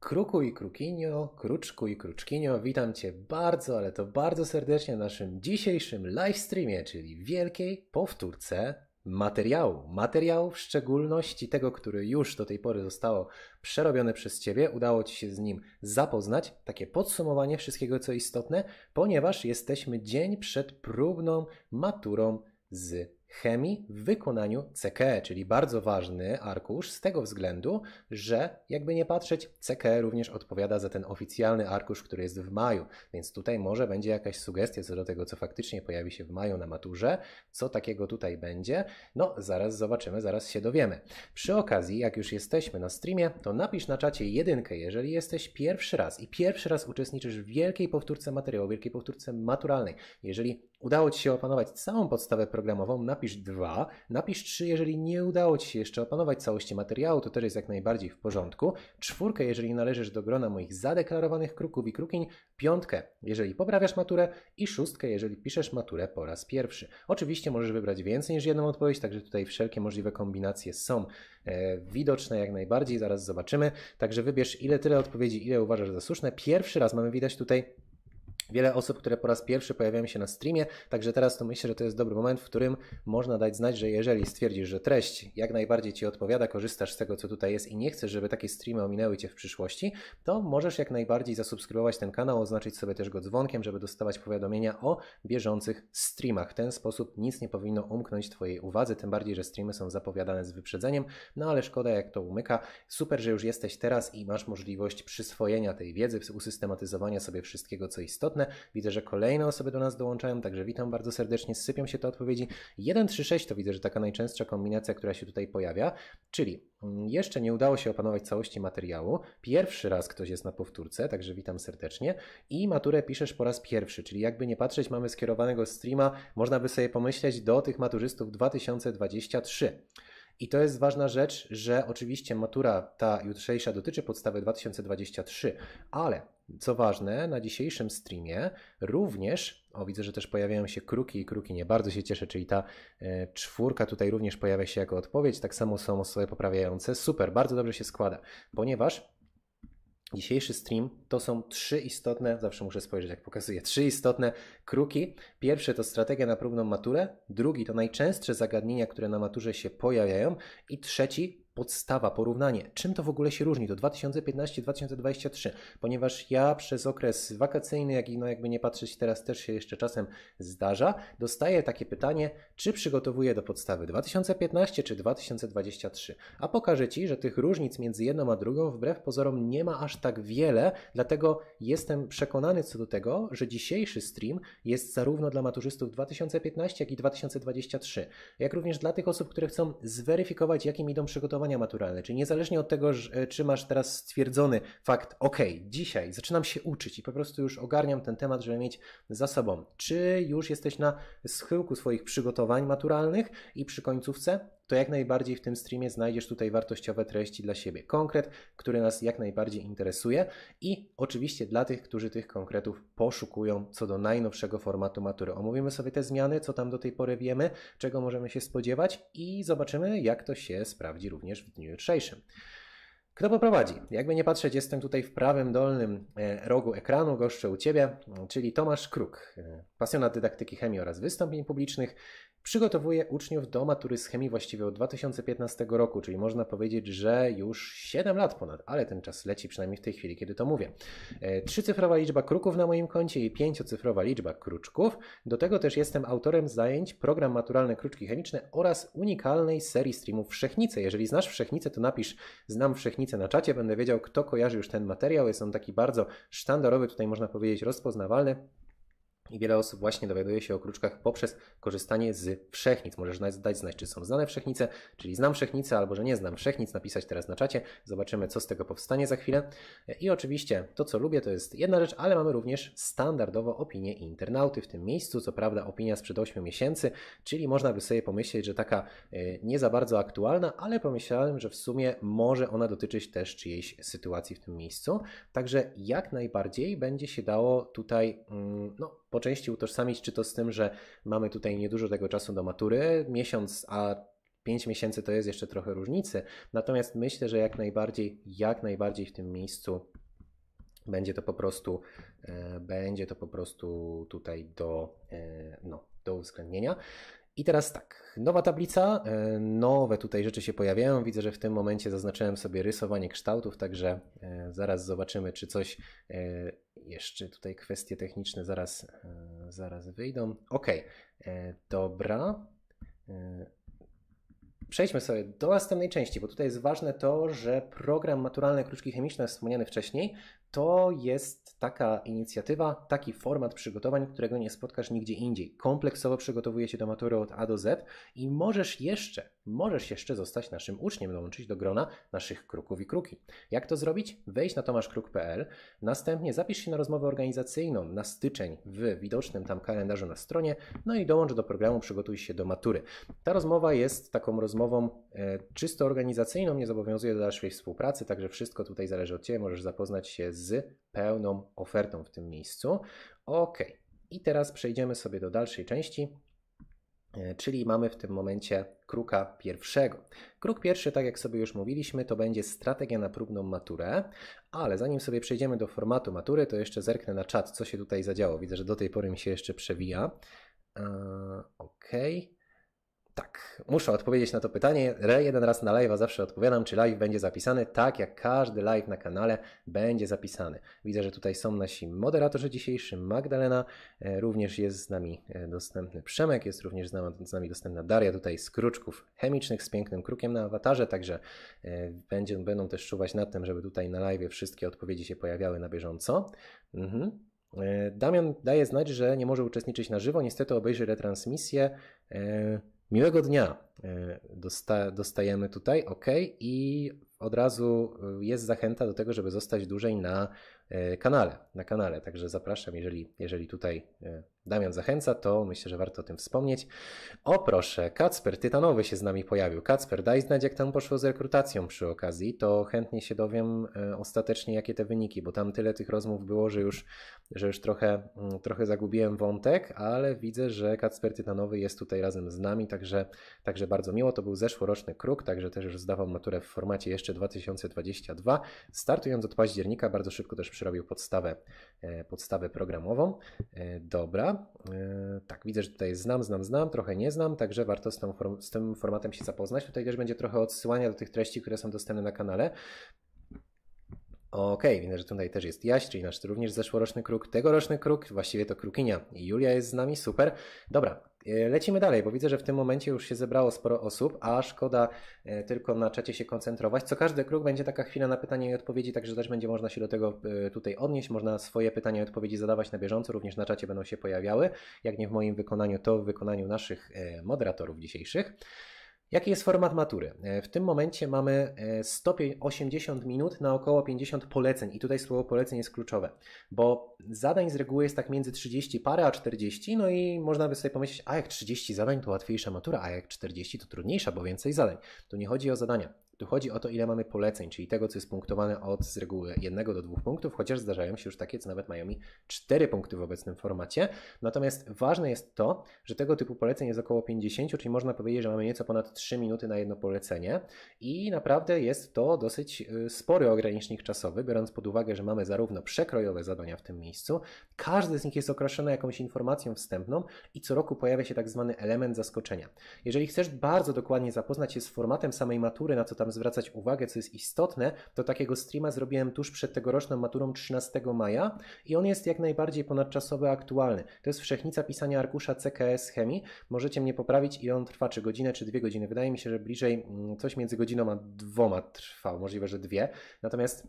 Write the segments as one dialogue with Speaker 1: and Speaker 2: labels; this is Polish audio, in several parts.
Speaker 1: Kruku i Krukinio, Kruczku i Kruczkinio, witam Cię bardzo, ale to bardzo serdecznie w naszym dzisiejszym livestreamie, czyli wielkiej powtórce materiału. Materiał w szczególności tego, który już do tej pory zostało przerobione przez Ciebie, udało Ci się z nim zapoznać, takie podsumowanie wszystkiego, co istotne, ponieważ jesteśmy dzień przed próbną maturą z chemii w wykonaniu CKE, czyli bardzo ważny arkusz z tego względu, że jakby nie patrzeć, CKE również odpowiada za ten oficjalny arkusz, który jest w maju, więc tutaj może będzie jakaś sugestia co do tego, co faktycznie pojawi się w maju na maturze, co takiego tutaj będzie, no zaraz zobaczymy, zaraz się dowiemy. Przy okazji, jak już jesteśmy na streamie, to napisz na czacie jedynkę, jeżeli jesteś pierwszy raz i pierwszy raz uczestniczysz w wielkiej powtórce materiału, wielkiej powtórce maturalnej, jeżeli udało Ci się opanować całą podstawę programową, napisz dwa, napisz trzy, jeżeli nie udało Ci się jeszcze opanować całości materiału, to też jest jak najbardziej w porządku. Czwórkę, jeżeli należysz do grona moich zadeklarowanych kruków i krukiń. Piątkę, jeżeli poprawiasz maturę. I szóstkę, jeżeli piszesz maturę po raz pierwszy. Oczywiście możesz wybrać więcej niż jedną odpowiedź, także tutaj wszelkie możliwe kombinacje są e, widoczne jak najbardziej, zaraz zobaczymy. Także wybierz ile tyle odpowiedzi, ile uważasz za słuszne. Pierwszy raz mamy widać tutaj wiele osób, które po raz pierwszy pojawiają się na streamie, także teraz to myślę, że to jest dobry moment, w którym można dać znać, że jeżeli stwierdzisz, że treść jak najbardziej Ci odpowiada, korzystasz z tego, co tutaj jest i nie chcesz, żeby takie streamy ominęły Cię w przyszłości, to możesz jak najbardziej zasubskrybować ten kanał, oznaczyć sobie też go dzwonkiem, żeby dostawać powiadomienia o bieżących streamach. W ten sposób nic nie powinno umknąć Twojej uwadze, tym bardziej, że streamy są zapowiadane z wyprzedzeniem, no ale szkoda jak to umyka. Super, że już jesteś teraz i masz możliwość przyswojenia tej wiedzy, usystematyzowania sobie wszystkiego, co istotne, Widzę, że kolejne osoby do nas dołączają, także witam bardzo serdecznie. Sypią się te odpowiedzi. 136 to widzę, że taka najczęstsza kombinacja, która się tutaj pojawia, czyli mm, jeszcze nie udało się opanować całości materiału. Pierwszy raz ktoś jest na powtórce, także witam serdecznie. I maturę piszesz po raz pierwszy, czyli jakby nie patrzeć, mamy skierowanego streama, można by sobie pomyśleć do tych maturzystów 2023. I to jest ważna rzecz, że oczywiście matura ta jutrzejsza dotyczy podstawy 2023, ale co ważne, na dzisiejszym streamie również, o widzę, że też pojawiają się kruki i kruki, nie bardzo się cieszę, czyli ta e, czwórka tutaj również pojawia się jako odpowiedź, tak samo są osoby poprawiające, super, bardzo dobrze się składa, ponieważ Dzisiejszy stream to są trzy istotne, zawsze muszę spojrzeć jak pokazuję, trzy istotne kruki. Pierwsze to strategia na próbną maturę, drugi to najczęstsze zagadnienia, które na maturze się pojawiają i trzeci podstawa, porównanie, czym to w ogóle się różni, to 2015-2023, ponieważ ja przez okres wakacyjny, jak i no jakby nie patrzeć teraz też się jeszcze czasem zdarza, dostaję takie pytanie, czy przygotowuję do podstawy 2015 czy 2023. A pokażę Ci, że tych różnic między jedną a drugą wbrew pozorom nie ma aż tak wiele, dlatego jestem przekonany co do tego, że dzisiejszy stream jest zarówno dla maturzystów 2015, jak i 2023, jak również dla tych osób, które chcą zweryfikować, jakim idą przygotowania egzaminowania maturalne, czyli niezależnie od tego, e, czy masz teraz stwierdzony fakt, ok, dzisiaj zaczynam się uczyć i po prostu już ogarniam ten temat, żeby mieć za sobą, czy już jesteś na schyłku swoich przygotowań maturalnych i przy końcówce to jak najbardziej w tym streamie znajdziesz tutaj wartościowe treści dla siebie. Konkret, który nas jak najbardziej interesuje i oczywiście dla tych, którzy tych konkretów poszukują co do najnowszego formatu matury. Omówimy sobie te zmiany, co tam do tej pory wiemy, czego możemy się spodziewać i zobaczymy, jak to się sprawdzi również w dniu jutrzejszym. Kto poprowadzi? Jakby nie patrzeć, jestem tutaj w prawym dolnym e, rogu ekranu, goszczę u Ciebie, czyli Tomasz Kruk, e, pasjonat dydaktyki chemii oraz wystąpień publicznych, przygotowuje uczniów do matury z chemii właściwie od 2015 roku, czyli można powiedzieć, że już 7 lat ponad, ale ten czas leci przynajmniej w tej chwili, kiedy to mówię. E, trzycyfrowa liczba kruków na moim koncie i pięciocyfrowa liczba kruczków. Do tego też jestem autorem zajęć Program Maturalne Kruczki Chemiczne oraz unikalnej serii streamów Wszechnice. Jeżeli znasz Wszechnicę, to napisz znam Wszechnicę na czacie, będę wiedział, kto kojarzy już ten materiał. Jest on taki bardzo sztandarowy, tutaj można powiedzieć rozpoznawalny. I wiele osób właśnie dowiaduje się o kruczkach poprzez korzystanie z wszechnic. Możesz dać znać, czy są znane wszechnice, czyli znam wszechnicę, albo że nie znam wszechnic, napisać teraz na czacie. Zobaczymy, co z tego powstanie za chwilę. I oczywiście to, co lubię, to jest jedna rzecz, ale mamy również standardowo opinie internauty w tym miejscu. Co prawda opinia sprzed 8 miesięcy, czyli można by sobie pomyśleć, że taka y, nie za bardzo aktualna, ale pomyślałem, że w sumie może ona dotyczyć też czyjejś sytuacji w tym miejscu. Także jak najbardziej będzie się dało tutaj, mm, no, po części utożsamić, czy to z tym, że mamy tutaj niedużo tego czasu do matury, miesiąc, a 5 miesięcy to jest jeszcze trochę różnicy. Natomiast myślę, że jak najbardziej, jak najbardziej w tym miejscu będzie to po prostu, e, będzie to po prostu tutaj do, e, no, do uwzględnienia. I teraz tak, nowa tablica, e, nowe tutaj rzeczy się pojawiają. Widzę, że w tym momencie zaznaczyłem sobie rysowanie kształtów, także e, zaraz zobaczymy, czy coś e, jeszcze tutaj kwestie techniczne zaraz, zaraz wyjdą. Ok, dobra. Przejdźmy sobie do następnej części, bo tutaj jest ważne to, że program maturalne Kruczki Chemiczne wspomniany wcześniej to jest taka inicjatywa, taki format przygotowań, którego nie spotkasz nigdzie indziej. Kompleksowo przygotowuje się do matury od A do Z i możesz jeszcze, możesz jeszcze zostać naszym uczniem, dołączyć do grona naszych kruków i kruki. Jak to zrobić? Wejdź na tomaszkruk.pl, następnie zapisz się na rozmowę organizacyjną na styczeń w widocznym tam kalendarzu na stronie, no i dołącz do programu Przygotuj się do matury. Ta rozmowa jest taką rozmową e, czysto organizacyjną, nie zobowiązuje do dalszej współpracy, także wszystko tutaj zależy od Ciebie, możesz zapoznać się z z pełną ofertą w tym miejscu. Ok, i teraz przejdziemy sobie do dalszej części, e, czyli mamy w tym momencie kruka pierwszego. Kruk pierwszy, tak jak sobie już mówiliśmy, to będzie strategia na próbną maturę, ale zanim sobie przejdziemy do formatu matury, to jeszcze zerknę na czat, co się tutaj zadziało. Widzę, że do tej pory mi się jeszcze przewija. E, okej. ok. Tak, muszę odpowiedzieć na to pytanie. Re jeden raz na live'a zawsze odpowiadam, czy live będzie zapisany. Tak, jak każdy live na kanale będzie zapisany. Widzę, że tutaj są nasi moderatorzy dzisiejszy, Magdalena, e, również jest z nami e, dostępny Przemek, jest również z nami dostępna Daria tutaj z kruczków chemicznych, z pięknym krukiem na awatarze, także e, będzie, będą też czuwać nad tym, żeby tutaj na live wszystkie odpowiedzi się pojawiały na bieżąco. Mhm. Damian daje znać, że nie może uczestniczyć na żywo. Niestety obejrzy retransmisję. Miłego dnia e, Dosta dostajemy tutaj, ok, i od razu e, jest zachęta do tego, żeby zostać dłużej na e, kanale, na kanale. Także zapraszam, jeżeli, jeżeli tutaj Damian zachęca, to myślę, że warto o tym wspomnieć. O proszę, Kacper Tytanowy się z nami pojawił. Kacper, daj znać, jak tam poszło z rekrutacją przy okazji, to chętnie się dowiem e, ostatecznie, jakie te wyniki, bo tam tyle tych rozmów było, że już, że już trochę, mm, trochę zagubiłem wątek, ale widzę, że Kacper Tytanowy jest tutaj razem z nami, także, także bardzo miło. To był zeszłoroczny kruk, także też już zdawał maturę w formacie jeszcze 2022. Startując od października, bardzo szybko też przyrobił podstawę, e, podstawę programową. E, dobra. E, tak, widzę, że tutaj znam, znam, znam, trochę nie znam, także warto z, tą, z tym formatem się zapoznać. Tutaj też będzie trochę odsyłania do tych treści, które są dostępne na kanale. Okej, okay, widzę, że tutaj też jest Jaś, czyli nasz również zeszłoroczny kruk, tegoroczny kruk, właściwie to krukinia. I Julia jest z nami, super. Dobra, e, lecimy dalej, bo widzę, że w tym momencie już się zebrało sporo osób, a szkoda e, tylko na czacie się koncentrować. Co każdy kruk będzie taka chwila na pytania i odpowiedzi, także też będzie można się do tego e, tutaj odnieść. Można swoje pytania i odpowiedzi zadawać na bieżąco, również na czacie będą się pojawiały. Jak nie w moim wykonaniu, to w wykonaniu naszych moderatorów dzisiejszych. Jaki jest format matury? E, w tym momencie mamy 180 e, minut na około 50 poleceń i tutaj słowo poleceń jest kluczowe, bo zadań z reguły jest tak między 30 parę a 40, no i można by sobie pomyśleć, a jak 30 zadań to łatwiejsza matura, a jak 40 to trudniejsza, bo więcej zadań. Tu nie chodzi o zadania. Tu chodzi o to, ile mamy poleceń, czyli tego, co jest punktowane od z reguły jednego do dwóch punktów, chociaż zdarzają się już takie, co nawet mają mi cztery punkty w obecnym formacie. Natomiast ważne jest to, że tego typu poleceń jest około 50, czyli można powiedzieć, że mamy nieco ponad 3 minuty na jedno polecenie i naprawdę jest to dosyć y, spory ogranicznik czasowy, biorąc pod uwagę, że mamy zarówno przekrojowe zadania w tym miejscu, każdy z nich jest określony jakąś informacją wstępną i co roku pojawia się tak zwany element zaskoczenia. Jeżeli chcesz bardzo dokładnie zapoznać się z formatem samej matury, na co tam tam zwracać uwagę, co jest istotne, to takiego streama zrobiłem tuż przed tegoroczną maturą 13 maja i on jest jak najbardziej ponadczasowy, aktualny. To jest wszechnica pisania arkusza CKS Chemii. Możecie mnie poprawić i on trwa czy godzinę, czy dwie godziny. Wydaje mi się, że bliżej mm, coś między godziną a dwoma trwał, możliwe, że dwie. Natomiast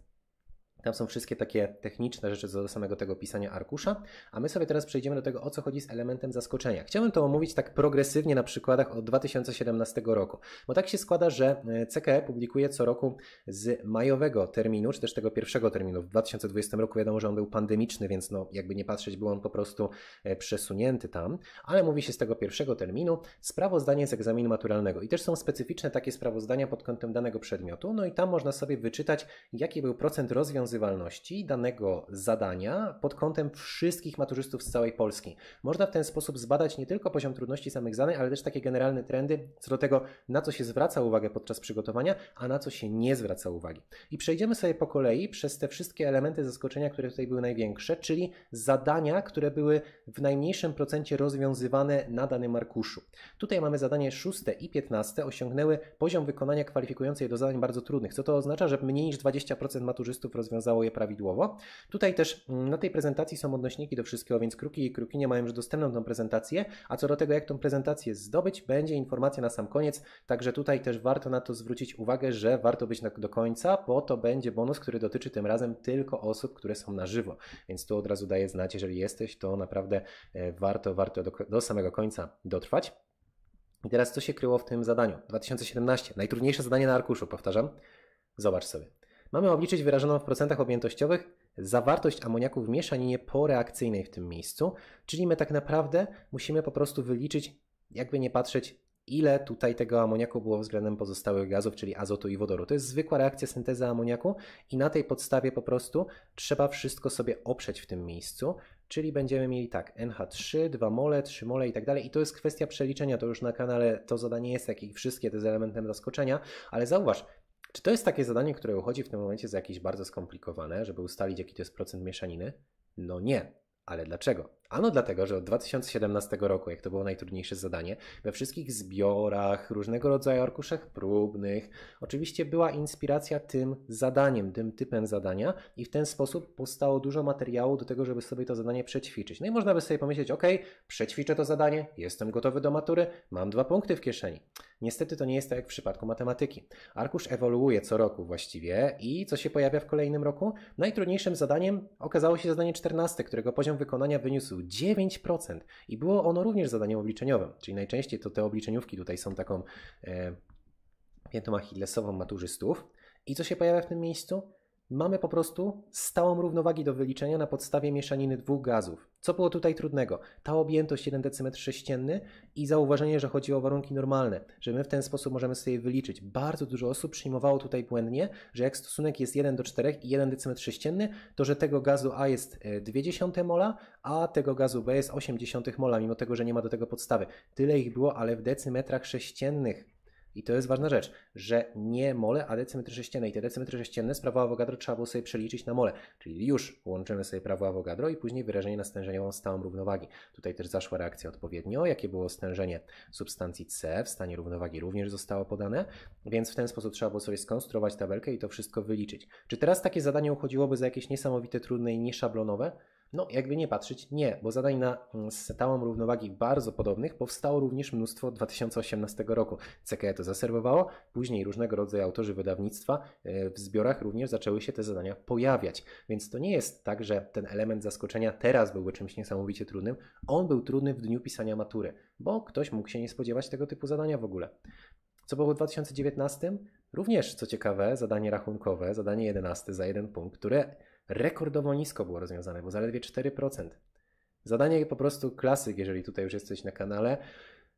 Speaker 1: tam są wszystkie takie techniczne rzeczy co do samego tego pisania arkusza, a my sobie teraz przejdziemy do tego, o co chodzi z elementem zaskoczenia. Chciałbym to omówić tak progresywnie na przykładach od 2017 roku, bo tak się składa, że CKE e publikuje co roku z majowego terminu, czy też tego pierwszego terminu. W 2020 roku wiadomo, że on był pandemiczny, więc no jakby nie patrzeć, był on po prostu e, przesunięty tam, ale mówi się z tego pierwszego terminu sprawozdanie z egzaminu maturalnego i też są specyficzne takie sprawozdania pod kątem danego przedmiotu, no i tam można sobie wyczytać, jaki był procent rozwiązania rozwiązywalności danego zadania pod kątem wszystkich maturzystów z całej Polski. Można w ten sposób zbadać nie tylko poziom trudności samych zadań, ale też takie generalne trendy co do tego, na co się zwraca uwagę podczas przygotowania, a na co się nie zwraca uwagi. I przejdziemy sobie po kolei przez te wszystkie elementy zaskoczenia, które tutaj były największe, czyli zadania, które były w najmniejszym procencie rozwiązywane na danym arkuszu. Tutaj mamy zadanie 6 i 15 osiągnęły poziom wykonania kwalifikujący je do zadań bardzo trudnych, co to oznacza, że mniej niż 20% maturzystów rozwiązuje rozwiązało je prawidłowo. Tutaj też mm, na tej prezentacji są odnośniki do wszystkiego, więc kruki i krukinie mają już dostępną tą prezentację, a co do tego, jak tą prezentację zdobyć, będzie informacja na sam koniec, także tutaj też warto na to zwrócić uwagę, że warto być na, do końca, bo to będzie bonus, który dotyczy tym razem tylko osób, które są na żywo, więc tu od razu daję znać, jeżeli jesteś, to naprawdę e, warto, warto do, do samego końca dotrwać. I teraz co się kryło w tym zadaniu? 2017, najtrudniejsze zadanie na arkuszu, powtarzam. Zobacz sobie mamy obliczyć wyrażoną w procentach objętościowych zawartość amoniaku w mieszaninie poreakcyjnej w tym miejscu, czyli my tak naprawdę musimy po prostu wyliczyć, jakby nie patrzeć, ile tutaj tego amoniaku było względem pozostałych gazów, czyli azotu i wodoru. To jest zwykła reakcja syntezy amoniaku i na tej podstawie po prostu trzeba wszystko sobie oprzeć w tym miejscu, czyli będziemy mieli tak NH3, 2 mole, 3 mole i tak dalej. I to jest kwestia przeliczenia, to już na kanale to zadanie jest, jak i wszystkie, to jest elementem zaskoczenia, ale zauważ, czy to jest takie zadanie, które uchodzi w tym momencie za jakieś bardzo skomplikowane, żeby ustalić, jaki to jest procent mieszaniny? No nie, ale dlaczego? Ano dlatego, że od 2017 roku, jak to było najtrudniejsze zadanie, we wszystkich zbiorach, różnego rodzaju arkuszach próbnych, oczywiście była inspiracja tym zadaniem, tym typem zadania i w ten sposób powstało dużo materiału do tego, żeby sobie to zadanie przećwiczyć. No i można by sobie pomyśleć, ok, przećwiczę to zadanie, jestem gotowy do matury, mam dwa punkty w kieszeni. Niestety to nie jest tak jak w przypadku matematyki. Arkusz ewoluuje co roku właściwie i co się pojawia w kolejnym roku? Najtrudniejszym zadaniem okazało się zadanie 14, którego poziom wykonania wyniósł 9% i było ono również zadaniem obliczeniowym, czyli najczęściej to te obliczeniówki tutaj są taką e, piętą achillesową maturzystów. I co się pojawia w tym miejscu? Mamy po prostu stałą równowagę do wyliczenia na podstawie mieszaniny dwóch gazów. Co było tutaj trudnego? Ta objętość 1 decymetr sześcienny i zauważenie, że chodziło o warunki normalne, że my w ten sposób możemy sobie wyliczyć. Bardzo dużo osób przyjmowało tutaj błędnie, że jak stosunek jest 1 do 4 i 1 decymetr sześcienny, to że tego gazu A jest 0,2 e, mola, a tego gazu B jest 0,8 mola, mimo tego, że nie ma do tego podstawy. Tyle ich było, ale w decymetrach sześciennych i to jest ważna rzecz, że nie mole, a decymetry sześcienne. I te decymetry sześcienne z prawa Avogadro trzeba było sobie przeliczyć na mole. Czyli już łączymy sobie prawo Avogadro i później wyrażenie na stężeniową stałą równowagi. Tutaj też zaszła reakcja odpowiednio. Jakie było stężenie substancji C w stanie równowagi również zostało podane. Więc w ten sposób trzeba było sobie skonstruować tabelkę i to wszystko wyliczyć. Czy teraz takie zadanie uchodziłoby za jakieś niesamowite, trudne i nieszablonowe? No, jakby nie patrzeć, nie, bo zadań na mm, stałą równowagi bardzo podobnych powstało również mnóstwo 2018 roku. CKE to zaserwowało, później różnego rodzaju autorzy wydawnictwa e, w zbiorach również zaczęły się te zadania pojawiać. Więc to nie jest tak, że ten element zaskoczenia teraz byłby czymś niesamowicie trudnym. On był trudny w dniu pisania matury, bo ktoś mógł się nie spodziewać tego typu zadania w ogóle. Co było w 2019? Również, co ciekawe, zadanie rachunkowe, zadanie 11 za jeden punkt, które rekordowo nisko było rozwiązane, bo zaledwie 4%. Zadanie po prostu klasyk, jeżeli tutaj już jesteś na kanale,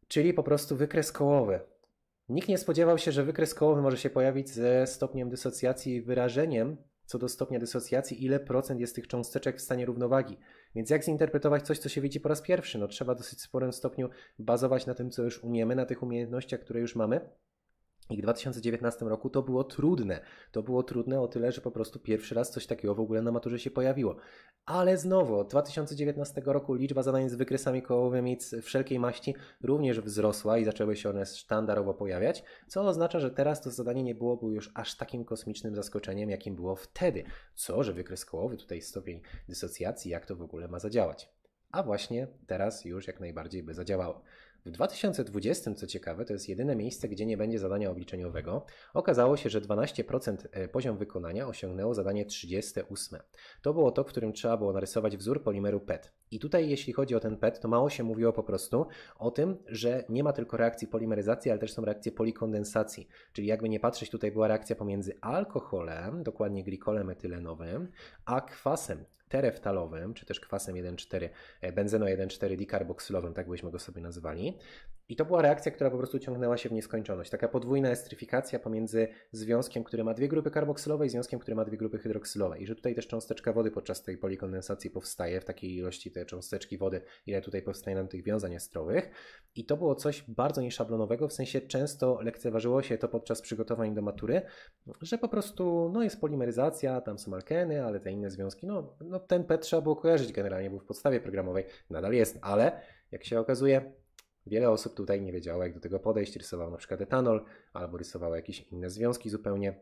Speaker 1: czyli po prostu wykres kołowy. Nikt nie spodziewał się, że wykres kołowy może się pojawić ze stopniem dysocjacji i wyrażeniem co do stopnia dysocjacji, ile procent jest tych cząsteczek w stanie równowagi. Więc jak zinterpretować coś, co się widzi po raz pierwszy? No trzeba w dosyć sporym stopniu bazować na tym, co już umiemy, na tych umiejętnościach, które już mamy, i w 2019 roku to było trudne. To było trudne o tyle, że po prostu pierwszy raz coś takiego w ogóle na maturze się pojawiło. Ale znowu, od 2019 roku liczba zadań z wykresami kołowymi wszelkiej maści również wzrosła i zaczęły się one sztandarowo pojawiać, co oznacza, że teraz to zadanie nie byłoby już aż takim kosmicznym zaskoczeniem, jakim było wtedy. Co, że wykres kołowy, tutaj stopień dysocjacji, jak to w ogóle ma zadziałać? A właśnie teraz już jak najbardziej by zadziałało. W 2020, co ciekawe, to jest jedyne miejsce, gdzie nie będzie zadania obliczeniowego. Okazało się, że 12% e, poziom wykonania osiągnęło zadanie 38. To było to, w którym trzeba było narysować wzór polimeru PET. I tutaj, jeśli chodzi o ten PET, to mało się mówiło po prostu o tym, że nie ma tylko reakcji polimeryzacji, ale też są reakcje polikondensacji. Czyli jakby nie patrzeć, tutaj była reakcja pomiędzy alkoholem, dokładnie glikolem etylenowym, a kwasem, tereftalowym, czy też kwasem 1,4, benzeno 1,4 dikarboksylowym, tak byśmy go sobie nazywali, i to była reakcja, która po prostu ciągnęła się w nieskończoność. Taka podwójna estryfikacja pomiędzy związkiem, który ma dwie grupy karboksylowe i związkiem, który ma dwie grupy hydroksylowe. I że tutaj też cząsteczka wody podczas tej polikondensacji powstaje w takiej ilości te cząsteczki wody, ile tutaj powstaje nam tych wiązań estrowych. I to było coś bardzo nieszablonowego, w sensie często lekceważyło się to podczas przygotowań do matury, że po prostu no jest polimeryzacja, tam są alkeny, ale te inne związki, no, no ten P trzeba było kojarzyć generalnie, był w podstawie programowej, nadal jest, ale jak się okazuje, Wiele osób tutaj nie wiedziało, jak do tego podejść. Rysowało na przykład etanol albo rysowało jakieś inne związki zupełnie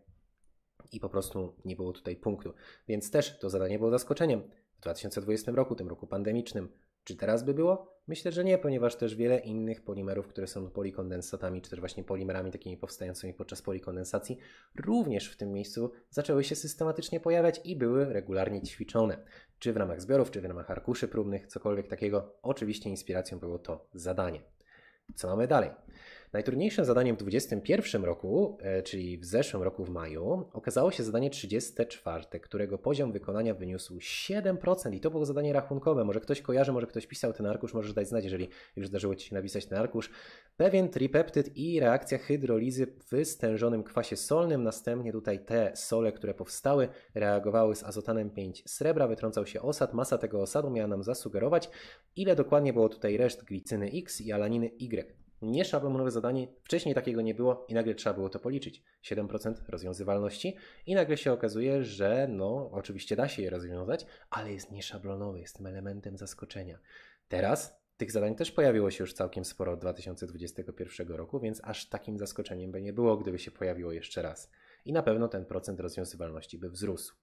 Speaker 1: i po prostu nie było tutaj punktu. Więc też to zadanie było zaskoczeniem. W 2020 roku, tym roku pandemicznym, czy teraz by było? Myślę, że nie, ponieważ też wiele innych polimerów, które są polikondensatami, czy też właśnie polimerami takimi powstającymi podczas polikondensacji, również w tym miejscu zaczęły się systematycznie pojawiać i były regularnie ćwiczone. Czy w ramach zbiorów, czy w ramach arkuszy próbnych, cokolwiek takiego. Oczywiście inspiracją było to zadanie. Co mamy dalej? Najtrudniejszym zadaniem w 2021 roku, e, czyli w zeszłym roku w maju, okazało się zadanie 34, którego poziom wykonania wyniósł 7% i to było zadanie rachunkowe. Może ktoś kojarzy, może ktoś pisał ten arkusz, możesz dać znać, jeżeli już zdarzyło Ci się napisać ten arkusz. Pewien tripeptyd i reakcja hydrolizy w stężonym kwasie solnym. Następnie tutaj te sole, które powstały, reagowały z azotanem 5 srebra, wytrącał się osad. Masa tego osadu miała nam zasugerować, ile dokładnie było tutaj reszt glicyny X i alaniny Y nieszablonowe zadanie. Wcześniej takiego nie było i nagle trzeba było to policzyć. 7% rozwiązywalności i nagle się okazuje, że no oczywiście da się je rozwiązać, ale jest nieszablonowy, jest tym elementem zaskoczenia. Teraz tych zadań też pojawiło się już całkiem sporo od 2021 roku, więc aż takim zaskoczeniem by nie było, gdyby się pojawiło jeszcze raz. I na pewno ten procent rozwiązywalności by wzrósł.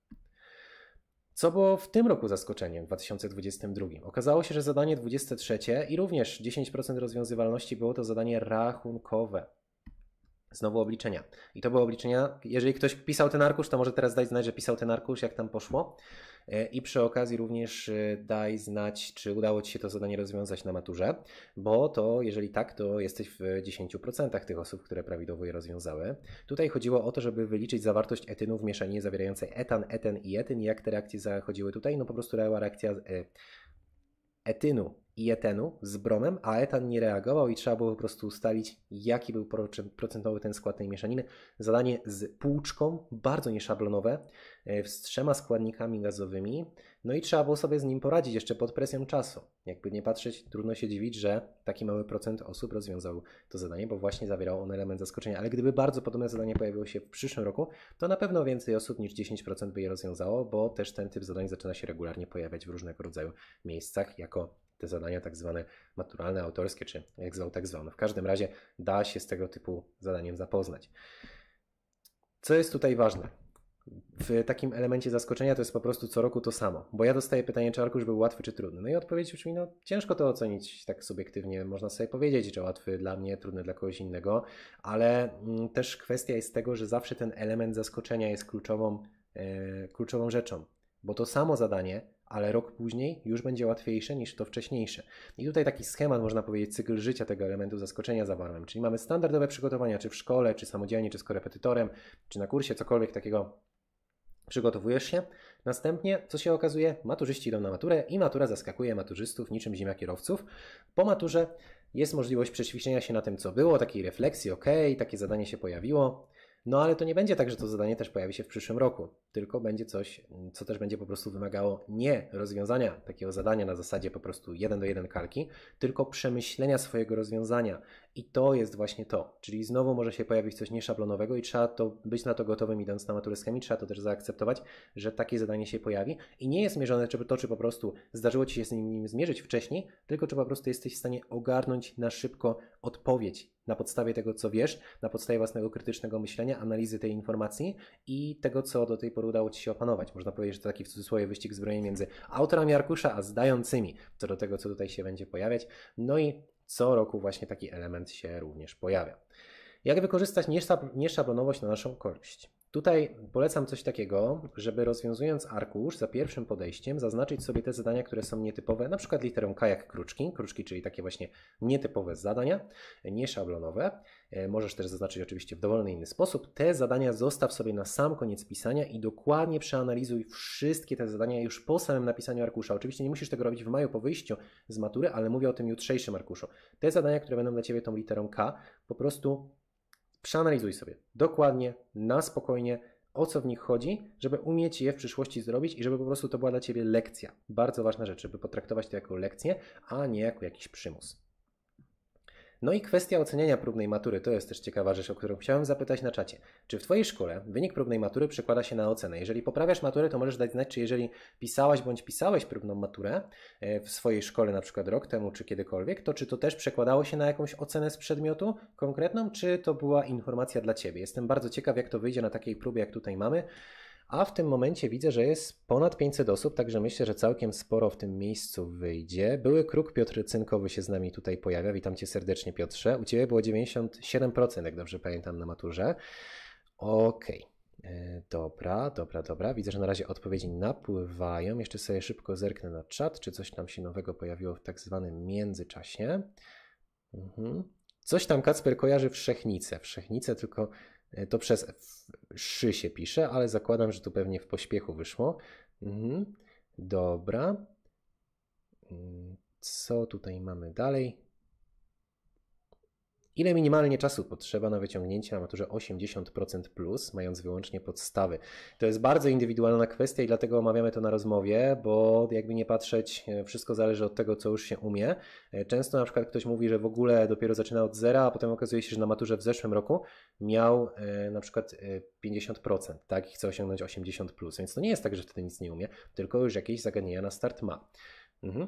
Speaker 1: Co było w tym roku zaskoczeniem, W 2022? Okazało się, że zadanie 23 i również 10% rozwiązywalności było to zadanie rachunkowe. Znowu obliczenia. I to były obliczenia. Jeżeli ktoś pisał ten arkusz, to może teraz dać znać, że pisał ten arkusz, jak tam poszło. E, I przy okazji również e, daj znać, czy udało Ci się to zadanie rozwiązać na maturze, bo to, jeżeli tak, to jesteś w 10% tych osób, które prawidłowo je rozwiązały. Tutaj chodziło o to, żeby wyliczyć zawartość etynu w mieszaninie zawierającej etan, eten i etyn. Jak te reakcje zachodziły tutaj? No po prostu reakcja. Y etynu i etenu z bromem, a etan nie reagował i trzeba było po prostu ustalić, jaki był procentowy ten skład tej mieszaniny. Zadanie z półczką, bardzo nieszablonowe. E, z trzema składnikami gazowymi, no i trzeba było sobie z nim poradzić jeszcze pod presją czasu. Jakby nie patrzeć, trudno się dziwić, że taki mały procent osób rozwiązał to zadanie, bo właśnie zawierał on element zaskoczenia. Ale gdyby bardzo podobne zadanie pojawiło się w przyszłym roku, to na pewno więcej osób niż 10% by je rozwiązało, bo też ten typ zadań zaczyna się regularnie pojawiać w różnego rodzaju miejscach jako te zadania tak zwane maturalne, autorskie, czy jak zwał, tak zwane. w każdym razie da się z tego typu zadaniem zapoznać. Co jest tutaj ważne? w takim elemencie zaskoczenia to jest po prostu co roku to samo. Bo ja dostaję pytanie, czy arkusz był łatwy czy trudny. No i odpowiedź brzmi, no ciężko to ocenić tak subiektywnie. Można sobie powiedzieć, że łatwy dla mnie, trudny dla kogoś innego, ale mm, też kwestia jest tego, że zawsze ten element zaskoczenia jest kluczową, e, kluczową rzeczą. Bo to samo zadanie, ale rok później już będzie łatwiejsze niż to wcześniejsze. I tutaj taki schemat, można powiedzieć, cykl życia tego elementu zaskoczenia zawarłem. Czyli mamy standardowe przygotowania, czy w szkole, czy samodzielnie, czy z korepetytorem, czy na kursie, cokolwiek takiego Przygotowujesz się, następnie, co się okazuje, maturzyści idą na maturę i matura zaskakuje maturzystów niczym zima kierowców. Po maturze jest możliwość prześwietlenia się na tym, co było, takiej refleksji, ok, takie zadanie się pojawiło, no ale to nie będzie tak, że to zadanie też pojawi się w przyszłym roku tylko będzie coś, co też będzie po prostu wymagało nie rozwiązania takiego zadania na zasadzie po prostu jeden do jeden kalki, tylko przemyślenia swojego rozwiązania. I to jest właśnie to. Czyli znowu może się pojawić coś nieszablonowego i trzeba to być na to gotowym idąc na maturę z chemii, trzeba to też zaakceptować, że takie zadanie się pojawi i nie jest mierzone czy to, czy po prostu zdarzyło Ci się z nim zmierzyć wcześniej, tylko czy po prostu jesteś w stanie ogarnąć na szybko odpowiedź na podstawie tego, co wiesz, na podstawie własnego krytycznego myślenia, analizy tej informacji i tego, co do tej pory który udało Ci się opanować. Można powiedzieć, że to taki w cudzysłowie wyścig zbrojeń między autorami arkusza, a zdającymi, co do tego, co tutaj się będzie pojawiać. No i co roku właśnie taki element się również pojawia. Jak wykorzystać nieszablonowość na naszą korzyść? Tutaj polecam coś takiego, żeby rozwiązując arkusz, za pierwszym podejściem zaznaczyć sobie te zadania, które są nietypowe, na przykład literą K jak kruczki, kruczki, czyli takie właśnie nietypowe zadania, nieszablonowe. E, możesz też zaznaczyć oczywiście w dowolny inny sposób. Te zadania zostaw sobie na sam koniec pisania i dokładnie przeanalizuj wszystkie te zadania już po samym napisaniu arkusza. Oczywiście nie musisz tego robić w maju po wyjściu z matury, ale mówię o tym jutrzejszym arkuszu. Te zadania, które będą dla Ciebie tą literą K, po prostu Przeanalizuj sobie dokładnie, na spokojnie, o co w nich chodzi, żeby umieć je w przyszłości zrobić i żeby po prostu to była dla Ciebie lekcja. Bardzo ważna rzecz, żeby potraktować to jako lekcję, a nie jako jakiś przymus. No i kwestia oceniania próbnej matury to jest też ciekawa rzecz, o którą chciałem zapytać na czacie. Czy w Twojej szkole wynik próbnej matury przekłada się na ocenę? Jeżeli poprawiasz maturę, to możesz dać znać, czy jeżeli pisałaś bądź pisałeś próbną maturę e, w swojej szkole, na przykład rok temu czy kiedykolwiek, to czy to też przekładało się na jakąś ocenę z przedmiotu konkretną, czy to była informacja dla Ciebie? Jestem bardzo ciekaw, jak to wyjdzie na takiej próbie, jak tutaj mamy a w tym momencie widzę, że jest ponad 500 osób, także myślę, że całkiem sporo w tym miejscu wyjdzie. Były kruk Piotr Cynkowy się z nami tutaj pojawia. Witam cię serdecznie, Piotrze. U ciebie było 97%, jak dobrze pamiętam, na maturze. Okej. Okay. E, dobra, dobra, dobra. Widzę, że na razie odpowiedzi napływają. Jeszcze sobie szybko zerknę na czat, czy coś nam się nowego pojawiło w tak zwanym międzyczasie. Mhm. Coś tam Kacper kojarzy wszechnicę. Wszechnicę, tylko E, to przez szy się pisze, ale zakładam, że tu pewnie w pośpiechu wyszło. Mhm. Dobra. Mm, co tutaj mamy dalej? Ile minimalnie czasu potrzeba na wyciągnięcie na maturze 80% plus, mając wyłącznie podstawy? To jest bardzo indywidualna kwestia i dlatego omawiamy to na rozmowie, bo jakby nie patrzeć, e, wszystko zależy od tego, co już się umie. E, Często na przykład ktoś mówi, że w ogóle dopiero zaczyna od zera, a potem okazuje się, że na maturze w zeszłym roku miał e, na przykład 50%, tak, i chce osiągnąć 80%, plus. więc to nie jest tak, że wtedy nic nie umie, tylko już jakieś zagadnienia na start ma. Mhm.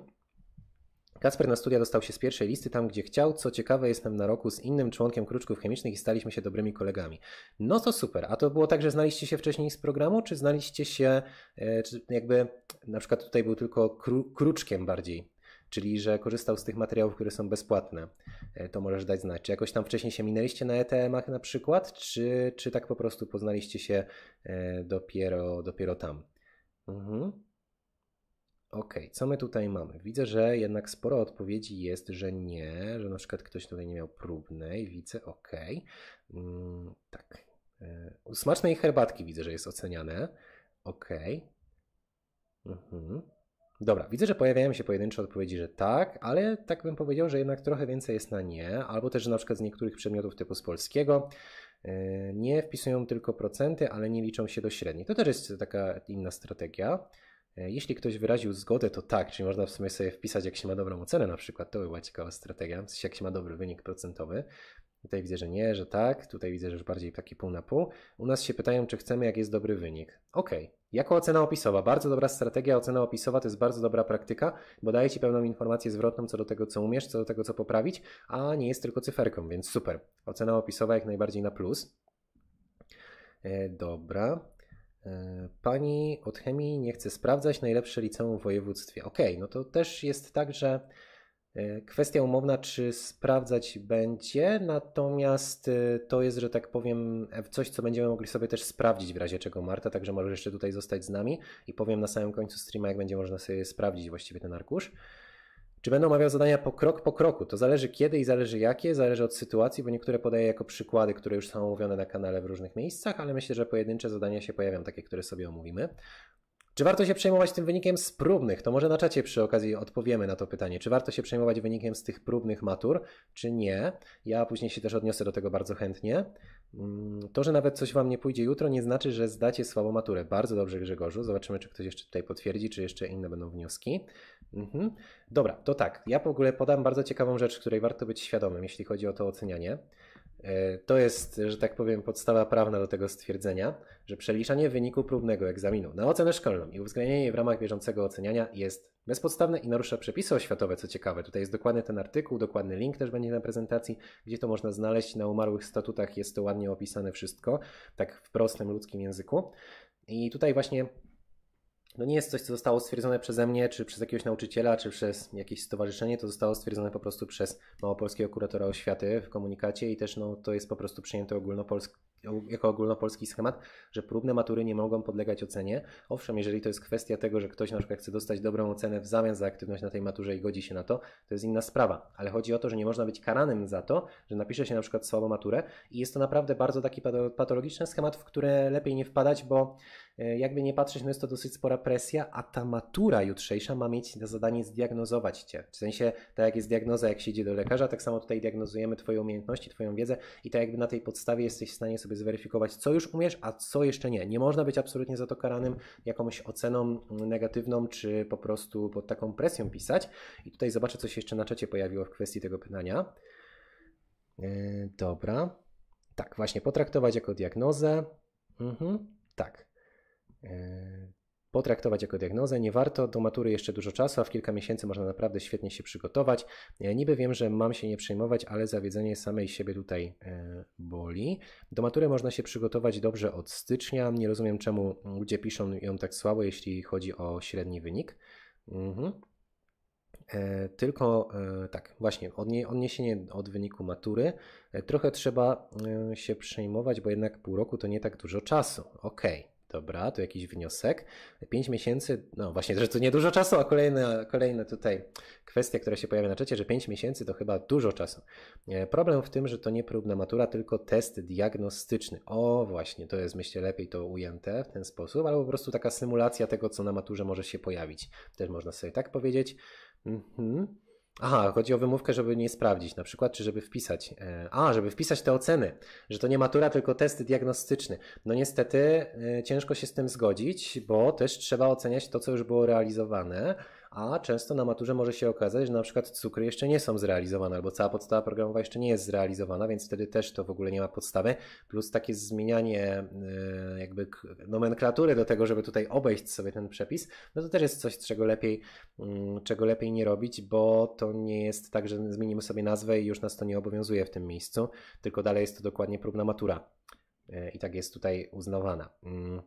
Speaker 1: Kasper na studia dostał się z pierwszej listy tam, gdzie chciał. Co ciekawe, jestem na roku z innym członkiem Kruczków Chemicznych i staliśmy się dobrymi kolegami. No to super. A to było tak, że znaliście się wcześniej z programu, czy znaliście się, e, czy jakby na przykład tutaj był tylko kru, Kruczkiem bardziej, czyli że korzystał z tych materiałów, które są bezpłatne. E, to możesz dać znać. Czy jakoś tam wcześniej się minęliście na ETM-ach na przykład, czy, czy tak po prostu poznaliście się e, dopiero, dopiero tam? Mhm. Ok, co my tutaj mamy? Widzę, że jednak sporo odpowiedzi jest, że nie, że na przykład ktoś tutaj nie miał próbnej. Widzę, ok. Mm, tak. E, smacznej herbatki widzę, że jest oceniane. Ok. Mhm. Dobra, widzę, że pojawiają się pojedyncze odpowiedzi, że tak, ale tak bym powiedział, że jednak trochę więcej jest na nie, albo też, że na przykład z niektórych przedmiotów typu z polskiego e, nie wpisują tylko procenty, ale nie liczą się do średniej. To też jest taka inna strategia. E, jeśli ktoś wyraził zgodę, to tak, czyli można w sumie sobie wpisać, jak się ma dobrą ocenę na przykład, to by była ciekawa strategia, w sensie jak się ma dobry wynik procentowy. Tutaj widzę, że nie, że tak, tutaj widzę, że już bardziej taki pół na pół. U nas się pytają, czy chcemy, jak jest dobry wynik. Okej. jako ocena opisowa, bardzo dobra strategia, ocena opisowa to jest bardzo dobra praktyka, bo daje Ci pewną informację zwrotną co do tego, co umiesz, co do tego, co poprawić, a nie jest tylko cyferką, więc super. Ocena opisowa jak najbardziej na plus. E, dobra, E, pani od chemii nie chce sprawdzać, najlepsze liceum w województwie. Okej, okay, no to też jest tak, że e, kwestia umowna, czy sprawdzać będzie, natomiast e, to jest, że tak powiem, coś, co będziemy mogli sobie też sprawdzić w razie czego Marta, także możesz jeszcze tutaj zostać z nami i powiem na samym końcu streama, jak będzie można sobie sprawdzić właściwie ten arkusz. Czy będę omawiał zadania po krok po kroku? To zależy kiedy i zależy jakie, zależy od sytuacji, bo niektóre podaję jako przykłady, które już są omówione na kanale w różnych miejscach, ale myślę, że pojedyncze zadania się pojawią, takie, które sobie omówimy. Czy warto się przejmować tym wynikiem z próbnych? To może na czacie przy okazji odpowiemy na to pytanie. Czy warto się przejmować wynikiem z tych próbnych matur, czy nie? Ja później się też odniosę do tego bardzo chętnie. Mm, to, że nawet coś Wam nie pójdzie jutro, nie znaczy, że zdacie słabą maturę. Bardzo dobrze, Grzegorzu. Zobaczymy, czy ktoś jeszcze tutaj potwierdzi, czy jeszcze inne będą wnioski. Mhm. Dobra, to tak. Ja w ogóle podam bardzo ciekawą rzecz, której warto być świadomym, jeśli chodzi o to ocenianie. E, to jest, że tak powiem, podstawa prawna do tego stwierdzenia, że przeliczanie wyniku próbnego egzaminu na ocenę szkolną i uwzględnienie jej w ramach bieżącego oceniania jest bezpodstawne i narusza przepisy oświatowe, co ciekawe. Tutaj jest dokładny ten artykuł, dokładny link też będzie na prezentacji, gdzie to można znaleźć. Na umarłych statutach jest to ładnie opisane wszystko, tak w prostym ludzkim języku. I tutaj właśnie no nie jest coś, co zostało stwierdzone przeze mnie, czy przez jakiegoś nauczyciela, czy przez jakieś stowarzyszenie, to zostało stwierdzone po prostu przez Małopolskiego Kuratora Oświaty w komunikacie i też no, to jest po prostu przyjęte ogólnopolsk jako ogólnopolski schemat, że próbne matury nie mogą podlegać ocenie. Owszem, jeżeli to jest kwestia tego, że ktoś na przykład chce dostać dobrą ocenę w zamian za aktywność na tej maturze i godzi się na to, to jest inna sprawa. Ale chodzi o to, że nie można być karanym za to, że napisze się na przykład słabo maturę i jest to naprawdę bardzo taki patologiczny schemat, w który lepiej nie wpadać, bo E, jakby nie patrzeć, no jest to dosyć spora presja, a ta matura jutrzejsza ma mieć na zadanie zdiagnozować cię. W sensie, tak jak jest diagnoza, jak się idzie do lekarza, tak samo tutaj diagnozujemy twoje umiejętności, twoją wiedzę i tak jakby na tej podstawie jesteś w stanie sobie zweryfikować, co już umiesz, a co jeszcze nie. Nie można być absolutnie za to karanym jakąś oceną negatywną, czy po prostu pod taką presją pisać. I tutaj zobaczę, co się jeszcze na czacie pojawiło w kwestii tego pytania. Yy, dobra. Tak, właśnie potraktować jako diagnozę. Mhm, tak. E, potraktować jako diagnozę. Nie warto, do matury jeszcze dużo czasu, a w kilka miesięcy można naprawdę świetnie się przygotować. Niby wiem, że mam się nie przejmować, ale zawiedzenie samej siebie tutaj e, boli. Do matury można się przygotować dobrze od stycznia. Nie rozumiem, czemu ludzie piszą ją tak słabo, jeśli chodzi o średni wynik. Mhm. E, tylko tak, właśnie, odniesienie od wyniku matury. Trochę trzeba się przejmować, bo jednak pół roku to nie tak dużo czasu. Okej, okay Dobra, to jakiś wniosek. 5 miesięcy, no właśnie, że to niedużo czasu, a kolejna, kolejne tutaj kwestia, która się pojawia na czacie, że 5 miesięcy to chyba dużo czasu. E, problem w tym, że to nie próbna matura, tylko test diagnostyczny. O właśnie, to jest myślę lepiej to ujęte w ten sposób, albo po prostu taka symulacja tego, co na maturze może się pojawić. Też można sobie tak powiedzieć. Mhm. Aha, chodzi o wymówkę, żeby nie sprawdzić, na przykład, czy żeby wpisać. E, a, żeby wpisać te oceny, że to nie matura, tylko test diagnostyczny. No niestety e, ciężko się z tym zgodzić, bo też trzeba oceniać to, co już było realizowane a często na maturze może się okazać, że na przykład cukry jeszcze nie są zrealizowane, albo cała podstawa programowa jeszcze nie jest zrealizowana, więc wtedy też to w ogóle nie ma podstawy, plus takie zmienianie e, jakby nomenklatury do tego, żeby tutaj obejść sobie ten przepis, no to też jest coś, czego lepiej, mm, czego lepiej nie robić, bo to nie jest tak, że zmienimy sobie nazwę i już nas to nie obowiązuje w tym miejscu, tylko dalej jest to dokładnie próbna matura e, i tak jest tutaj uznawana. Mm.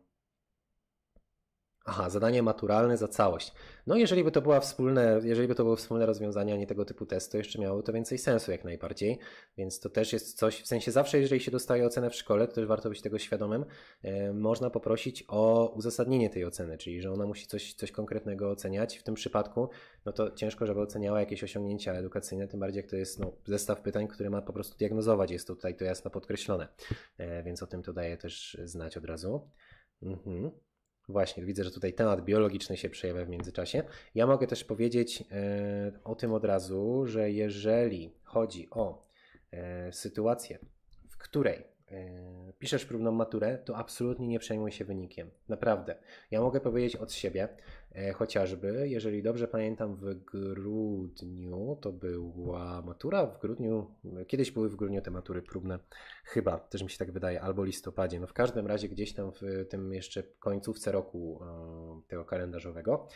Speaker 1: Aha, zadanie maturalne za całość. No jeżeli by to była wspólne, jeżeli by to było wspólne rozwiązanie, a nie tego typu test, to jeszcze miałoby to więcej sensu jak najbardziej, więc to też jest coś, w sensie zawsze jeżeli się dostaje ocenę w szkole, to też warto być tego świadomym, e, można poprosić o uzasadnienie tej oceny, czyli że ona musi coś, coś konkretnego oceniać. W tym przypadku, no to ciężko, żeby oceniała jakieś osiągnięcia edukacyjne, tym bardziej jak to jest no, zestaw pytań, który ma po prostu diagnozować, jest tutaj to jasno podkreślone, e, więc o tym to daje też znać od razu. Mhm. Właśnie, widzę, że tutaj temat biologiczny się przejawia w międzyczasie. Ja mogę też powiedzieć e, o tym od razu, że jeżeli chodzi o e, sytuację, w której e, piszesz próbną maturę, to absolutnie nie przejmuj się wynikiem. Naprawdę. Ja mogę powiedzieć od siebie, E, chociażby, jeżeli dobrze pamiętam, w grudniu to była matura, w grudniu, kiedyś były w grudniu te matury próbne, chyba, też mi się tak wydaje, albo listopadzie, no w każdym razie gdzieś tam w tym jeszcze końcówce roku e, tego kalendarzowego.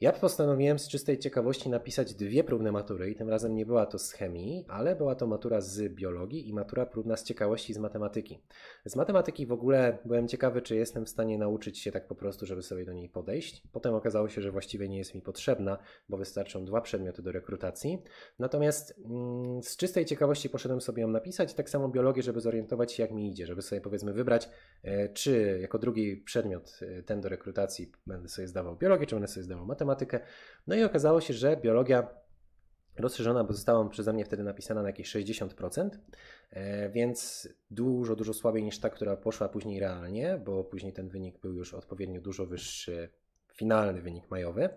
Speaker 1: Ja postanowiłem z czystej ciekawości napisać dwie próbne matury i tym razem nie była to z chemii, ale była to matura z biologii i matura próbna z ciekawości z matematyki. Z matematyki w ogóle byłem ciekawy, czy jestem w stanie nauczyć się tak po prostu, żeby sobie do niej podejść. Potem okazało się, że właściwie nie jest mi potrzebna, bo wystarczą dwa przedmioty do rekrutacji. Natomiast mm, z czystej ciekawości poszedłem sobie ją napisać, tak samo biologię, żeby zorientować się jak mi idzie, żeby sobie powiedzmy wybrać, e, czy jako drugi przedmiot e, ten do rekrutacji będę sobie zdawał biologię, czy będę sobie zdawał matematykę, matematykę. No i okazało się, że biologia rozszerzona, bo została przeze mnie wtedy napisana na jakieś 60%, e, więc dużo, dużo słabiej niż ta, która poszła później realnie, bo później ten wynik był już odpowiednio dużo wyższy, finalny wynik majowy.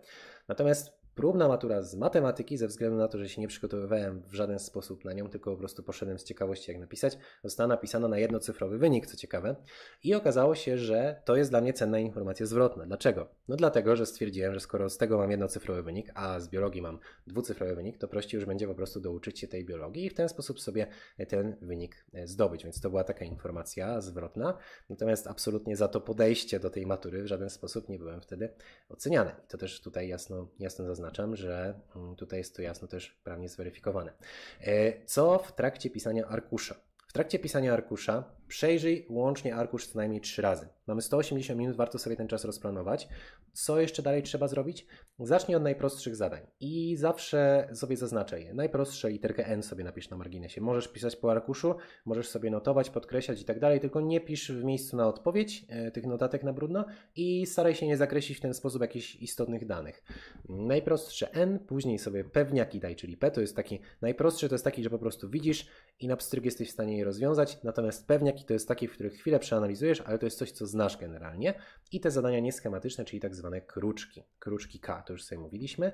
Speaker 1: Natomiast próbna matura z matematyki, ze względu na to, że się nie przygotowywałem w żaden sposób na nią, tylko po prostu poszedłem z ciekawości, jak napisać, została napisana na jednocyfrowy wynik, co ciekawe. I okazało się, że to jest dla mnie cenna informacja zwrotna. Dlaczego? No dlatego, że stwierdziłem, że skoro z tego mam jednocyfrowy wynik, a z biologii mam dwucyfrowy wynik, to prościej już będzie po prostu douczyć się tej biologii i w ten sposób sobie ten wynik e, zdobyć. Więc to była taka informacja zwrotna. Natomiast absolutnie za to podejście do tej matury w żaden sposób nie byłem wtedy oceniany. I to też tutaj jasno, jasno zaznaczone zaznaczam, że mm, tutaj jest to jasno też prawnie zweryfikowane. E, co w trakcie pisania arkusza? W trakcie pisania arkusza Przejrzyj łącznie arkusz co najmniej 3 razy. Mamy 180 minut, warto sobie ten czas rozplanować. Co jeszcze dalej trzeba zrobić? Zacznij od najprostszych zadań i zawsze sobie zaznaczaj je. Najprostsze literkę N sobie napisz na marginesie. Możesz pisać po arkuszu, możesz sobie notować, podkreślać i tak dalej, tylko nie pisz w miejscu na odpowiedź e, tych notatek na brudno i staraj się nie zakreślić w ten sposób jakichś istotnych danych. Najprostsze N, później sobie pewniaki daj, czyli P to jest taki, najprostszy to jest taki, że po prostu widzisz i na pstryk jesteś w stanie je rozwiązać, natomiast pewniaki to jest takie, w których chwilę przeanalizujesz, ale to jest coś, co znasz generalnie. I te zadania nieschematyczne, czyli tak zwane kruczki, kruczki K, to już sobie mówiliśmy.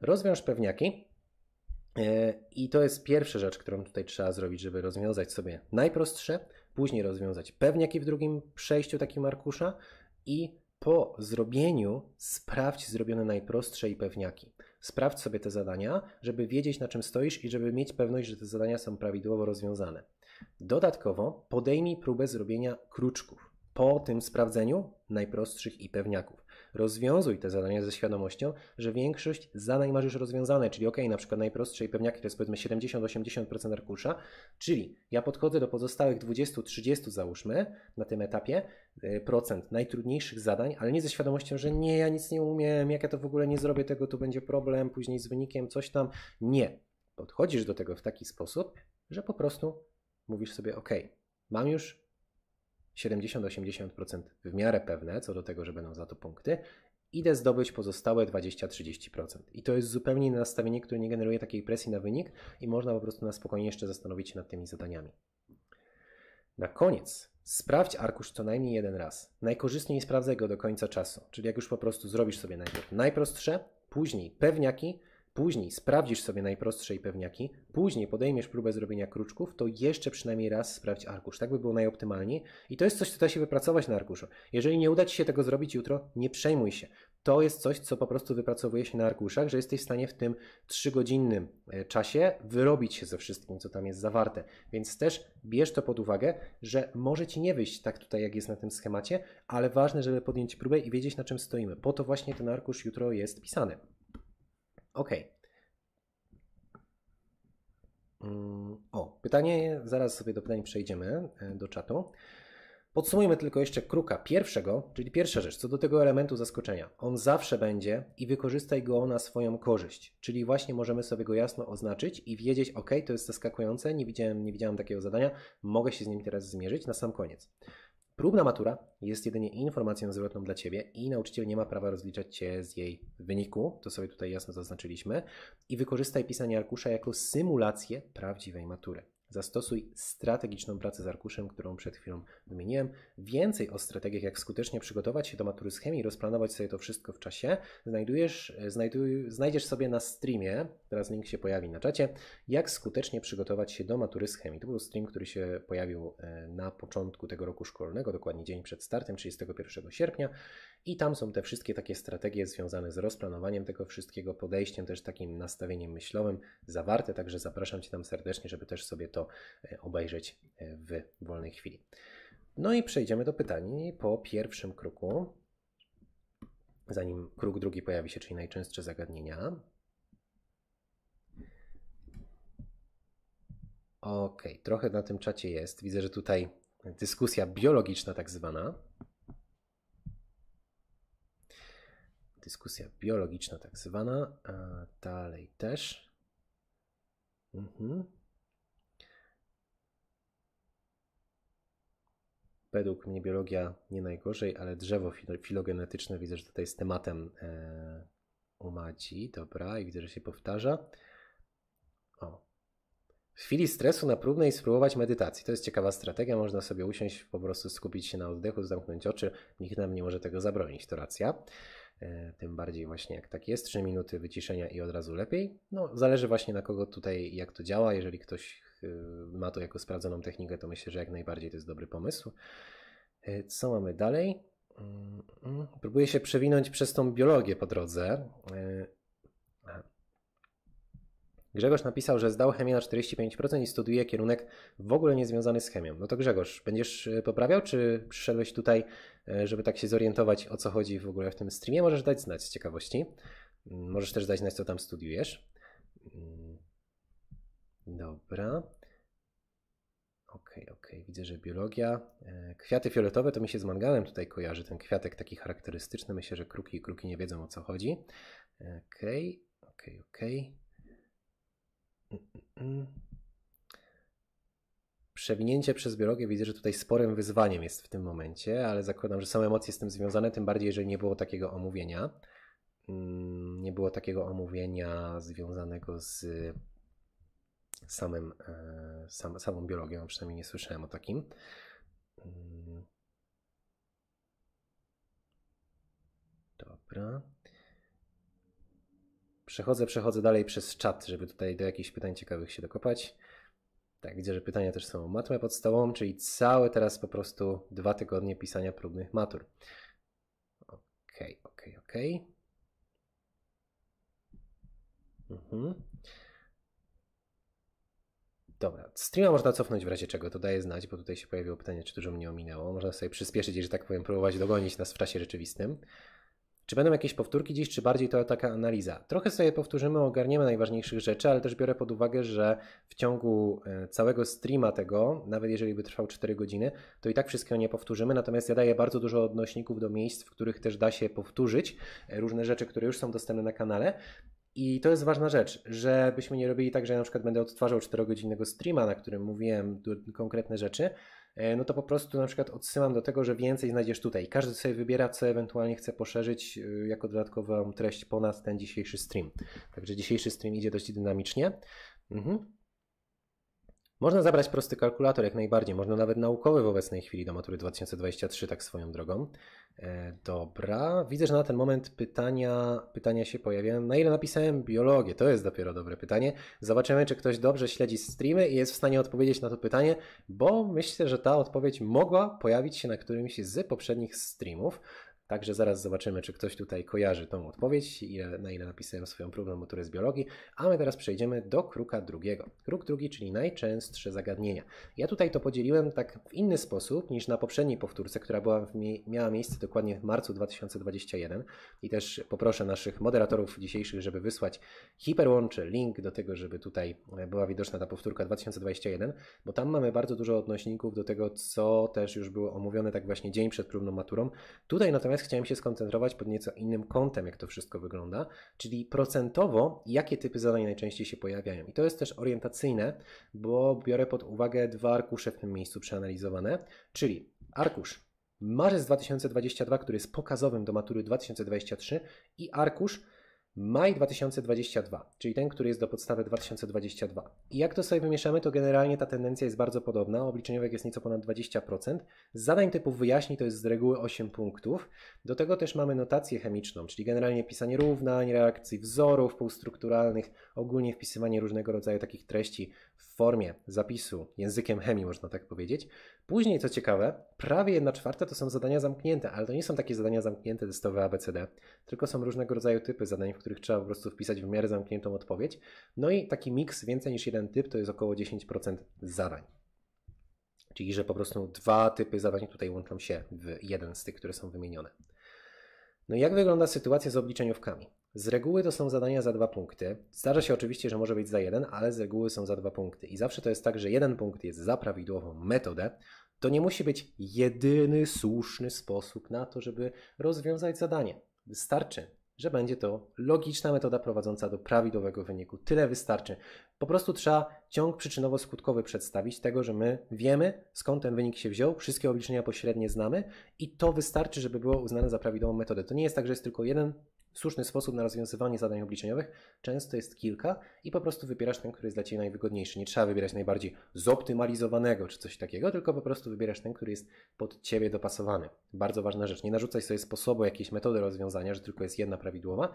Speaker 1: Rozwiąż pewniaki, e, i to jest pierwsza rzecz, którą tutaj trzeba zrobić, żeby rozwiązać sobie najprostsze, później rozwiązać pewniaki w drugim przejściu takiego arkusza i po zrobieniu sprawdź zrobione najprostsze i pewniaki. Sprawdź sobie te zadania, żeby wiedzieć na czym stoisz i żeby mieć pewność, że te zadania są prawidłowo rozwiązane. Dodatkowo podejmij próbę zrobienia kruczków. Po tym sprawdzeniu najprostszych i pewniaków. Rozwiązuj te zadania ze świadomością, że większość zadań masz już rozwiązane, czyli ok, na przykład najprostsze i pewniaki to jest powiedzmy 70-80% arkusza, czyli ja podchodzę do pozostałych 20-30 załóżmy na tym etapie y, procent najtrudniejszych zadań, ale nie ze świadomością, że nie, ja nic nie umiem, jak ja to w ogóle nie zrobię tego, to będzie problem, później z wynikiem coś tam. Nie. Podchodzisz do tego w taki sposób, że po prostu mówisz sobie, ok, mam już 70-80% w miarę pewne co do tego, że będą za to punkty, idę zdobyć pozostałe 20-30%. I to jest zupełnie inne nastawienie, które nie generuje takiej presji na wynik i można po prostu na spokojnie jeszcze zastanowić się nad tymi zadaniami. Na koniec sprawdź arkusz co najmniej jeden raz. Najkorzystniej sprawdzaj go do końca czasu, czyli jak już po prostu zrobisz sobie najpierw najprostsze, później pewniaki, później sprawdzisz sobie najprostsze i pewniaki, później podejmiesz próbę zrobienia kruczków, to jeszcze przynajmniej raz sprawdź arkusz. Tak by było najoptymalniej i to jest coś, co da się wypracować na arkuszu. Jeżeli nie uda Ci się tego zrobić jutro, nie przejmuj się. To jest coś, co po prostu wypracowuje się na arkuszach, że jesteś w stanie w tym trzygodzinnym e, czasie wyrobić się ze wszystkim, co tam jest zawarte. Więc też bierz to pod uwagę, że może Ci nie wyjść tak tutaj, jak jest na tym schemacie, ale ważne, żeby podjąć próbę i wiedzieć, na czym stoimy. Po to właśnie ten arkusz jutro jest pisany. OK. Mm, o, pytanie, zaraz sobie do pytań przejdziemy, e, do czatu. Podsumujmy tylko jeszcze kruka pierwszego, czyli pierwsza rzecz, co do tego elementu zaskoczenia. On zawsze będzie i wykorzystaj go na swoją korzyść. Czyli właśnie możemy sobie go jasno oznaczyć i wiedzieć, ok, to jest zaskakujące, nie widziałem, nie widziałem takiego zadania, mogę się z nim teraz zmierzyć na sam koniec. Próbna matura jest jedynie informacją zwrotną dla Ciebie i nauczyciel nie ma prawa rozliczać Cię z jej wyniku, to sobie tutaj jasno zaznaczyliśmy, i wykorzystaj pisanie arkusza jako symulację prawdziwej matury. Zastosuj strategiczną pracę z arkuszem, którą przed chwilą wymieniłem. Więcej o strategiach, jak skutecznie przygotować się do matury z chemii, rozplanować sobie to wszystko w czasie, znajdujesz, e, znajduj, znajdziesz sobie na streamie, teraz link się pojawi na czacie, jak skutecznie przygotować się do matury z chemii. To był stream, który się pojawił e, na początku tego roku szkolnego, dokładnie dzień przed startem, 31 sierpnia. I tam są te wszystkie takie strategie związane z rozplanowaniem tego wszystkiego, podejściem, też takim nastawieniem myślowym zawarte. Także zapraszam Cię tam serdecznie, żeby też sobie to e, obejrzeć e, w wolnej chwili. No i przejdziemy do pytań. po pierwszym kruku, zanim kruk drugi pojawi się, czyli najczęstsze zagadnienia. Ok, trochę na tym czacie jest. Widzę, że tutaj dyskusja biologiczna, tak zwana. dyskusja biologiczna tak zwana. A dalej też. Mhm. Według mnie biologia nie najgorzej, ale drzewo filogenetyczne widzę, że tutaj z tematem e, umadzi. Dobra, i widzę, że się powtarza. O. W chwili stresu na próbnej spróbować medytacji. To jest ciekawa strategia. Można sobie usiąść, po prostu skupić się na oddechu, zamknąć oczy. Nikt nam nie może tego zabronić, to racja. E, tym bardziej właśnie jak tak jest, 3 minuty wyciszenia i od razu lepiej. No, zależy właśnie na kogo tutaj, jak to działa. Jeżeli ktoś e, ma to jako sprawdzoną technikę, to myślę, że jak najbardziej to jest dobry pomysł. E, co mamy dalej? Mm, mm, próbuję się przewinąć przez tą biologię po drodze Grzegorz napisał, że zdał chemię na 45% i studiuje kierunek w ogóle niezwiązany z chemią. No to Grzegorz, będziesz e, poprawiał, czy przyszedłeś tutaj, e, żeby tak się zorientować, o co chodzi w ogóle w tym streamie? Możesz dać znać z ciekawości. Mm, możesz też dać znać, co tam studiujesz. Mm. Dobra. Okej, okay, okej, okay. widzę, że biologia. E, kwiaty fioletowe to mi się z manganem tutaj kojarzy. Ten kwiatek taki charakterystyczny. Myślę, że kruki i kruki nie wiedzą o co chodzi. Okej, okay, okej, okej. Przewinięcie przez biologię widzę, że tutaj sporym wyzwaniem jest w tym momencie, ale zakładam, że są emocje z tym związane, tym bardziej, że nie było takiego omówienia. Mm, nie było takiego omówienia związanego z samym, e, sam, samą biologią, przynajmniej nie słyszałem o takim. Mm. Dobra. Przechodzę, przechodzę dalej przez czat, żeby tutaj do jakichś pytań ciekawych się dokopać. Tak, widzę, że pytania też są o matmę podstawową, czyli całe teraz po prostu dwa tygodnie pisania próbnych matur. Okej, okay, okej, okay, okej. Okay. Mhm. Dobra, streama można cofnąć w razie czego, to daje znać, bo tutaj się pojawiło pytanie, czy dużo mnie ominęło. Można sobie przyspieszyć i, że tak powiem, próbować dogonić nas w czasie rzeczywistym. Czy będą jakieś powtórki dziś, czy bardziej to taka analiza? Trochę sobie powtórzymy, ogarniemy najważniejszych rzeczy, ale też biorę pod uwagę, że w ciągu e, całego streama tego, nawet jeżeli by trwał 4 godziny, to i tak wszystkiego nie powtórzymy. Natomiast ja daję bardzo dużo odnośników do miejsc, w których też da się powtórzyć e, różne rzeczy, które już są dostępne na kanale. I to jest ważna rzecz, żebyśmy nie robili tak, że ja na przykład będę odtwarzał 4-godzinnego streama, na którym mówiłem konkretne rzeczy, E, no to po prostu na przykład odsyłam do tego, że więcej znajdziesz tutaj. Każdy sobie wybiera, co ewentualnie chce poszerzyć e, jako dodatkową treść ponad ten dzisiejszy stream. Także dzisiejszy stream idzie dość dynamicznie. Mhm. Można zabrać prosty kalkulator jak najbardziej, można nawet naukowy w obecnej chwili do matury 2023, tak swoją drogą. E, dobra, widzę, że na ten moment pytania, pytania się pojawiają. Na ile napisałem biologię? To jest dopiero dobre pytanie. Zobaczymy, czy ktoś dobrze śledzi streamy i jest w stanie odpowiedzieć na to pytanie, bo myślę, że ta odpowiedź mogła pojawić się na którymś z poprzednich streamów. Także zaraz zobaczymy, czy ktoś tutaj kojarzy tą odpowiedź, ile, na ile napisałem swoją próbną maturę z biologii. A my teraz przejdziemy do kruka drugiego. Kruk drugi, czyli najczęstsze zagadnienia. Ja tutaj to podzieliłem tak w inny sposób niż na poprzedniej powtórce, która była, miała miejsce dokładnie w marcu 2021. I też poproszę naszych moderatorów dzisiejszych, żeby wysłać hiperłącz, link do tego, żeby tutaj e, była widoczna ta powtórka 2021, bo tam mamy bardzo dużo odnośników do tego, co też już było omówione tak właśnie dzień przed próbną maturą. Tutaj natomiast Natomiast chciałem się skoncentrować pod nieco innym kątem, jak to wszystko wygląda, czyli procentowo, jakie typy zadań najczęściej się pojawiają. I to jest też orientacyjne, bo biorę pod uwagę dwa arkusze w tym miejscu przeanalizowane, czyli arkusz marzec 2022, który jest pokazowym do matury 2023 i arkusz maj 2022, czyli ten, który jest do podstawy 2022. I jak to sobie wymieszamy, to generalnie ta tendencja jest bardzo podobna. Obliczeniówek jest nieco ponad 20%. zadań typu wyjaśni to jest z reguły 8 punktów. Do tego też mamy notację chemiczną, czyli generalnie pisanie równań, reakcji wzorów półstrukturalnych, ogólnie wpisywanie różnego rodzaju takich treści w formie zapisu, językiem chemii można tak powiedzieć. Później, co ciekawe, prawie 1 czwarta to są zadania zamknięte, ale to nie są takie zadania zamknięte testowe ABCD, tylko są różnego rodzaju typy zadań, w których trzeba po prostu wpisać w miarę zamkniętą odpowiedź. No i taki miks więcej niż jeden typ to jest około 10% zadań. Czyli, że po prostu dwa typy zadań tutaj łączą się w jeden z tych, które są wymienione. No i jak wygląda sytuacja z obliczeniówkami? Z reguły to są zadania za dwa punkty. Zdarza się oczywiście, że może być za jeden, ale z reguły są za dwa punkty. I zawsze to jest tak, że jeden punkt jest za prawidłową metodę. To nie musi być jedyny słuszny sposób na to, żeby rozwiązać zadanie. Wystarczy, że będzie to logiczna metoda prowadząca do prawidłowego wyniku. Tyle wystarczy. Po prostu trzeba ciąg przyczynowo-skutkowy przedstawić tego, że my wiemy, skąd ten wynik się wziął, wszystkie obliczenia pośrednie znamy i to wystarczy, żeby było uznane za prawidłową metodę. To nie jest tak, że jest tylko jeden Słuszny sposób na rozwiązywanie zadań obliczeniowych często jest kilka i po prostu wybierasz ten, który jest dla Ciebie najwygodniejszy. Nie trzeba wybierać najbardziej zoptymalizowanego czy coś takiego, tylko po prostu wybierasz ten, który jest pod Ciebie dopasowany. Bardzo ważna rzecz. Nie narzucaj sobie sposobu jakiejś metody rozwiązania, że tylko jest jedna prawidłowa.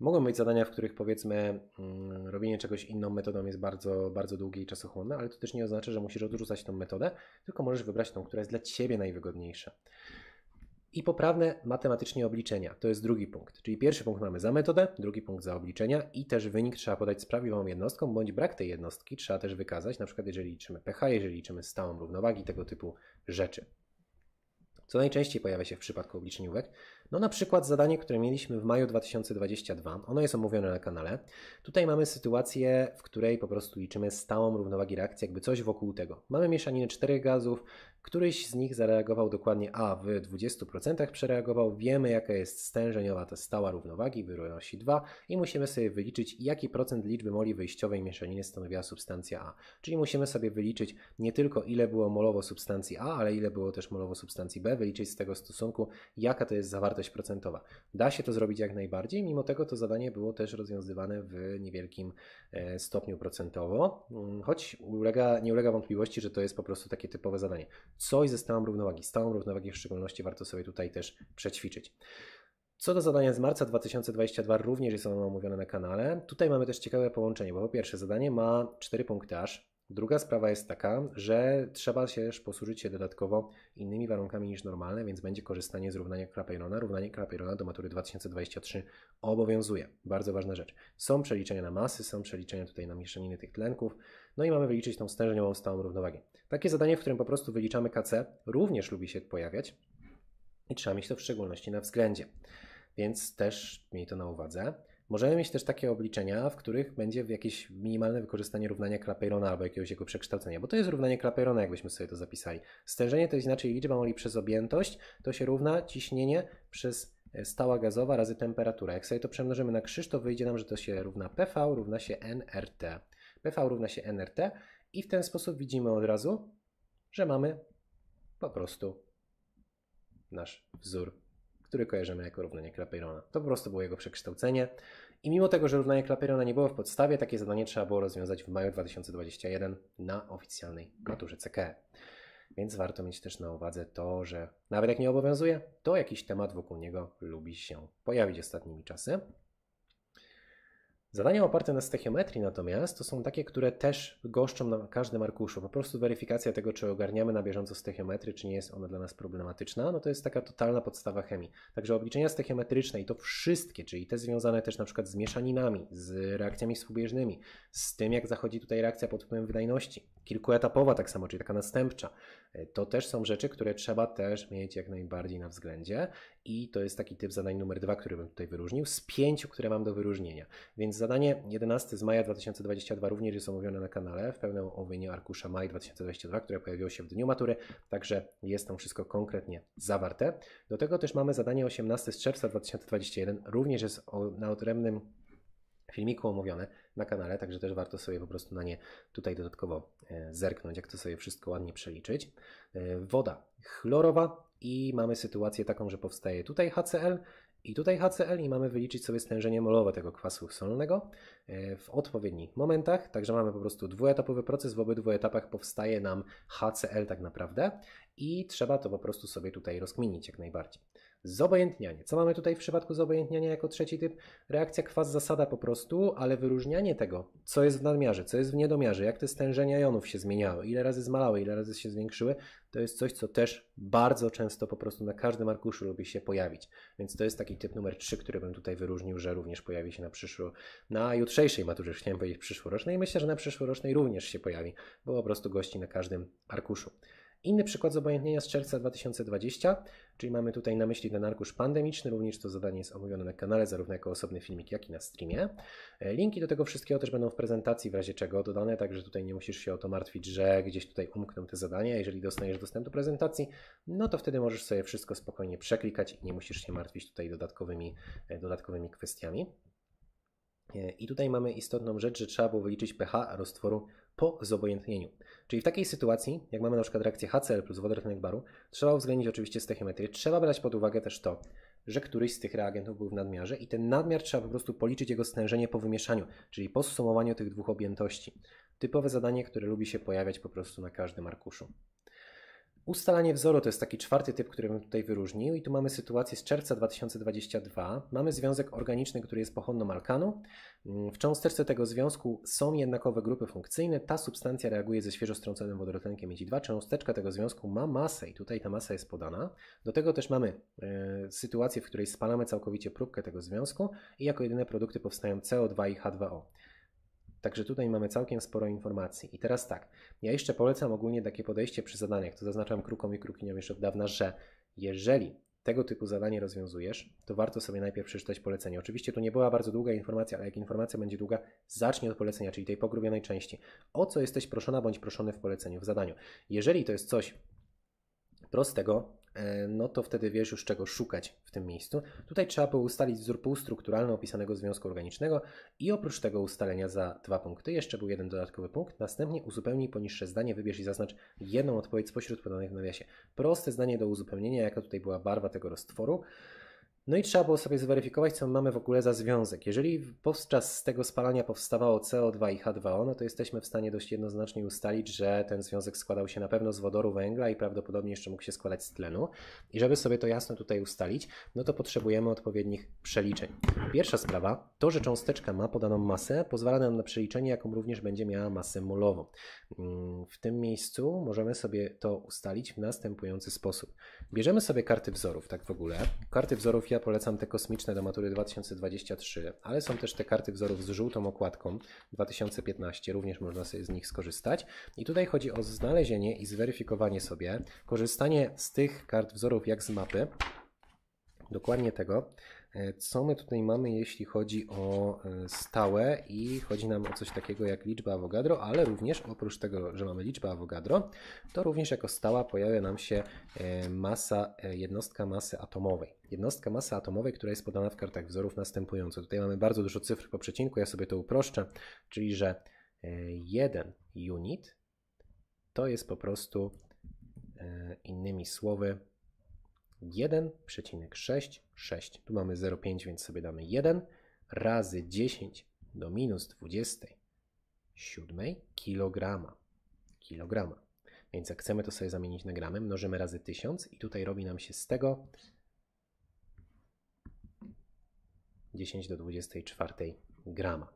Speaker 1: Mogą być zadania, w których powiedzmy mm, robienie czegoś inną metodą jest bardzo, bardzo długie i czasochłonne, ale to też nie oznacza, że musisz odrzucać tą metodę, tylko możesz wybrać tą, która jest dla Ciebie najwygodniejsza i poprawne matematycznie obliczenia. To jest drugi punkt. Czyli pierwszy punkt mamy za metodę, drugi punkt za obliczenia i też wynik trzeba podać z prawidłową jednostką, bądź brak tej jednostki trzeba też wykazać, na przykład jeżeli liczymy pH, jeżeli liczymy stałą równowagi, tego typu rzeczy. Co najczęściej pojawia się w przypadku obliczeniówek? No na przykład zadanie, które mieliśmy w maju 2022, ono jest omówione na kanale. Tutaj mamy sytuację, w której po prostu liczymy stałą równowagi reakcji, jakby coś wokół tego. Mamy mieszaninę czterech gazów, Któryś z nich zareagował dokładnie A w 20% przereagował. Wiemy, jaka jest stężeniowa ta stała równowagi, wynosi 2 i musimy sobie wyliczyć, jaki procent liczby moli wyjściowej mieszaniny stanowiła substancja A. Czyli musimy sobie wyliczyć nie tylko ile było molowo substancji A, ale ile było też molowo substancji B, wyliczyć z tego stosunku, jaka to jest zawartość procentowa. Da się to zrobić jak najbardziej, mimo tego to zadanie było też rozwiązywane w niewielkim E, stopniu procentowo, mm, choć ulega, nie ulega wątpliwości, że to jest po prostu takie typowe zadanie. Coś ze stałą równowagi. Stałą równowagi w szczególności warto sobie tutaj też przećwiczyć. Co do zadania z marca 2022, również jest ono omówione na kanale. Tutaj mamy też ciekawe połączenie, bo po pierwsze zadanie ma 4 punktaż, Druga sprawa jest taka, że trzeba się też posłużyć się dodatkowo innymi warunkami niż normalne, więc będzie korzystanie z równania Clapeyron'a. Równanie Clapeyron'a do matury 2023 obowiązuje. Bardzo ważna rzecz. Są przeliczenia na masy, są przeliczenia tutaj na mieszaniny tych tlenków, no i mamy wyliczyć tą stężeniową stałą równowagę. Takie zadanie, w którym po prostu wyliczamy KC, również lubi się pojawiać i trzeba mieć to w szczególności na względzie. Więc też miej to na uwadze. Możemy mieć też takie obliczenia, w których będzie jakieś minimalne wykorzystanie równania Clapeyrona albo jakiegoś jego przekształcenia, bo to jest równanie Clapeyrona, jakbyśmy sobie to zapisali. Stężenie to jest inaczej liczba moli przez objętość, to się równa ciśnienie przez e, stała gazowa razy temperatura. Jak sobie to przemnożymy na krzyż, to wyjdzie nam, że to się równa PV równa się nRT. PV równa się nRT i w ten sposób widzimy od razu, że mamy po prostu nasz wzór który kojarzymy jako równanie Clapeyrona. To po prostu było jego przekształcenie. I mimo tego, że równanie Clapeyrona nie było w podstawie, takie zadanie trzeba było rozwiązać w maju 2021 na oficjalnej maturze CKE. Więc warto mieć też na uwadze to, że nawet jak nie obowiązuje, to jakiś temat wokół niego lubi się pojawić ostatnimi czasy. Zadania oparte na stechiometrii natomiast to są takie, które też goszczą na każdym arkuszu. Po prostu weryfikacja tego, czy ogarniamy na bieżąco stechiometrię, czy nie jest ona dla nas problematyczna, no to jest taka totalna podstawa chemii. Także obliczenia stechiometryczne i to wszystkie, czyli te związane też na przykład z mieszaninami, z reakcjami współbieżnymi, z tym jak zachodzi tutaj reakcja pod wpływem wydajności, kilkuetapowa tak samo, czyli taka następcza, to też są rzeczy, które trzeba też mieć jak najbardziej na względzie i to jest taki typ zadań numer dwa, który bym tutaj wyróżnił z pięciu, które mam do wyróżnienia. Więc zadanie 11 z maja 2022 również jest omówione na kanale w pełnym omówieniu arkusza maj 2022, które pojawiło się w dniu matury, także jest tam wszystko konkretnie zawarte. Do tego też mamy zadanie 18 z czerwca 2021, również jest na odrębnym filmiku omówione na kanale, także też warto sobie po prostu na nie tutaj dodatkowo e, zerknąć, jak to sobie wszystko ładnie przeliczyć. E, woda chlorowa i mamy sytuację taką, że powstaje tutaj HCl i tutaj HCl i mamy wyliczyć sobie stężenie molowe tego kwasu solnego e, w odpowiednich momentach. Także mamy po prostu dwuetapowy proces, w obydwu etapach powstaje nam HCl tak naprawdę i trzeba to po prostu sobie tutaj rozkminić jak najbardziej. Zobojętnianie. Co mamy tutaj w przypadku zobojętniania jako trzeci typ? Reakcja kwas-zasada po prostu, ale wyróżnianie tego, co jest w nadmiarze, co jest w niedomiarze, jak te stężenia jonów się zmieniały, ile razy zmalały, ile razy się zwiększyły, to jest coś, co też bardzo często po prostu na każdym arkuszu lubi się pojawić. Więc to jest taki typ numer 3, który bym tutaj wyróżnił, że również pojawi się na przyszło, na jutrzejszej maturze, chciałem powiedzieć przyszłorocznej. Myślę, że na przyszłorocznej również się pojawi, bo po prostu gości na każdym arkuszu. Inny przykład zobojętnienia z czerwca 2020, czyli mamy tutaj na myśli ten arkusz pandemiczny, również to zadanie jest omówione na kanale, zarówno jako osobny filmik, jak i na streamie. E, linki do tego wszystkiego też będą w prezentacji, w razie czego dodane, także tutaj nie musisz się o to martwić, że gdzieś tutaj umkną te zadania. Jeżeli dostaniesz dostęp do prezentacji, no to wtedy możesz sobie wszystko spokojnie przeklikać i nie musisz się martwić tutaj dodatkowymi, e, dodatkowymi kwestiami. E, I tutaj mamy istotną rzecz, że trzeba było wyliczyć pH roztworu po zobojętnieniu. Czyli w takiej sytuacji, jak mamy na przykład reakcję HCl plus wodorotlenek baru, trzeba uwzględnić oczywiście stechiometrię, trzeba brać pod uwagę też to, że któryś z tych reagentów był w nadmiarze i ten nadmiar trzeba po prostu policzyć jego stężenie po wymieszaniu, czyli po zsumowaniu tych dwóch objętości. Typowe zadanie, które lubi się pojawiać po prostu na każdym arkuszu. Ustalanie wzoru to jest taki czwarty typ, który bym tutaj wyróżnił i tu mamy sytuację z czerwca 2022. Mamy związek organiczny, który jest pochodną alkanu. Mm, w cząsteczce tego związku są jednakowe grupy funkcyjne. Ta substancja reaguje ze świeżo strąconym wodorotlenkiem miedzi 2. Cząsteczka tego związku ma masę i tutaj ta masa jest podana. Do tego też mamy e, sytuację, w której spalamy całkowicie próbkę tego związku i jako jedyne produkty powstają CO2 i H2O. Także tutaj mamy całkiem sporo informacji. I teraz tak, ja jeszcze polecam ogólnie takie podejście przy zadaniach, to zaznaczam krukom i krukiniom już od dawna, że jeżeli tego typu zadanie rozwiązujesz, to warto sobie najpierw przeczytać polecenie. Oczywiście tu nie była bardzo długa informacja, ale jak informacja będzie długa, zacznij od polecenia, czyli tej pogrubionej części. O co jesteś proszona bądź proszony w poleceniu, w zadaniu. Jeżeli to jest coś prostego, E, no to wtedy wiesz już czego szukać w tym miejscu. Tutaj trzeba było ustalić wzór półstrukturalny opisanego związku organicznego i oprócz tego ustalenia za dwa punkty jeszcze był jeden dodatkowy punkt. Następnie uzupełnij poniższe zdanie, wybierz i zaznacz jedną odpowiedź spośród podanych w nawiasie. Proste zdanie do uzupełnienia, jaka tutaj była barwa tego roztworu. No i trzeba było sobie zweryfikować, co mamy w ogóle za związek. Jeżeli podczas tego spalania powstawało CO2 i H2O, no to jesteśmy w stanie dość jednoznacznie ustalić, że ten związek składał się na pewno z wodoru węgla i prawdopodobnie jeszcze mógł się składać z tlenu. I żeby sobie to jasno tutaj ustalić, no to potrzebujemy odpowiednich przeliczeń. Pierwsza sprawa, to że cząsteczka ma podaną masę, pozwala nam na przeliczenie, jaką również będzie miała masę molową. Mm, w tym miejscu możemy sobie to ustalić w następujący sposób. Bierzemy sobie karty wzorów, tak w ogóle. Karty wzorów ja polecam te kosmiczne do matury 2023, ale są też te karty wzorów z żółtą okładką 2015, również można sobie z nich skorzystać. I tutaj chodzi o znalezienie i zweryfikowanie sobie, korzystanie z tych kart wzorów jak z mapy, dokładnie tego, E, co my tutaj mamy, jeśli chodzi o e, stałe i chodzi nam o coś takiego jak liczba Avogadro, ale również oprócz tego, że mamy liczbę Avogadro, to również jako stała pojawia nam się e, masa, jednostka masy atomowej. Jednostka masy atomowej, która jest podana w kartach wzorów następująco. Tutaj mamy bardzo dużo cyfr po przecinku, ja sobie to uproszczę, czyli że jeden unit to jest po prostu innymi słowy 1,66. Tu mamy 0,5, więc sobie damy 1 razy 10 do minus 27 kg. Kilograma. Więc jak chcemy to sobie zamienić na gramy, mnożymy razy 1000 i tutaj robi nam się z tego 10 do 24 grama.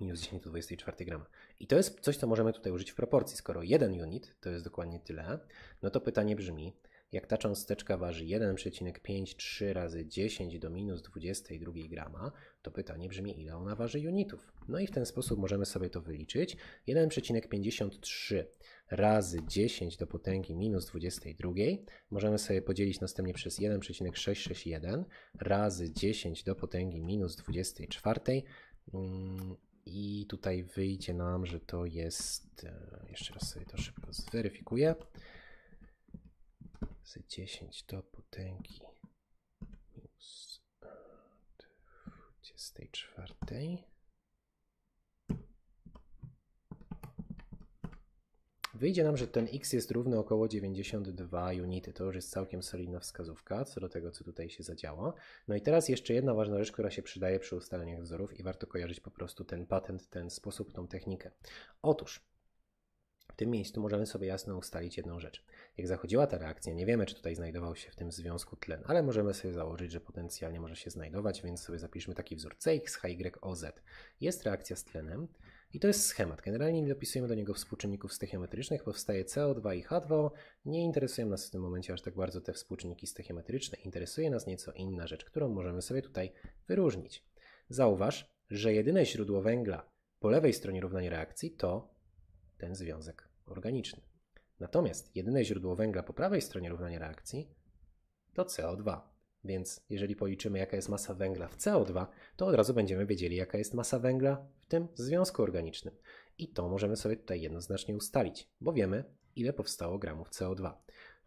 Speaker 1: Minus 10 do 24 grama. I to jest coś, co możemy tutaj użyć w proporcji. Skoro 1 unit to jest dokładnie tyle, no to pytanie brzmi, jak ta cząsteczka waży 1,53 razy 10 do minus 22 grama, to pytanie brzmi, ile ona waży unitów. No i w ten sposób możemy sobie to wyliczyć. 1,53 razy 10 do potęgi minus 22 możemy sobie podzielić następnie przez 1,661 razy 10 do potęgi minus 24 mm, i tutaj wyjdzie nam, że to jest, e, jeszcze raz sobie to szybko zweryfikuję, z 10 do potęgi minus 24. E, Wyjdzie nam, że ten x jest równy około 92 unity. To już jest całkiem solidna wskazówka co do tego, co tutaj się zadziało. No i teraz jeszcze jedna ważna rzecz, która się przydaje przy ustaleniach wzorów i warto kojarzyć po prostu ten patent, ten sposób, tą technikę. Otóż w tym miejscu możemy sobie jasno ustalić jedną rzecz. Jak zachodziła ta reakcja, nie wiemy, czy tutaj znajdował się w tym związku tlen, ale możemy sobie założyć, że potencjalnie może się znajdować, więc sobie zapiszmy taki wzór CXHYOZ. Jest reakcja z tlenem i to jest schemat. Generalnie nie dopisujemy do niego współczynników stoichiometrycznych, powstaje CO2 i H2O. Nie interesują nas w tym momencie aż tak bardzo te współczynniki stoichiometryczne, interesuje nas nieco inna rzecz, którą możemy sobie tutaj wyróżnić. Zauważ, że jedyne źródło węgla po lewej stronie równania reakcji to ten związek organiczny. Natomiast jedyne źródło węgla po prawej stronie równania reakcji to CO2. Więc jeżeli policzymy, jaka jest masa węgla w CO2, to od razu będziemy wiedzieli, jaka jest masa węgla w tym związku organicznym. I to możemy sobie tutaj jednoznacznie ustalić, bo wiemy, ile powstało gramów CO2.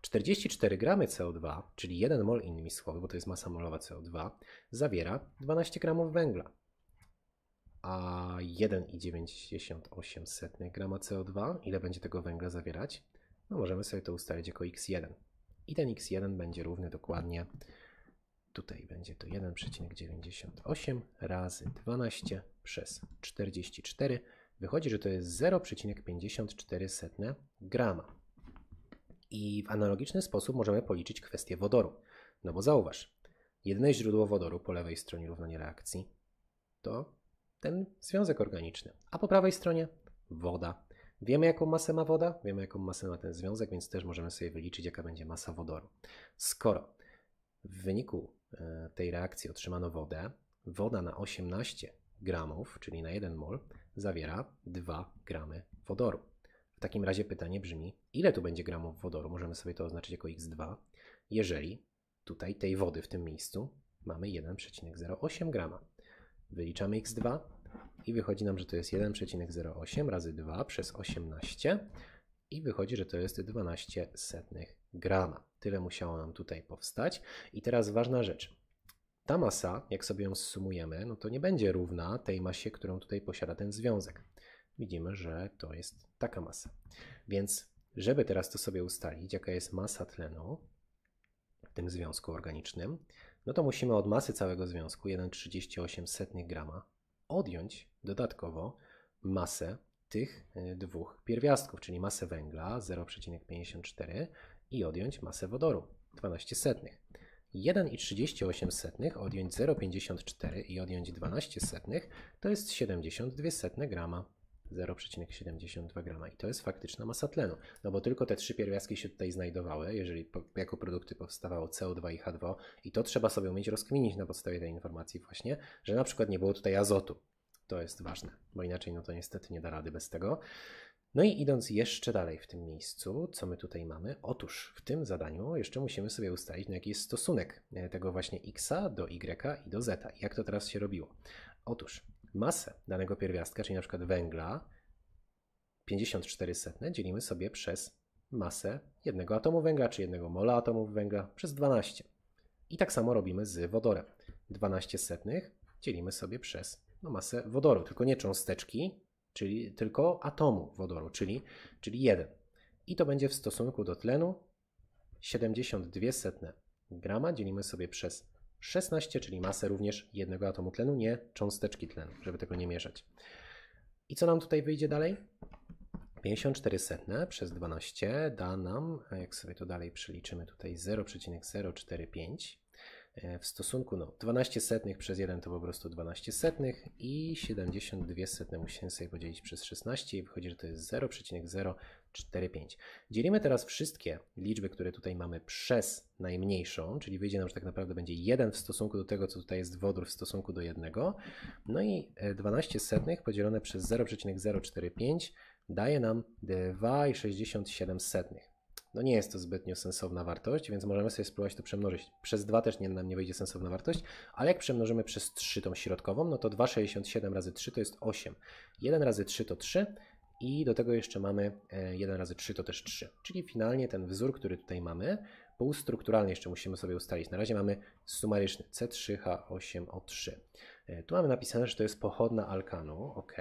Speaker 1: 44 gramy CO2, czyli 1 mol innymi słowy, bo to jest masa molowa CO2, zawiera 12 gramów węgla a 1,98 grama CO2, ile będzie tego węgla zawierać, no możemy sobie to ustalić jako x1. I ten x1 będzie równy dokładnie, tutaj będzie to 1,98 razy 12 przez 44. Wychodzi, że to jest 0,54 grama. I w analogiczny sposób możemy policzyć kwestię wodoru. No bo zauważ, jedyne źródło wodoru po lewej stronie równania reakcji to ten związek organiczny. A po prawej stronie woda. Wiemy, jaką masę ma woda, wiemy, jaką masę ma ten związek, więc też możemy sobie wyliczyć, jaka będzie masa wodoru. Skoro w wyniku e, tej reakcji otrzymano wodę, woda na 18 gramów, czyli na 1 mol, zawiera 2 gramy wodoru. W takim razie pytanie brzmi, ile tu będzie gramów wodoru? Możemy sobie to oznaczyć jako x2, jeżeli tutaj tej wody w tym miejscu mamy 1,08 grama. Wyliczamy x2 i wychodzi nam, że to jest 1,08 razy 2 przez 18 i wychodzi, że to jest 12 setnych grama. Tyle musiało nam tutaj powstać. I teraz ważna rzecz. Ta masa, jak sobie ją zsumujemy, no to nie będzie równa tej masie, którą tutaj posiada ten związek. Widzimy, że to jest taka masa. Więc żeby teraz to sobie ustalić, jaka jest masa tlenu w tym związku organicznym, no to musimy od masy całego związku 1,38 grama odjąć dodatkowo masę tych e, dwóch pierwiastków, czyli masę węgla 0,54 i odjąć masę wodoru 12 setnych. 1,38 odjąć 0,54 i odjąć 12 setnych to jest 72 grama. 0,72 g I to jest faktyczna masa tlenu, no bo tylko te trzy pierwiastki się tutaj znajdowały, jeżeli po, jako produkty powstawało CO2 i H2, i to trzeba sobie umieć rozkminić na podstawie tej informacji właśnie, że na przykład nie było tutaj azotu. To jest ważne, bo inaczej no to niestety nie da rady bez tego. No i idąc jeszcze dalej w tym miejscu, co my tutaj mamy? Otóż w tym zadaniu jeszcze musimy sobie ustalić, no jaki jest stosunek e, tego właśnie x do y i do z. Jak to teraz się robiło? Otóż masę danego pierwiastka, czyli na przykład węgla, 54 setne dzielimy sobie przez masę jednego atomu węgla, czy jednego mola atomów węgla, przez 12. I tak samo robimy z wodorem. 12 setnych dzielimy sobie przez no, masę wodoru, tylko nie cząsteczki, czyli tylko atomu wodoru, czyli, czyli 1. I to będzie w stosunku do tlenu 72 setne grama dzielimy sobie przez 16, czyli masę również jednego atomu tlenu, nie cząsteczki tlenu, żeby tego nie mieszać. I co nam tutaj wyjdzie dalej? 54 setne przez 12 da nam, jak sobie to dalej przeliczymy, tutaj 0,045 E, w stosunku no, 12 setnych przez 1 to po prostu 12 setnych i 72 setne musimy sobie podzielić przez 16 i wychodzi, że to jest 0,045. Dzielimy teraz wszystkie liczby, które tutaj mamy przez najmniejszą, czyli wyjdzie nam, że tak naprawdę będzie 1 w stosunku do tego, co tutaj jest wodór w stosunku do 1. No i 12 e, setnych podzielone przez 0,045 daje nam 2,67 setnych no nie jest to zbytnio sensowna wartość, więc możemy sobie spróbować to przemnożyć. Przez 2 też nie, nam nie wyjdzie sensowna wartość, ale jak przemnożymy przez 3 tą środkową, no to 2,67 razy 3 to jest 8. 1 razy 3 to 3 i do tego jeszcze mamy 1 e, razy 3 to też 3. Czyli finalnie ten wzór, który tutaj mamy, półstrukturalny jeszcze musimy sobie ustalić. Na razie mamy sumaryczny C3H8O3. E, tu mamy napisane, że to jest pochodna alkanu, ok.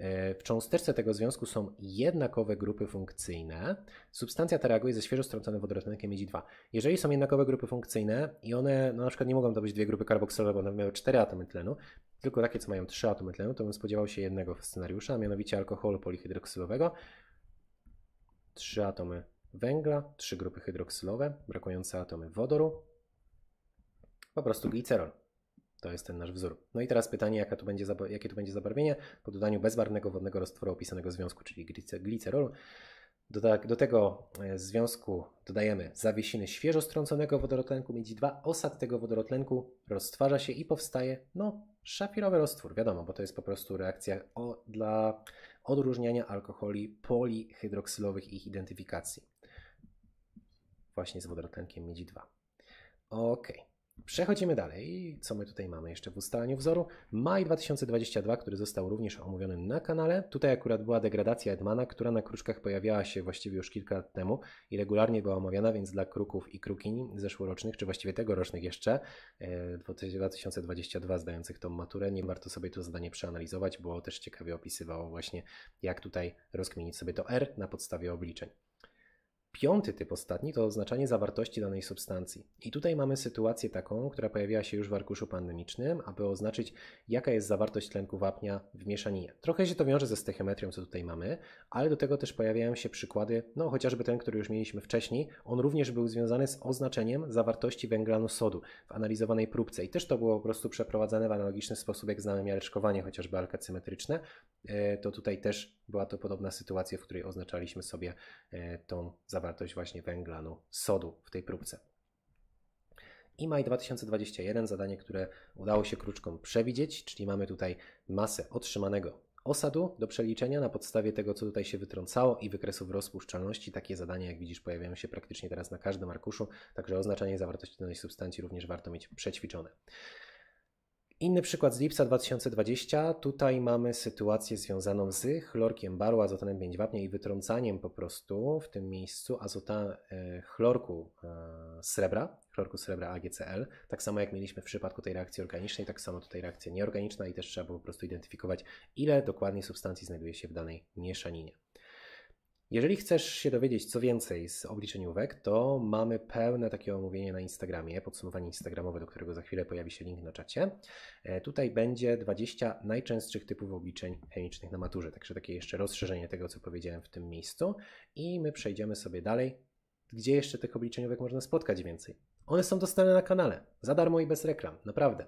Speaker 1: E, w cząsteczce tego związku są jednakowe grupy funkcyjne. Substancja ta reaguje ze świeżo strąconym wodorotlenkiem miedzi 2. Jeżeli są jednakowe grupy funkcyjne i one, no na przykład nie mogą to być dwie grupy karboksylowe, bo one miały cztery atomy tlenu, tylko takie, co mają trzy atomy tlenu, to bym spodziewał się jednego scenariusza, a mianowicie alkoholu polihydroksylowego, Trzy atomy węgla, trzy grupy hydroksylowe, brakujące atomy wodoru, po prostu glicerol. To jest ten nasz wzór. No i teraz pytanie, jaka tu będzie, jakie to będzie zabarwienie po dodaniu bezbarwnego wodnego roztworu opisanego związku, czyli glicerolu. Do, tak- do tego e, związku dodajemy zawiesiny świeżo strąconego wodorotlenku miedzi 2, osad tego wodorotlenku roztwarza się i powstaje no, szafirowy roztwór. Wiadomo, bo to jest po prostu reakcja o, dla odróżniania alkoholi polihydroksylowych i ich identyfikacji. Właśnie z wodorotlenkiem miedzi 2. Okej. Okay. Przechodzimy dalej. Co my tutaj mamy jeszcze w ustalaniu wzoru? Maj 2022, który został również omówiony na kanale. Tutaj akurat była degradacja Edmana, która na kruczkach pojawiała się właściwie już kilka lat temu i regularnie była omawiana, więc dla kruków i krukiń zeszłorocznych, czy właściwie tegorocznych jeszcze, 2022 e, zdających tą maturę, nie warto sobie to zadanie przeanalizować, bo też ciekawie opisywało właśnie, jak tutaj rozkminić sobie to R na podstawie obliczeń. Piąty typ ostatni to oznaczanie zawartości danej substancji. I tutaj mamy sytuację taką, która pojawiła się już w arkuszu pandemicznym, aby oznaczyć, jaka jest zawartość tlenku wapnia w mieszaninie. Trochę się to wiąże ze stechiometrią, co tutaj mamy, ale do tego też pojawiają się przykłady, no chociażby ten, który już mieliśmy wcześniej. On również był związany z oznaczeniem zawartości węglanu sodu w analizowanej próbce i też to było po prostu przeprowadzane w analogiczny sposób, jak znamy miareczkowanie chociażby alkacymetryczne. E, to tutaj też była to podobna sytuacja, w której oznaczaliśmy sobie e, tą zawartość właśnie węglanu no, sodu w tej próbce. I maj 2021, zadanie, które udało się kruczkom przewidzieć, czyli mamy tutaj masę otrzymanego osadu do przeliczenia na podstawie tego, co tutaj się wytrącało i wykresów rozpuszczalności. Takie zadania, jak widzisz, pojawiają się praktycznie teraz na każdym arkuszu, także oznaczanie zawartości danej substancji również warto mieć przećwiczone. Inny przykład z lipca 2020. Tutaj mamy sytuację związaną z chlorkiem barła, azotanem 5 wapnia i wytrącaniem po prostu w tym miejscu azota, e, chlorku e, srebra, chlorku srebra AgCl. Tak samo jak mieliśmy w przypadku tej reakcji organicznej, tak samo tutaj reakcja nieorganiczna i też trzeba było po prostu identyfikować, ile dokładnie substancji znajduje się w danej mieszaninie. Jeżeli chcesz się dowiedzieć co więcej z obliczeniówek, to mamy pełne takie omówienie na Instagramie, podsumowanie instagramowe, do którego za chwilę pojawi się link na czacie. E, tutaj będzie 20 najczęstszych typów obliczeń chemicznych na maturze, także takie jeszcze rozszerzenie tego, co powiedziałem w tym miejscu. I my przejdziemy sobie dalej, gdzie jeszcze tych obliczeniówek można spotkać więcej. One są dostępne na kanale, za darmo i bez reklam, naprawdę.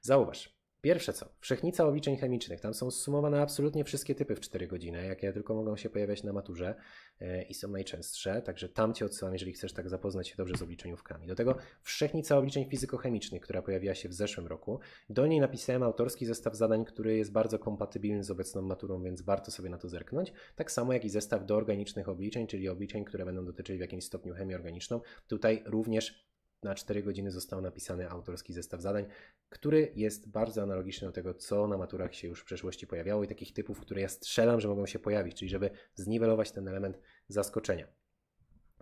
Speaker 1: Zauważ, Pierwsze co, wszechnica obliczeń chemicznych. Tam są sumowane absolutnie wszystkie typy w 4 godziny, jakie tylko mogą się pojawiać na maturze e, i są najczęstsze. Także tam cię odsyłam, jeżeli chcesz tak zapoznać się dobrze z obliczeniówkami. Do tego wszechnica obliczeń fizykochemicznych, która pojawiła się w zeszłym roku. Do niej napisałem autorski zestaw zadań, który jest bardzo kompatybilny z obecną maturą, więc warto sobie na to zerknąć. Tak samo jak i zestaw do organicznych obliczeń, czyli obliczeń, które będą dotyczyły w jakimś stopniu chemię organiczną. Tutaj również na 4 godziny został napisany autorski zestaw zadań, który jest bardzo analogiczny do tego, co na maturach się już w przeszłości pojawiało i takich typów, które ja strzelam, że mogą się pojawić, czyli żeby zniwelować ten element zaskoczenia.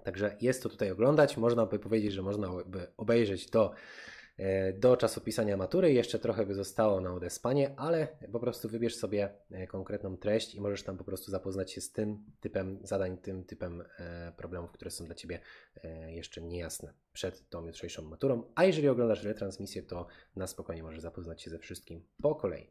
Speaker 1: Także jest to tutaj oglądać. Można by powiedzieć, że można by obejrzeć to E, do czasu pisania matury. Jeszcze trochę by zostało na odespanie, ale po prostu wybierz sobie e, konkretną treść i możesz tam po prostu zapoznać się z tym typem zadań, tym typem e, problemów, które są dla Ciebie jeszcze niejasne przed tą jutrzejszą maturą. A jeżeli oglądasz retransmisję, to na spokojnie możesz zapoznać się ze wszystkim po kolei.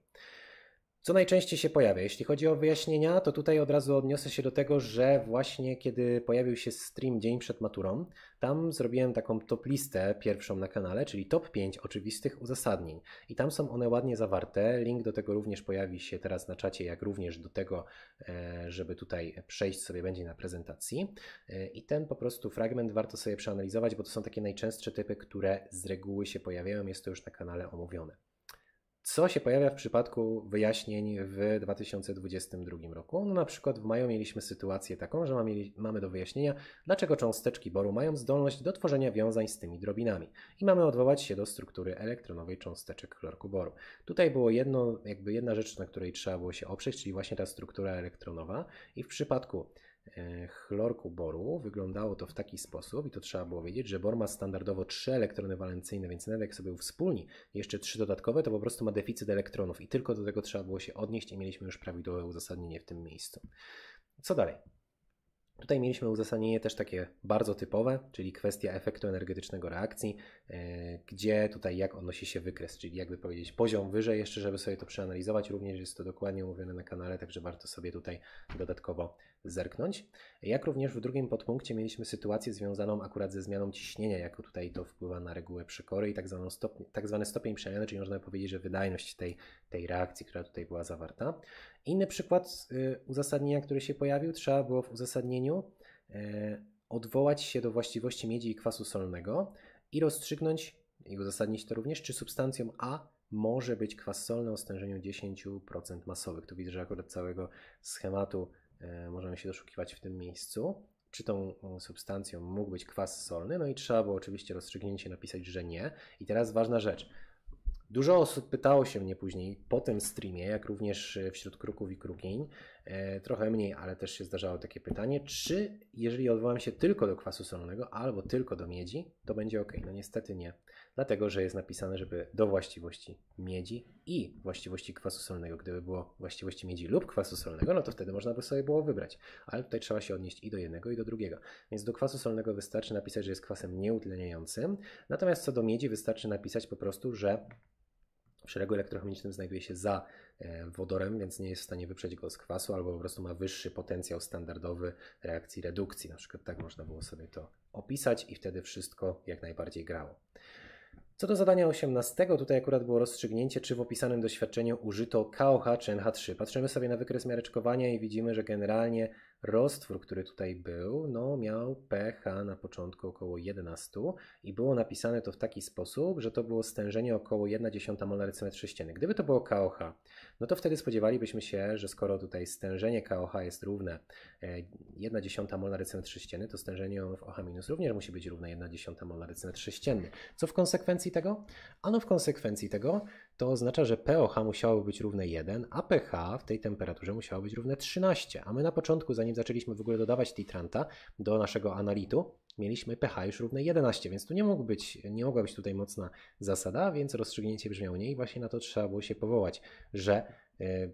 Speaker 1: Co najczęściej się pojawia? Jeśli chodzi o wyjaśnienia, to tutaj od razu odniosę się do tego, że właśnie kiedy pojawił się stream dzień przed maturą, tam zrobiłem taką top listę pierwszą na kanale, czyli top 5 oczywistych uzasadnień. I tam są one ładnie zawarte. Link do tego również pojawi się teraz na czacie, jak również do tego, e, żeby tutaj przejść sobie będzie na prezentacji. E, I ten po prostu fragment warto sobie przeanalizować, bo to są takie najczęstsze typy, które z reguły się pojawiają. Jest to już na kanale omówione co się pojawia w przypadku wyjaśnień w 2022 roku. No, na przykład w maju mieliśmy sytuację taką, że mamy do wyjaśnienia, dlaczego cząsteczki boru mają zdolność do tworzenia wiązań z tymi drobinami i mamy odwołać się do struktury elektronowej cząsteczek chlorku boru. Tutaj było jedno, jakby jedna rzecz, na której trzeba było się oprzeć, czyli właśnie ta struktura elektronowa i w przypadku E, chlorku boru wyglądało to w taki sposób, i to trzeba było wiedzieć, że bor ma standardowo trzy elektrony walencyjne, więc nawet jak sobie uwspólni jeszcze trzy dodatkowe, to po prostu ma deficyt elektronów i tylko do tego trzeba było się odnieść i mieliśmy już prawidłowe uzasadnienie w tym miejscu. Co dalej? Tutaj mieliśmy uzasadnienie też takie bardzo typowe, czyli kwestia efektu energetycznego reakcji, e, gdzie tutaj jak odnosi się wykres, czyli jakby powiedzieć poziom wyżej jeszcze, żeby sobie to przeanalizować. Również jest to dokładnie omówione na kanale, także warto sobie tutaj dodatkowo zerknąć. Jak również w drugim podpunkcie mieliśmy sytuację związaną akurat ze zmianą ciśnienia, jako tutaj to wpływa na regułę przekory i tak, zwaną stopień, tak zwany stopień przemiany, czyli można powiedzieć, że wydajność tej, tej reakcji, która tutaj była zawarta. Inny przykład y, uzasadnienia, który się pojawił, trzeba było w uzasadnieniu y, odwołać się do właściwości miedzi i kwasu solnego i rozstrzygnąć i uzasadnić to również, czy substancją A może być kwas solny o stężeniu 10% masowych. Tu widzę, że akurat całego schematu E, możemy się doszukiwać w tym miejscu. Czy tą e, substancją mógł być kwas solny? No i trzeba było oczywiście rozstrzygnięcie napisać, że nie. I teraz ważna rzecz. Dużo osób pytało się mnie później po tym streamie, jak również e, wśród kruków i krukiń, trochę mniej, ale też się zdarzało takie pytanie, czy jeżeli odwołam się tylko do kwasu solnego albo tylko do miedzi, to będzie ok. No niestety nie dlatego że jest napisane, żeby do właściwości miedzi i właściwości kwasu solnego. Gdyby było właściwości miedzi lub kwasu solnego, no to wtedy można by sobie było wybrać. Ale tutaj trzeba się odnieść i do jednego, i do drugiego. Więc do kwasu solnego wystarczy napisać, że jest kwasem nieutleniającym. Natomiast co do miedzi wystarczy napisać po prostu, że w szeregu elektrochemicznym znajduje się za e, wodorem, więc nie jest w stanie wyprzeć go z kwasu, albo po prostu ma wyższy potencjał standardowy reakcji redukcji. Na przykład tak można było sobie to opisać i wtedy wszystko jak najbardziej grało. Co do zadania 18, tutaj akurat było rozstrzygnięcie, czy w opisanym doświadczeniu użyto KOH czy NH3. Patrzymy sobie na wykres miareczkowania i widzimy, że generalnie roztwór, który tutaj był, no miał pH na początku około 11 i było napisane to w taki sposób, że to było stężenie około 1,1 molar cm3. Gdyby to było KOH, no to wtedy spodziewalibyśmy się, że skoro tutaj stężenie KOH jest równe 1 e, dziesiąta mol na rycyn sześcienny, to stężenie w OH minus również musi być równe 1 dziesiąta mol na rycyn sześcienny. Co w konsekwencji tego? Ano w konsekwencji tego to oznacza, że pOH musiało być równe 1, a pH w tej temperaturze musiało być równe 13. A my na początku, zanim zaczęliśmy w ogóle dodawać titranta do naszego analitu, mieliśmy pH już równe 11, więc tu nie, mógł być, nie mogła być tutaj mocna zasada, więc rozstrzygnięcie brzmiało nie i właśnie na to trzeba było się powołać, że e,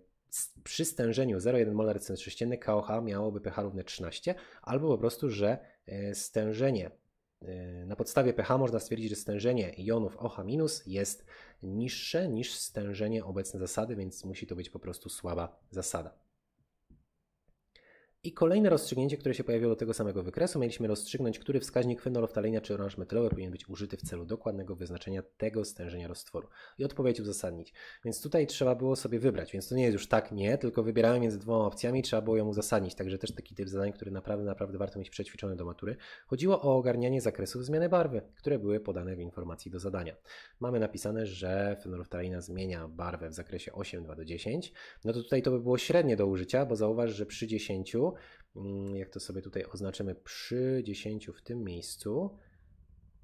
Speaker 1: przy stężeniu 0,1 molar sześcienny KOH miałoby pH równe 13, albo po prostu, że e, stężenie e, na podstawie pH można stwierdzić, że stężenie jonów OH- jest niższe niż stężenie obecnej zasady, więc musi to być po prostu słaba zasada. I kolejne rozstrzygnięcie, które się pojawiło tego samego wykresu, mieliśmy rozstrzygnąć, który wskaźnik fenoloftalenia czy oranż metalowy powinien być użyty w celu dokładnego wyznaczenia tego stężenia roztworu i odpowiedź uzasadnić. Więc tutaj trzeba było sobie wybrać, więc to nie jest już tak, nie, tylko wybierałem między dwoma opcjami, trzeba było ją uzasadnić, także też taki typ zadań, który naprawdę, naprawdę warto mieć przećwiczony do matury. Chodziło o ogarnianie zakresów zmiany barwy, które były podane w informacji do zadania. Mamy napisane, że fenolftaleina zmienia barwę w zakresie 8,2 do 10, no to tutaj to by było średnie do użycia, bo zauważ, że przy 10 Mm, jak to sobie tutaj oznaczymy, przy 10 w tym miejscu,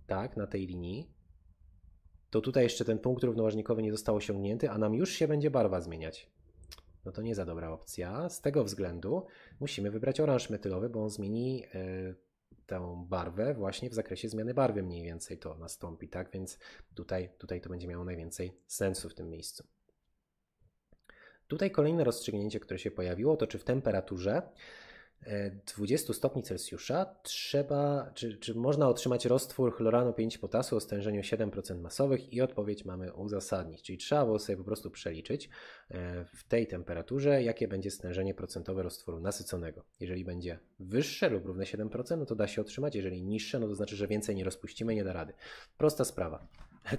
Speaker 1: tak, na tej linii, to tutaj jeszcze ten punkt równoważnikowy nie został osiągnięty, a nam już się będzie barwa zmieniać. No to nie za dobra opcja. Z tego względu musimy wybrać oranż metylowy, bo on zmieni e, tę barwę właśnie w zakresie zmiany barwy mniej więcej to nastąpi, tak? Więc tutaj, tutaj to będzie miało najwięcej sensu w tym miejscu. Tutaj kolejne rozstrzygnięcie, które się pojawiło, to czy w temperaturze 20 e, stopni Celsjusza trzeba, czy, czy można otrzymać roztwór chloranu 5 potasu o stężeniu 7% masowych i odpowiedź mamy uzasadnić, czyli trzeba było sobie po prostu przeliczyć e, w tej temperaturze, jakie będzie stężenie procentowe roztworu nasyconego. Jeżeli będzie wyższe lub równe 7%, no to da się otrzymać, jeżeli niższe, no to znaczy, że więcej nie rozpuścimy, nie da rady. Prosta sprawa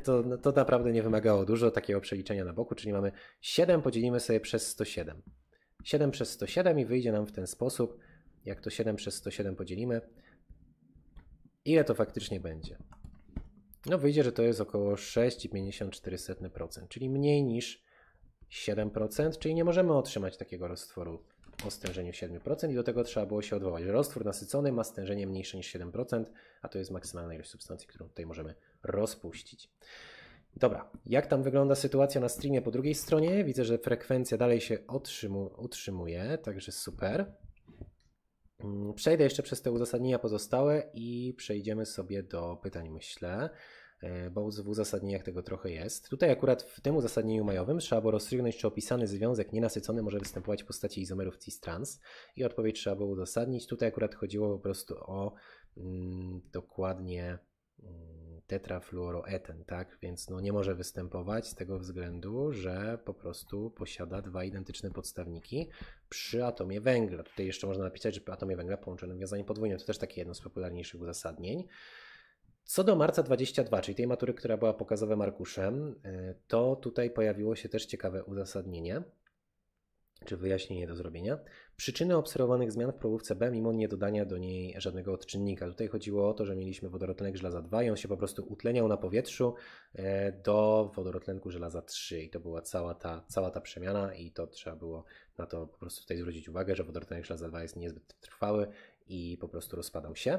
Speaker 1: to, to naprawdę nie wymagało dużo takiego przeliczenia na boku, czyli mamy 7 podzielimy sobie przez 107. 7 przez 107 i wyjdzie nam w ten sposób, jak to 7 przez 107 podzielimy, ile to faktycznie będzie. No wyjdzie, że to jest około 6,54%, czyli mniej niż 7%, czyli nie możemy otrzymać takiego roztworu o stężeniu 7% i do tego trzeba było się odwołać. Roztwór nasycony ma stężenie mniejsze niż 7%, a to jest maksymalna ilość substancji, którą tutaj możemy rozpuścić. Dobra, jak tam wygląda sytuacja na streamie po drugiej stronie? Widzę, że frekwencja dalej się utrzymuje, także super. Mm, przejdę jeszcze przez te uzasadnienia pozostałe i przejdziemy sobie do pytań, myślę, e, bo w uzasadnieniach tego trochę jest. Tutaj akurat w tym uzasadnieniu majowym trzeba było rozstrzygnąć, czy opisany związek nienasycony może występować w postaci izomerów cis-trans i odpowiedź trzeba było uzasadnić. Tutaj akurat chodziło po prostu o mm, dokładnie... Mm, tetrafluoroeten, tak? Więc no nie może występować z tego względu, że po prostu posiada dwa identyczne podstawniki przy atomie węgla. Tutaj jeszcze można napisać, że przy atomie węgla połączonym wiązaniem podwójnym. To też takie jedno z popularniejszych uzasadnień. Co do marca 22, czyli tej matury, która była pokazowym arkuszem, y, to tutaj pojawiło się też ciekawe uzasadnienie czy wyjaśnienie do zrobienia. Przyczyny obserwowanych zmian w probówce B mimo nie dodania do niej żadnego odczynnika. Tutaj chodziło o to, że mieliśmy wodorotlenek żelaza 2 i on się po prostu utleniał na powietrzu e, do wodorotlenku żelaza 3 i to była cała ta, cała ta przemiana i to trzeba było na to po prostu tutaj zwrócić uwagę, że wodorotlenek żelaza 2 jest niezbyt trwały i po prostu rozpadał się.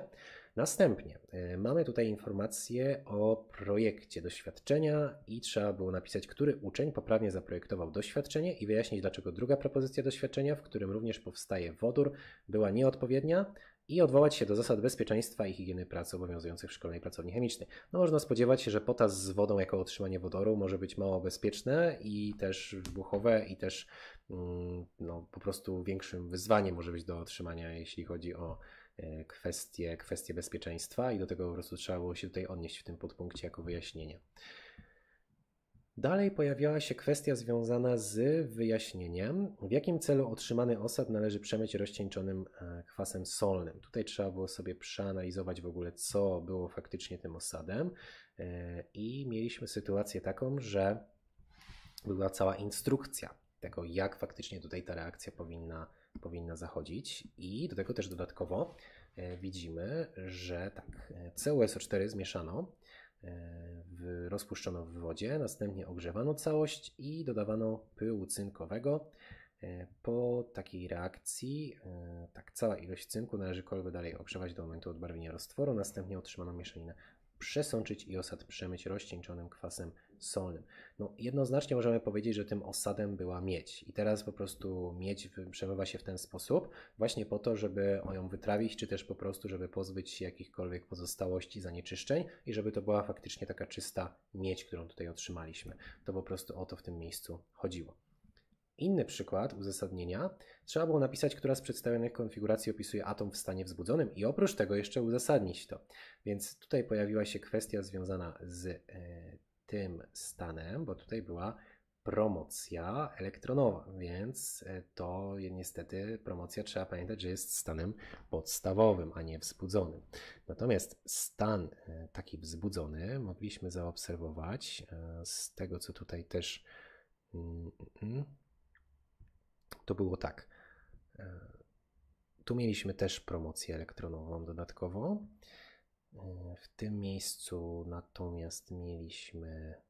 Speaker 1: Następnie e, mamy tutaj informację o projekcie doświadczenia i trzeba było napisać, który uczeń poprawnie zaprojektował doświadczenie i wyjaśnić, dlaczego druga propozycja doświadczenia, w którym również powstaje wodór, była nieodpowiednia i odwołać się do zasad bezpieczeństwa i higieny pracy obowiązujących w szkolnej pracowni chemicznej. No, można spodziewać się, że potas z wodą jako otrzymanie wodoru może być mało bezpieczne i też wybuchowe i też mm, no, po prostu większym wyzwaniem może być do otrzymania, jeśli chodzi o E, kwestie, kwestie bezpieczeństwa i do tego po prostu trzeba było się tutaj odnieść w tym podpunkcie jako wyjaśnienie. Dalej pojawiała się kwestia związana z wyjaśnieniem, w jakim celu otrzymany osad należy przemyć rozcieńczonym e, kwasem solnym. Tutaj trzeba było sobie przeanalizować w ogóle, co było faktycznie tym osadem, e, i mieliśmy sytuację taką, że była cała instrukcja tego, jak faktycznie tutaj ta reakcja powinna powinna zachodzić. I do tego też dodatkowo e, widzimy, że tak, e, CuSO4 zmieszano, e, rozpuszczono w wodzie, następnie ogrzewano całość i dodawano pyłu cynkowego. Po takiej reakcji, tak, cała ilość cynku należy kolbę dalej ogrzewać do momentu odbarwienia roztworu, następnie otrzymano mieszaninę przesączyć i osad przemyć rozcieńczonym kwasem solnym. No, jednoznacznie możemy powiedzieć, że tym osadem była miedź. I teraz po prostu miedź przemywa się w ten sposób, właśnie po to, żeby ją wytrawić, czy też po prostu, żeby pozbyć się jakichkolwiek pozostałości, zanieczyszczeń i żeby to była faktycznie taka czysta miedź, którą tutaj otrzymaliśmy. To po prostu o to w tym miejscu chodziło. Inny przykład uzasadnienia trzeba było napisać, która z przedstawionych konfiguracji opisuje atom w stanie wzbudzonym i oprócz tego jeszcze uzasadnić to. Więc tutaj pojawiła się kwestia związana z e, tym stanem, bo tutaj była promocja elektronowa, więc e, to niestety promocja trzeba pamiętać, że jest stanem podstawowym, a nie wzbudzonym. Natomiast stan e, taki wzbudzony mogliśmy zaobserwować z tego, co tutaj też. Mm, mm, mm, to było tak. E, tu mieliśmy też promocję elektronową dodatkowo. E, w tym miejscu natomiast mieliśmy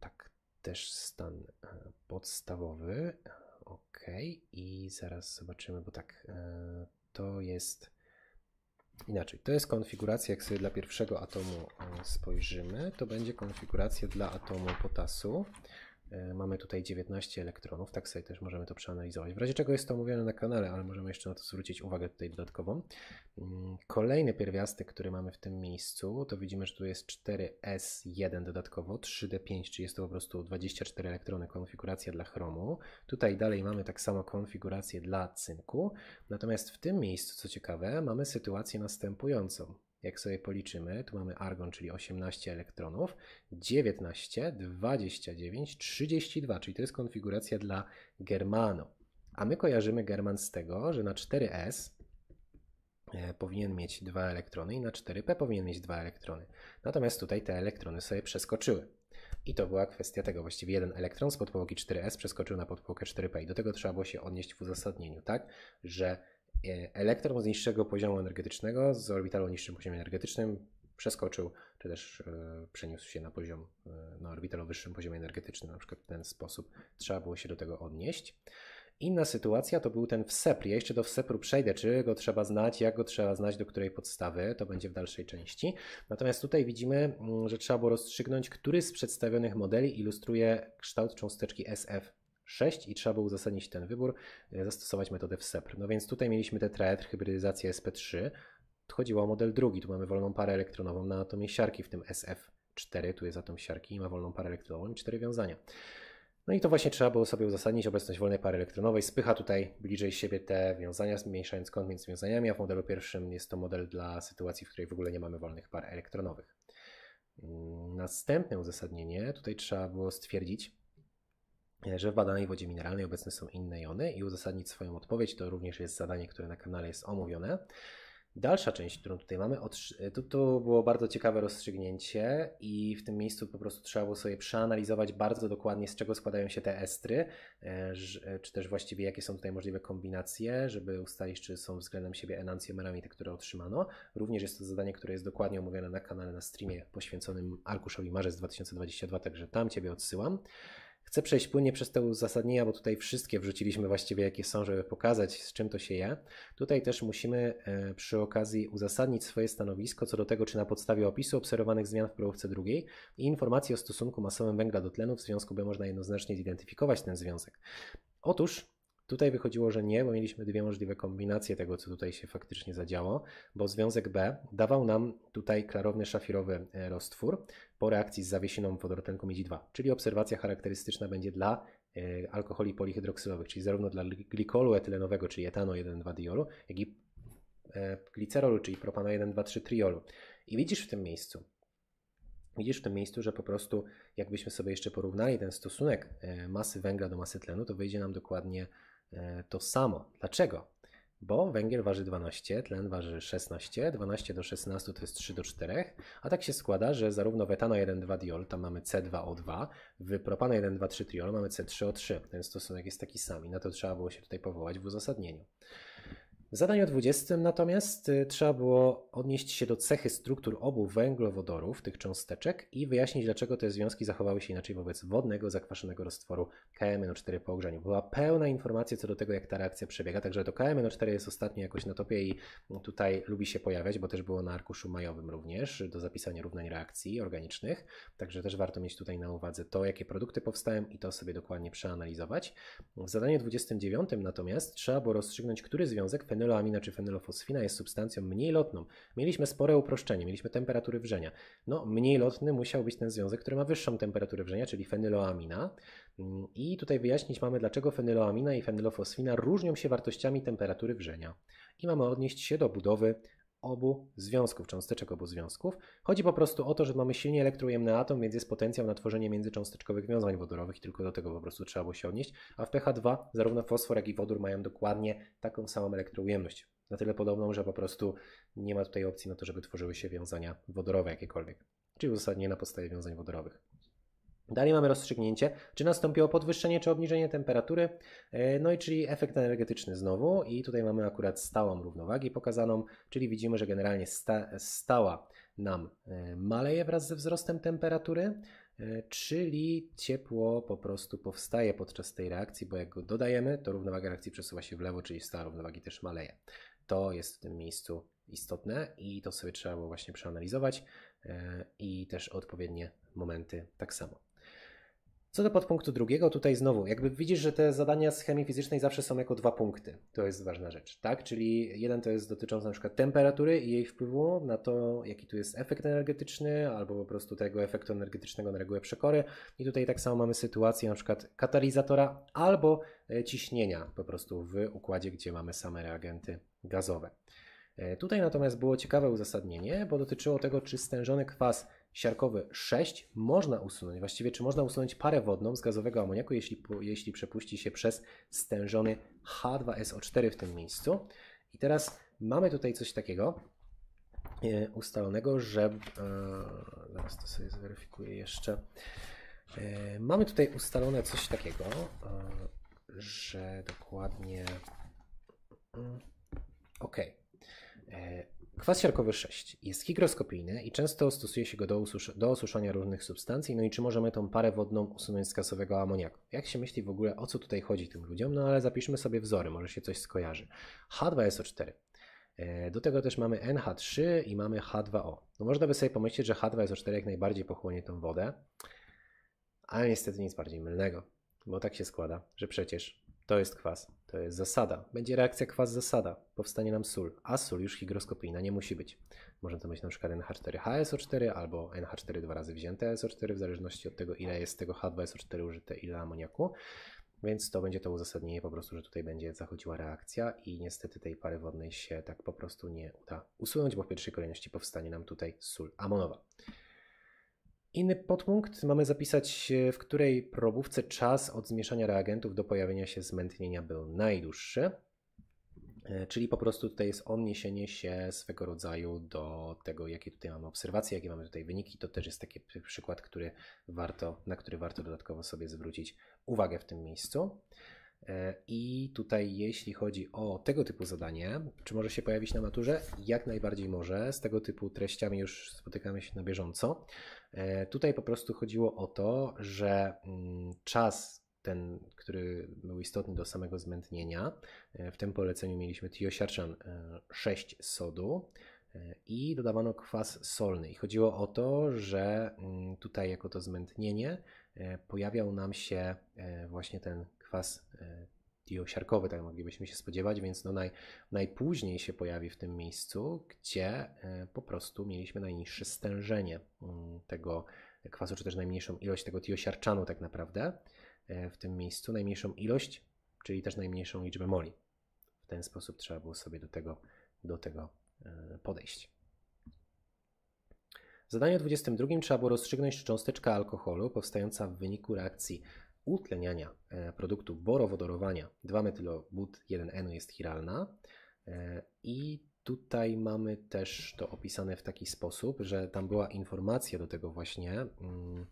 Speaker 1: tak też stan e, podstawowy. Ok, i zaraz zobaczymy, bo tak to jest inaczej. To jest konfiguracja, jak sobie dla pierwszego atomu spojrzymy, to będzie konfiguracja dla atomu potasu. E, mamy tutaj 19 elektronów, tak sobie też możemy to przeanalizować. W razie czego jest to omówione na kanale, ale możemy jeszcze na to zwrócić uwagę tutaj dodatkową. Mm, kolejny pierwiastek, który mamy w tym miejscu, to widzimy, że tu jest 4S1 dodatkowo, 3D5, czyli jest to po prostu 24 elektrony, konfiguracja dla chromu. Tutaj dalej mamy tak samo konfigurację dla cynku. Natomiast w tym miejscu, co ciekawe, mamy sytuację następującą jak sobie policzymy, tu mamy argon, czyli 18 elektronów, 19, 29, 32, czyli to jest konfiguracja dla germanu. A my kojarzymy german z tego, że na 4s e, powinien mieć dwa elektrony i na 4p powinien mieć dwa elektrony. Natomiast tutaj te elektrony sobie przeskoczyły. I to była kwestia tego, właściwie jeden elektron z podpołki 4s przeskoczył na podpołkę 4p i do tego trzeba było się odnieść w uzasadnieniu, tak, że E, elektron z niższego poziomu energetycznego, z orbitalu niższym poziomie energetycznym przeskoczył, czy też e, przeniósł się na poziom, e, na orbitalu wyższym poziomie energetycznym, na przykład w ten sposób trzeba było się do tego odnieść. Inna sytuacja to był ten WSEP. Ja jeszcze do WSEPru przejdę, czy go trzeba znać, jak go trzeba znać, do której podstawy, to będzie w dalszej części. Natomiast tutaj widzimy, mm, że trzeba było rozstrzygnąć, który z przedstawionych modeli ilustruje kształt cząsteczki SF 6 i trzeba było uzasadnić ten wybór, e, zastosować metodę WSEPR. No więc tutaj mieliśmy tetraedr, hybrydyzację SP3. Chodziło o model drugi, tu mamy wolną parę elektronową na atomie siarki, w tym SF4, tu jest atom siarki i ma wolną parę elektronową i cztery wiązania. No i to właśnie trzeba było sobie uzasadnić obecność wolnej pary elektronowej. Spycha tutaj bliżej siebie te wiązania, zmniejszając kąt między wiązaniami, a w modelu pierwszym jest to model dla sytuacji, w której w ogóle nie mamy wolnych par elektronowych. Mm, następne uzasadnienie, tutaj trzeba było stwierdzić, E, że w badanej wodzie mineralnej obecne są inne jony i uzasadnić swoją odpowiedź to również jest zadanie, które na kanale jest omówione. Dalsza część, którą tutaj mamy, to, e, to było bardzo ciekawe rozstrzygnięcie i w tym miejscu po prostu trzeba było sobie przeanalizować bardzo dokładnie, z czego składają się te estry, e, czy też właściwie jakie są tutaj możliwe kombinacje, żeby ustalić, czy są względem siebie enancjomerami te, które otrzymano. Również jest to zadanie, które jest dokładnie omówione na kanale na streamie poświęconym arkuszowi marzec 2022, także tam Ciebie odsyłam. Chcę przejść płynnie przez te uzasadnienia, bo tutaj wszystkie wrzuciliśmy właściwie, jakie są, żeby pokazać, z czym to się je. Tutaj też musimy e, przy okazji uzasadnić swoje stanowisko co do tego, czy na podstawie opisu obserwowanych zmian w probówce drugiej i informacji o stosunku masowym węgla do tlenu w związku by można jednoznacznie zidentyfikować ten związek. Otóż Tutaj wychodziło, że nie, bo mieliśmy dwie możliwe kombinacje tego, co tutaj się faktycznie zadziało, bo związek B dawał nam tutaj klarowny szafirowy e, roztwór po reakcji z zawiesiną wodorotlenku miedzi 2, czyli obserwacja charakterystyczna będzie dla e, alkoholi polihydroksylowych, czyli zarówno dla glikolu etylenowego, czyli etano 1,2-diolu, jak i e, glicerolu, czyli propana 1,2,3-triolu. I widzisz w tym miejscu, widzisz w tym miejscu, że po prostu jakbyśmy sobie jeszcze porównali ten stosunek masy węgla do masy tlenu, to wyjdzie nam dokładnie E, to samo. Dlaczego? Bo węgiel waży 12, tlen waży 16, 12 do 16 to jest 3 do 4, a tak się składa, że zarówno w etano 1,2-diol tam mamy C2O2, w propano 1,2,3-triol mamy C3O3, ten stosunek jest taki sam i na to trzeba było się tutaj powołać w uzasadnieniu. W zadaniu 20 natomiast y, trzeba było odnieść się do cechy struktur obu węglowodorów, tych cząsteczek, i wyjaśnić, dlaczego te związki zachowały się inaczej wobec wodnego, zakwaszonego roztworu KMNO4 po ogrzaniu. Była pełna informacja co do tego, jak ta reakcja przebiega, także to KMNO4 jest ostatnio jakoś na topie i tutaj lubi się pojawiać, bo też było na arkuszu majowym również do zapisania równań reakcji organicznych, także też warto mieć tutaj na uwadze to, jakie produkty powstają i to sobie dokładnie przeanalizować. W zadaniu 29 natomiast trzeba było rozstrzygnąć, który związek fenyloamina czy fenylofosfina jest substancją mniej lotną. Mieliśmy spore uproszczenie, mieliśmy temperatury wrzenia. No, mniej lotny musiał być ten związek, który ma wyższą temperaturę wrzenia, czyli fenyloamina. Mm, I tutaj wyjaśnić mamy, dlaczego fenyloamina i fenylofosfina różnią się wartościami temperatury wrzenia. I mamy odnieść się do budowy obu związków, cząsteczek obu związków. Chodzi po prostu o to, że mamy silnie elektrojemny atom, więc jest potencjał na tworzenie międzycząsteczkowych wiązań wodorowych i tylko do tego po prostu trzeba było się odnieść. A w pH2 zarówno fosfor, jak i wodór mają dokładnie taką samą elektrojemność, Na tyle podobną, że po prostu nie ma tutaj opcji na to, żeby tworzyły się wiązania wodorowe jakiekolwiek. Czyli uzasadnienie na podstawie wiązań wodorowych. Dalej mamy rozstrzygnięcie, czy nastąpiło podwyższenie czy obniżenie temperatury, e, no i czyli efekt energetyczny znowu i tutaj mamy akurat stałą równowagę pokazaną, czyli widzimy, że generalnie sta, stała nam e, maleje wraz ze wzrostem temperatury, e, czyli ciepło po prostu powstaje podczas tej reakcji, bo jak go dodajemy, to równowaga reakcji przesuwa się w lewo, czyli stała równowagi też maleje. To jest w tym miejscu istotne i to sobie trzeba było właśnie przeanalizować i też odpowiednie momenty tak samo. Co do podpunktu drugiego, tutaj znowu, jakby widzisz, że te zadania z chemii fizycznej zawsze są jako dwa punkty. To jest ważna rzecz, tak? Czyli jeden to jest dotyczący na przykład temperatury i jej wpływu na to, jaki tu jest efekt energetyczny, albo po prostu tego efektu energetycznego na regułę przekory. I tutaj tak samo mamy sytuację na przykład katalizatora albo e, ciśnienia po prostu w układzie, gdzie mamy same reagenty gazowe. E, tutaj natomiast było ciekawe uzasadnienie, bo dotyczyło tego, czy stężony kwas siarkowy 6 można usunąć. Właściwie, czy można usunąć parę wodną z gazowego amoniaku, jeśli, jeśli przepuści się przez stężony H2SO4 w tym miejscu. I teraz mamy tutaj coś takiego e, ustalonego, że. E, zaraz to sobie zweryfikuję jeszcze. E, mamy tutaj ustalone coś takiego, e, że dokładnie. Mm, ok. Kwas siarkowy 6 jest higroskopijny i często stosuje się go do, do osuszania różnych substancji. No i czy możemy tą parę wodną usunąć z kasowego amoniaku? Jak się myśli w ogóle o co tutaj chodzi tym ludziom? No ale zapiszmy sobie wzory, może się coś skojarzy. H2SO4. E, do tego też mamy NH3 i mamy H2O. No można by sobie pomyśleć, że H2SO4 jak najbardziej pochłonie tą wodę, ale niestety nic bardziej mylnego, bo tak się składa, że przecież to jest kwas, to jest zasada. Będzie reakcja kwas-zasada, powstanie nam sól, a sól już higroskopijna nie musi być. Może to być przykład NH4HSO4 albo NH4 dwa razy wzięte SO4, w zależności od tego, ile jest tego H2SO4 użyte, ile amoniaku. Więc to będzie to uzasadnienie po prostu, że tutaj będzie zachodziła reakcja i niestety tej pary wodnej się tak po prostu nie uda usunąć, bo w pierwszej kolejności powstanie nam tutaj sól amonowa. Inny podpunkt mamy zapisać, e, w której probówce czas od zmieszania reagentów do pojawienia się zmętnienia był najdłuższy. E, czyli po prostu tutaj jest odniesienie się swego rodzaju do tego, jakie tutaj mamy obserwacje, jakie mamy tutaj wyniki. To też jest taki przykład, który warto, na który warto dodatkowo sobie zwrócić uwagę w tym miejscu. E, I tutaj, jeśli chodzi o tego typu zadanie, czy może się pojawić na maturze? Jak najbardziej może. Z tego typu treściami już spotykamy się na bieżąco. E, tutaj po prostu chodziło o to, że mm, czas ten, który był istotny do samego zmętnienia. E, w tym poleceniu mieliśmy tiosiarczan 6 sodu i dodawano kwas solny. I chodziło o to, że mm, tutaj jako to zmętnienie pojawiał nam się właśnie ten kwas diosiarkowy, e, tak moglibyśmy się spodziewać, więc no naj, najpóźniej się pojawi w tym miejscu, gdzie e, po prostu mieliśmy najniższe stężenie mm, tego kwasu, czy też najmniejszą ilość tego tiosiarczanu tak naprawdę e, w tym miejscu, najmniejszą ilość, czyli też najmniejszą liczbę moli. W ten sposób trzeba było sobie do tego, do tego podejść. W zadaniu 22 trzeba było rozstrzygnąć, czy cząsteczka alkoholu powstająca w wyniku reakcji utleniania e, produktów borowodorowania 2-metylobut-1N jest chiralna e, i tutaj mamy też to opisane w taki sposób, że tam była informacja do tego właśnie mm,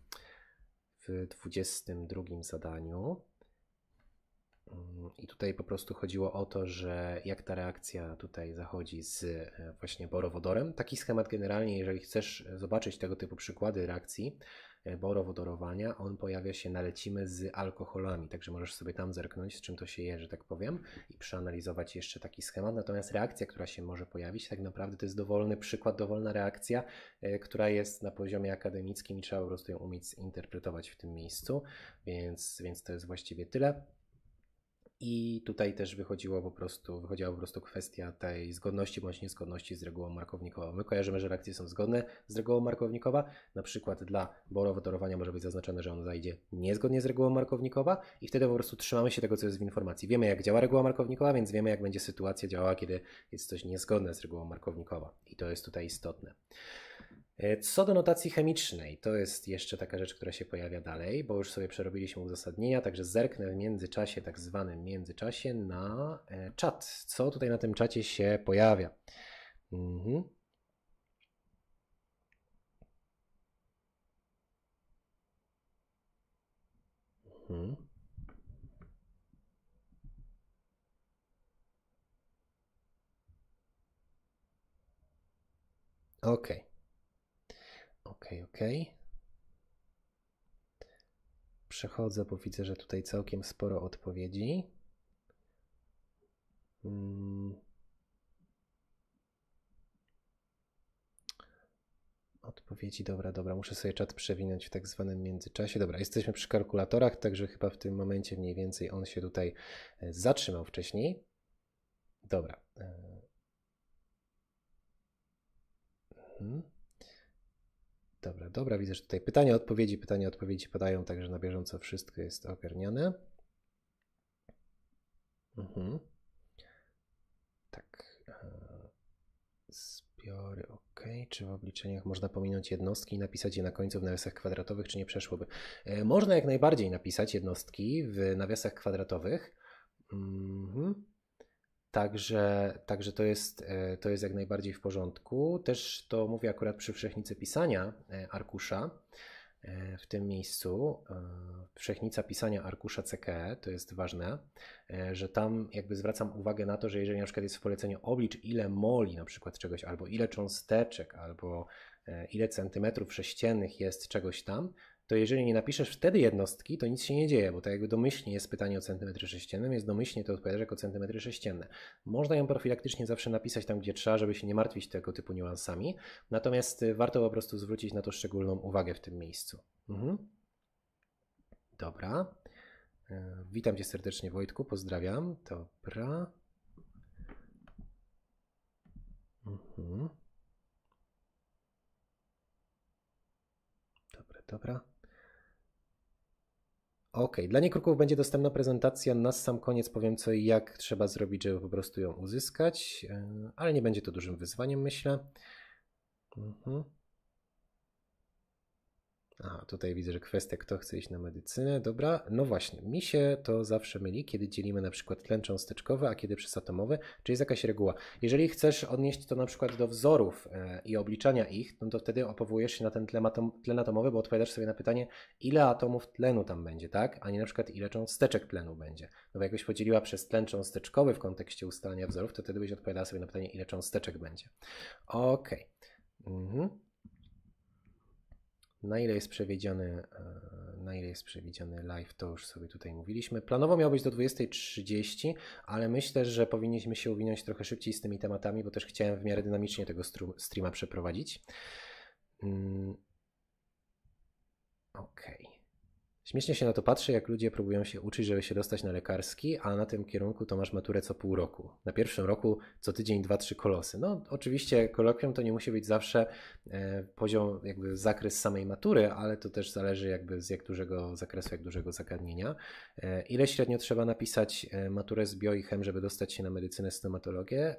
Speaker 1: w 22 zadaniu. Mm, I tutaj po prostu chodziło o to, że jak ta reakcja tutaj zachodzi z e, właśnie borowodorem. Taki schemat generalnie, jeżeli chcesz zobaczyć tego typu przykłady reakcji, E, borowodorowania, on pojawia się na lecimy z alkoholami, także możesz sobie tam zerknąć, z czym to się je, że tak powiem, i przeanalizować jeszcze taki schemat. Natomiast reakcja, która się może pojawić, tak naprawdę to jest dowolny przykład, dowolna reakcja, e, która jest na poziomie akademickim i trzeba po prostu ją umieć zinterpretować w tym miejscu, więc, więc to jest właściwie tyle. I tutaj też wychodziło po prostu, wychodziła po prostu kwestia tej zgodności bądź niezgodności z regułą markownikową. My kojarzymy, że reakcje są zgodne z regułą markownikową. Na przykład dla borowodorowania może być zaznaczone, że on zajdzie niezgodnie z regułą markownikową i wtedy po prostu trzymamy się tego, co jest w informacji. Wiemy, jak działa reguła markownikowa, więc wiemy, jak będzie sytuacja działała, kiedy jest coś niezgodne z regułą markownikową. I to jest tutaj istotne. E, co do notacji chemicznej, to jest jeszcze taka rzecz, która się pojawia dalej, bo już sobie przerobiliśmy uzasadnienia, także zerknę w międzyczasie, tak zwanym międzyczasie, na e, czat. Co tutaj na tym czacie się pojawia? Mhm. Mhm. Okej. Okay ok. Przechodzę, bo widzę, że tutaj całkiem sporo odpowiedzi. Hmm. Odpowiedzi, dobra, dobra, muszę sobie czat przewinąć w tak zwanym międzyczasie. Dobra, jesteśmy przy kalkulatorach, także chyba w tym momencie mniej więcej on się tutaj e, zatrzymał wcześniej. Dobra. E, mhm. Dobra, dobra, widzę, że tutaj pytania, odpowiedzi, pytania, odpowiedzi padają, także na bieżąco wszystko jest ogarniane. Mhm. Tak. E, zbiory, ok. Czy w obliczeniach można pominąć jednostki i napisać je na końcu w nawiasach kwadratowych, czy nie przeszłoby? E, można jak najbardziej napisać jednostki w nawiasach kwadratowych. Mhm. Także, także to, jest, e, to jest jak najbardziej w porządku. Też to mówię akurat przy wszechnicy pisania e, arkusza e, w tym miejscu. Wszechnica pisania arkusza CKE, to jest ważne, że tam jakby zwracam uwagę na to, że jeżeli na przykład jest w poleceniu oblicz ile moli na przykład czegoś, albo ile cząsteczek, albo ile centymetrów sześciennych jest czegoś tam, to jeżeli nie napiszesz wtedy jednostki, to nic się nie dzieje, bo to jakby domyślnie jest pytanie o centymetry sześcienne, więc domyślnie to odpowiadasz jako centymetry sześcienne. Można ją profilaktycznie zawsze napisać tam, gdzie trzeba, żeby się nie martwić tego typu niuansami, natomiast y, warto po prostu zwrócić na to szczególną uwagę w tym miejscu. Mhm. Dobra. E, witam Cię serdecznie Wojtku, pozdrawiam. Dobra. Mhm. Dobra, dobra. Ok, dla niekruków będzie dostępna prezentacja. Na sam koniec powiem co i jak trzeba zrobić, żeby po prostu ją uzyskać, e, ale nie będzie to dużym wyzwaniem, myślę. Mhm. A tutaj widzę, że kwestia kto chce iść na medycynę. Dobra, no właśnie, mi się to zawsze myli, kiedy dzielimy na przykład tlen cząsteczkowy, a kiedy przez atomowy, czy jest jakaś reguła. Jeżeli chcesz odnieść to na przykład do wzorów e, i obliczania ich, no to wtedy opowołujesz się na ten tlen, atom, tlen atomowy, bo odpowiadasz sobie na pytanie, ile atomów tlenu tam będzie, tak? A nie na przykład ile cząsteczek tlenu będzie. No bo jakbyś podzieliła przez tlen cząsteczkowy w kontekście ustalania wzorów, to wtedy byś odpowiadała sobie na pytanie, ile cząsteczek będzie. Okej. Okay. Mhm. Na ile jest przewidziany, e, na ile jest przewidziany live, to już sobie tutaj mówiliśmy. Planowo miał być do 20.30, ale myślę, że powinniśmy się uwinąć trochę szybciej z tymi tematami, bo też chciałem w miarę dynamicznie tego streama przeprowadzić. Mm. Okej. Okay. Śmiesznie się na to patrzy, jak ludzie próbują się uczyć, żeby się dostać na lekarski, a na tym kierunku to masz maturę co pół roku. Na pierwszym roku co tydzień dwa, trzy kolosy. No oczywiście kolokwium to nie musi być zawsze e, poziom, jakby zakres samej matury, ale to też zależy jakby z jak dużego zakresu, jak dużego zagadnienia. E, ile średnio trzeba napisać e, maturę z bio i chem, żeby dostać się na medycynę stomatologię?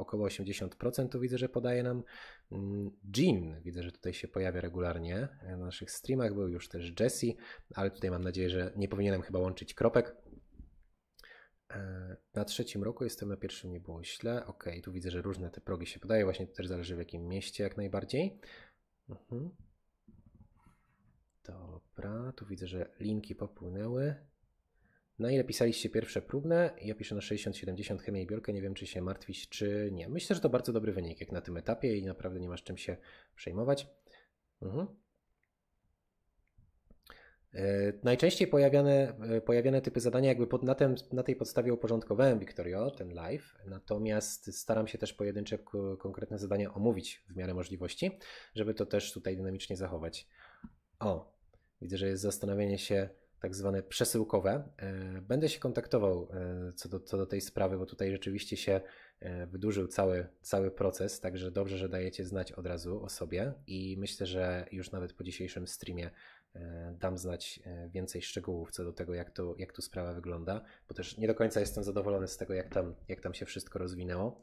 Speaker 1: około 80% tu widzę, że podaje nam Jean. Mm, widzę, że tutaj się pojawia regularnie e, na naszych streamach. Był już też Jesse, ale tutaj mam nadzieję, że nie powinienem chyba łączyć kropek. E, na trzecim roku jestem, na pierwszym nie było źle. Ok, tu widzę, że różne te progi się podaje. Właśnie to też zależy w jakim mieście jak najbardziej. Mhm. Dobra, tu widzę, że linki popłynęły. No na ile pisaliście pierwsze próbne? Ja piszę na 60-70 chemię i biurkę. Nie wiem, czy się martwić, czy nie. Myślę, że to bardzo dobry wynik, jak na tym etapie i naprawdę nie masz czym się przejmować. Mhm. E, najczęściej pojawiane, e, pojawiane typy zadania, jakby pod, na, ten, na, tej podstawie uporządkowałem Victorio, ten live, natomiast staram się też pojedyncze konkretne zadania omówić w miarę możliwości, żeby to też tutaj dynamicznie zachować. O, widzę, że jest zastanawianie się, tak zwane przesyłkowe. E, będę się kontaktował e, co do, co do tej sprawy, bo tutaj rzeczywiście się e, wydłużył cały, cały proces, także dobrze, że dajecie znać od razu o sobie i myślę, że już nawet po dzisiejszym streamie dam znać więcej szczegółów co do tego, jak tu, jak tu sprawa wygląda, bo też nie do końca jestem zadowolony z tego, jak tam, jak tam się wszystko rozwinęło.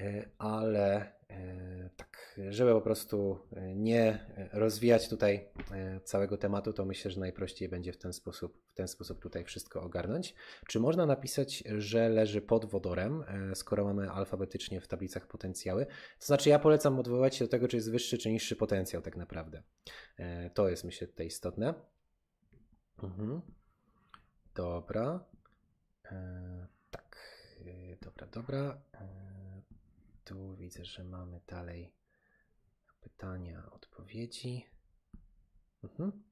Speaker 1: E, ale e, tak, żeby po prostu e, nie rozwijać tutaj całego tematu, to myślę, że najprościej będzie w ten sposób, w ten sposób tutaj wszystko ogarnąć. Czy można napisać, że leży pod wodorem, skoro mamy alfabetycznie w tablicach potencjały? To znaczy, ja polecam odwoływać się do tego, czy jest wyższy czy niższy potencjał, tak naprawdę. To jest myślę tutaj istotne. Mhm. Dobra. Tak, dobra, dobra tu widzę, że mamy dalej pytania, odpowiedzi. Mhm.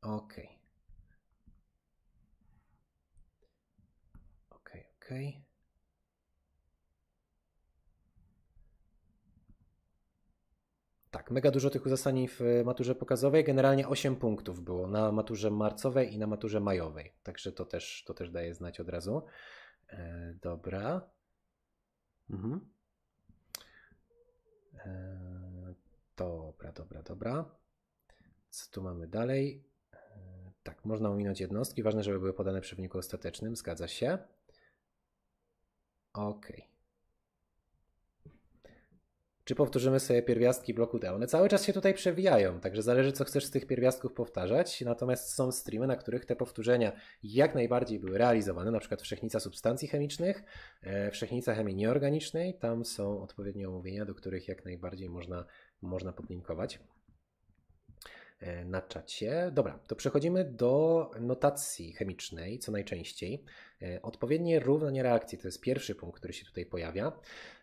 Speaker 1: Ok. Ok, ok. Tak, mega dużo tych uzasadnień w maturze pokazowej. Generalnie 8 punktów było na maturze marcowej i na maturze majowej. Także to też, to też daje znać od razu. E, dobra. Mhm. E, dobra, dobra, dobra. Co tu mamy dalej? E, tak, można ominąć jednostki. Ważne, żeby były podane przy wyniku ostatecznym. Zgadza się. Okej. Okay czy powtórzymy sobie pierwiastki bloku D. One cały czas się tutaj przewijają, także zależy, co chcesz z tych pierwiastków powtarzać. Natomiast są streamy, na których te powtórzenia jak najbardziej były realizowane, na przykład wszechnica substancji chemicznych, e, wszechnica chemii nieorganicznej. Tam są odpowiednie omówienia, do których jak najbardziej można, można podlinkować e, na czacie. Dobra, to przechodzimy do notacji chemicznej, co najczęściej. E, odpowiednie równanie reakcji to jest pierwszy punkt, który się tutaj pojawia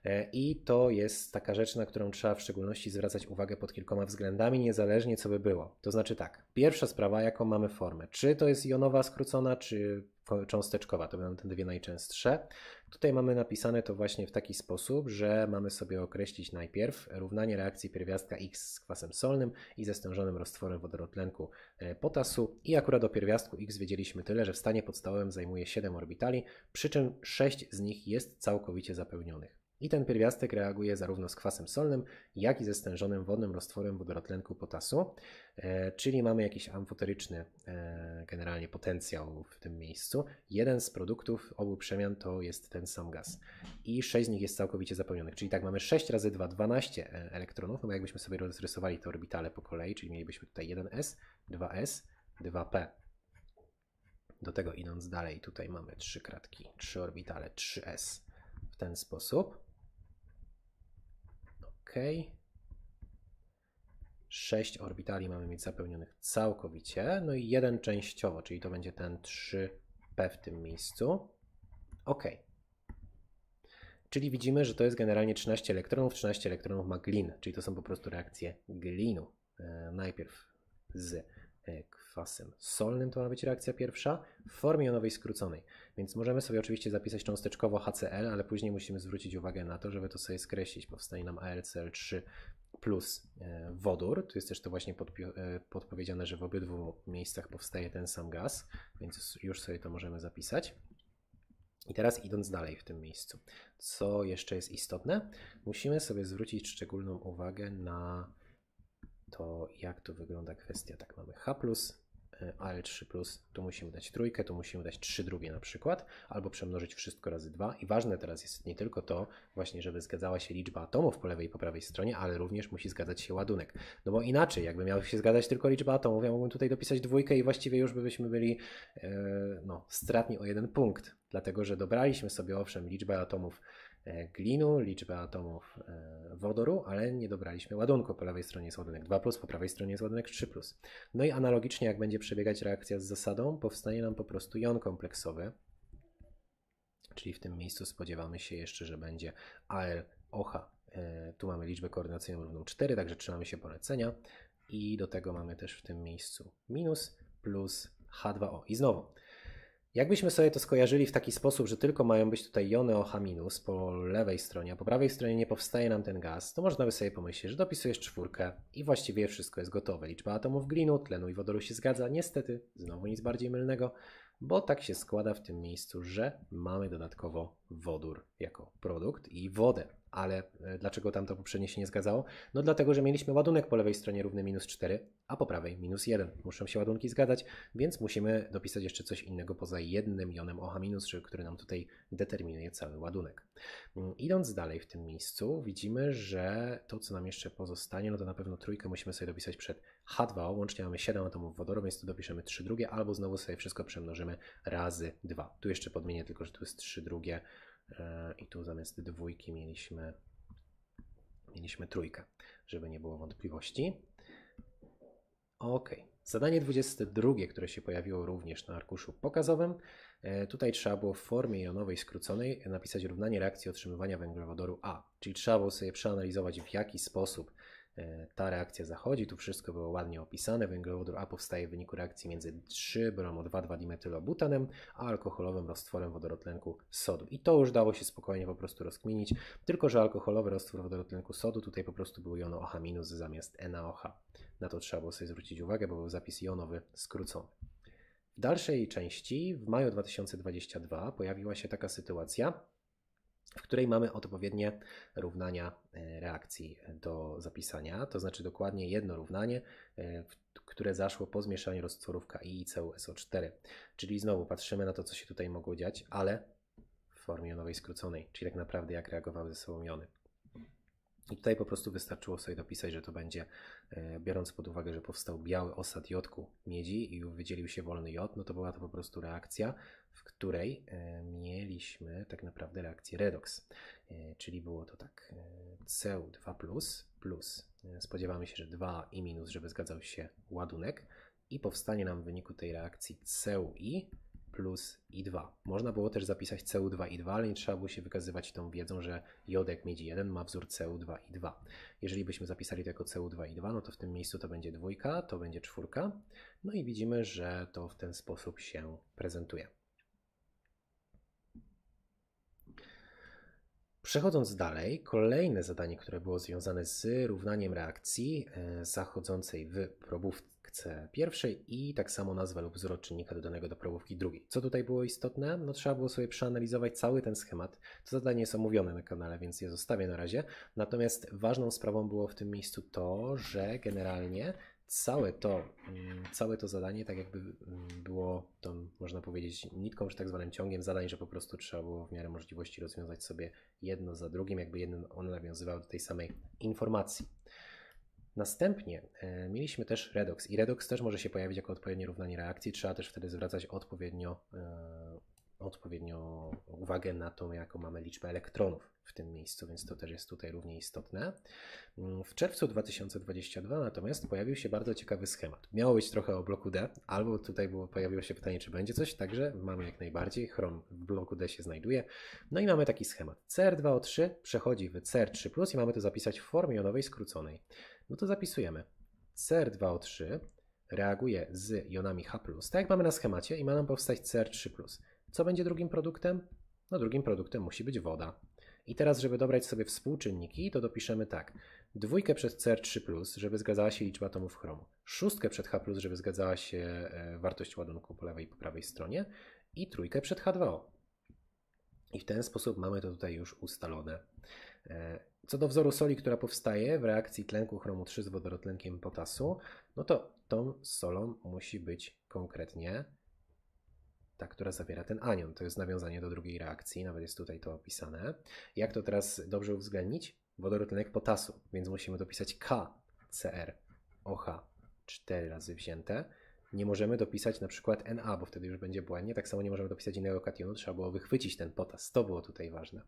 Speaker 1: e, i to jest taka rzecz, na którą trzeba w szczególności zwracać uwagę pod kilkoma względami, niezależnie co by było. To znaczy tak, pierwsza sprawa, jaką mamy formę. Czy to jest jonowa skrócona, czy cząsteczkowa, to będą te dwie najczęstsze. Tutaj mamy napisane to właśnie w taki sposób, że mamy sobie określić najpierw równanie reakcji pierwiastka X z kwasem solnym i ze stężonym roztworem wodorotlenku e, potasu i akurat o pierwiastku X wiedzieliśmy tyle, że w stanie podstawowym zajmuje 7 orbitalnych orbitali, przy czym 6 z nich jest całkowicie zapełnionych. I ten pierwiastek reaguje zarówno z kwasem solnym, jak i ze stężonym wodnym roztworem wodorotlenku potasu, e, czyli mamy jakiś amfoteryczny e, generalnie potencjał w tym miejscu. Jeden z produktów obu przemian to jest ten sam gaz. I 6 z nich jest całkowicie zapełnionych, czyli tak mamy 6 razy 2, 12 e, elektronów, no bo jakbyśmy sobie rozrysowali te orbitale po kolei, czyli mielibyśmy tutaj 1s, 2s, 2p do tego idąc dalej, tutaj mamy trzy kratki, trzy orbitale, 3s w ten sposób. OK. 6 orbitali mamy mieć zapełnionych całkowicie, no i jeden częściowo, czyli to będzie ten 3p w tym miejscu. OK. Czyli widzimy, że to jest generalnie 13 elektronów, 13 elektronów ma glin, czyli to są po prostu reakcje glinu. E, najpierw z e, kwasem solnym to ma być reakcja pierwsza w formie jonowej skróconej. Więc możemy sobie oczywiście zapisać cząsteczkowo HCl, ale później musimy zwrócić uwagę na to, żeby to sobie skreślić. Powstanie nam AlCl3 plus e, wodór. Tu jest też to właśnie e, podpowiedziane, że w obydwu miejscach powstaje ten sam gaz, więc już sobie to możemy zapisać. I teraz idąc dalej w tym miejscu, co jeszcze jest istotne, musimy sobie zwrócić szczególną uwagę na to, jak tu wygląda kwestia. Tak, mamy H, AL3+, tu musimy dać trójkę, tu musimy dać 3 drugie na przykład, albo przemnożyć wszystko razy 2 i ważne teraz jest nie tylko to właśnie, żeby zgadzała się liczba atomów po lewej i po prawej stronie, ale również musi zgadzać się ładunek, no bo inaczej, jakby miał się zgadzać tylko liczba atomów, ja mógłbym tutaj dopisać dwójkę i właściwie już byśmy byli e, no, stratni o jeden punkt, dlatego że dobraliśmy sobie owszem liczbę atomów E, glinu, liczbę atomów e, wodoru, ale nie dobraliśmy ładunku. Po lewej stronie jest ładunek 2, po prawej stronie jest ładunek 3. No i analogicznie, jak będzie przebiegać reakcja z zasadą, powstanie nam po prostu jon kompleksowy. Czyli w tym miejscu spodziewamy się jeszcze, że będzie ALOH. E, tu mamy liczbę koordynacyjną równą 4, także trzymamy się polecenia. I do tego mamy też w tym miejscu minus plus H2O. I znowu Jakbyśmy sobie to skojarzyli w taki sposób, że tylko mają być tutaj jony OH- po lewej stronie, a po prawej stronie nie powstaje nam ten gaz, to można by sobie pomyśleć, że dopisujesz czwórkę i właściwie wszystko jest gotowe. Liczba atomów glinu, tlenu i wodoru się zgadza. Niestety, znowu nic bardziej mylnego bo tak się składa w tym miejscu, że mamy dodatkowo wodór jako produkt i wodę. Ale e, dlaczego tamto poprzednie się nie zgadzało? No dlatego, że mieliśmy ładunek po lewej stronie równy minus 4, a po prawej minus 1. Muszą się ładunki zgadzać, więc musimy dopisać jeszcze coś innego poza jednym jonem OH-, który nam tutaj determinuje cały ładunek. Mm, idąc dalej w tym miejscu, widzimy, że to, co nam jeszcze pozostanie, no to na pewno trójkę musimy sobie dopisać przed H2, łącznie mamy 7 atomów wodoru, więc tu dopiszemy 3 drugie, albo znowu sobie wszystko przemnożymy razy 2. Tu jeszcze podmienię tylko, że tu jest 3 drugie e, i tu zamiast dwójki mieliśmy, mieliśmy trójkę, żeby nie było wątpliwości. Ok. Zadanie 22, które się pojawiło również na arkuszu pokazowym. E, tutaj trzeba było w formie jonowej skróconej napisać równanie reakcji otrzymywania węglowodoru A. Czyli trzeba było sobie przeanalizować, w jaki sposób E, ta reakcja zachodzi. Tu wszystko było ładnie opisane. Węglowodór A powstaje w wyniku reakcji między 3-bromo-2,2-dimetylobutanem a alkoholowym roztworem wodorotlenku sodu. I to już dało się spokojnie po prostu rozkminić, tylko że alkoholowy roztwór wodorotlenku sodu tutaj po prostu był jono OH- zamiast NaOH. Na to trzeba było sobie zwrócić uwagę, bo był zapis jonowy skrócony. W dalszej części w maju 2022 pojawiła się taka sytuacja, w której mamy odpowiednie równania e, reakcji do zapisania, to znaczy dokładnie jedno równanie, e, które zaszło po zmieszaniu roztworów KI i CuSO4. Czyli znowu patrzymy na to, co się tutaj mogło dziać, ale w formie jonowej skróconej, czyli tak naprawdę jak reagowały ze sobą jony. I tutaj po prostu wystarczyło sobie dopisać, że to będzie, e, biorąc pod uwagę, że powstał biały osad jodku miedzi i wydzielił się wolny jod, no to była to po prostu reakcja w której e, mieliśmy tak naprawdę reakcję redox, e, czyli było to tak e, CO2 plus, plus spodziewamy się, że 2 i minus, żeby zgadzał się ładunek i powstanie nam w wyniku tej reakcji CuI plus I2. Można było też zapisać CU2I2, ale nie trzeba było się wykazywać tą wiedzą, że jodek miedzi 1 ma wzór CU2I2. Jeżeli byśmy zapisali to jako CU2I2, no to w tym miejscu to będzie dwójka, to będzie czwórka. No i widzimy, że to w ten sposób się prezentuje. Przechodząc dalej, kolejne zadanie, które było związane z równaniem reakcji e, zachodzącej w probówce pierwszej i tak samo nazwę lub wzór czynnika dodanego do probówki drugiej. Co tutaj było istotne? No trzeba było sobie przeanalizować cały ten schemat. To zadanie jest omówione na kanale, więc je zostawię na razie. Natomiast ważną sprawą było w tym miejscu to, że generalnie całe to, mm, całe to zadanie tak jakby mm, było tą, można powiedzieć, nitką, czy tak zwanym ciągiem zadań, że po prostu trzeba było w miarę możliwości rozwiązać sobie jedno za drugim, jakby jeden one nawiązywały do tej samej informacji. Następnie e, mieliśmy też redox i redox też może się pojawić jako odpowiednie równanie reakcji, trzeba też wtedy zwracać odpowiednio e, odpowiednią uwagę na tą, jaką mamy liczbę elektronów w tym miejscu, więc to też jest tutaj równie istotne. Mm, w czerwcu 2022 natomiast pojawił się bardzo ciekawy schemat. Miało być trochę o bloku D, albo tutaj było, pojawiło się pytanie, czy będzie coś, także mamy jak najbardziej, chrom w bloku D się znajduje. No i mamy taki schemat. CR2O3 przechodzi w CR3+, i mamy to zapisać w formie jonowej skróconej. No to zapisujemy. CR2O3 reaguje z jonami H+, tak jak mamy na schemacie i ma nam powstać CR3+. Co będzie drugim produktem? No drugim produktem musi być woda. I teraz, żeby dobrać sobie współczynniki, to dopiszemy tak. Dwójkę przed CR3+, żeby zgadzała się liczba atomów chromu. Szóstkę przed H+, żeby zgadzała się e, wartość ładunku po lewej i po prawej stronie. I trójkę przed H2O. I w ten sposób mamy to tutaj już ustalone. E, co do wzoru soli, która powstaje w reakcji tlenku chromu 3 z wodorotlenkiem potasu, no to tą solą musi być konkretnie ta, która zawiera ten anion. To jest nawiązanie do drugiej reakcji, nawet jest tutaj to opisane. Jak to teraz dobrze uwzględnić? Wodorotlenek potasu, więc musimy dopisać KCROH OH, 4 razy wzięte. Nie możemy dopisać na przykład Na, bo wtedy już będzie błędnie. Tak samo nie możemy dopisać innego kationu, trzeba było wychwycić ten potas. To było tutaj ważne.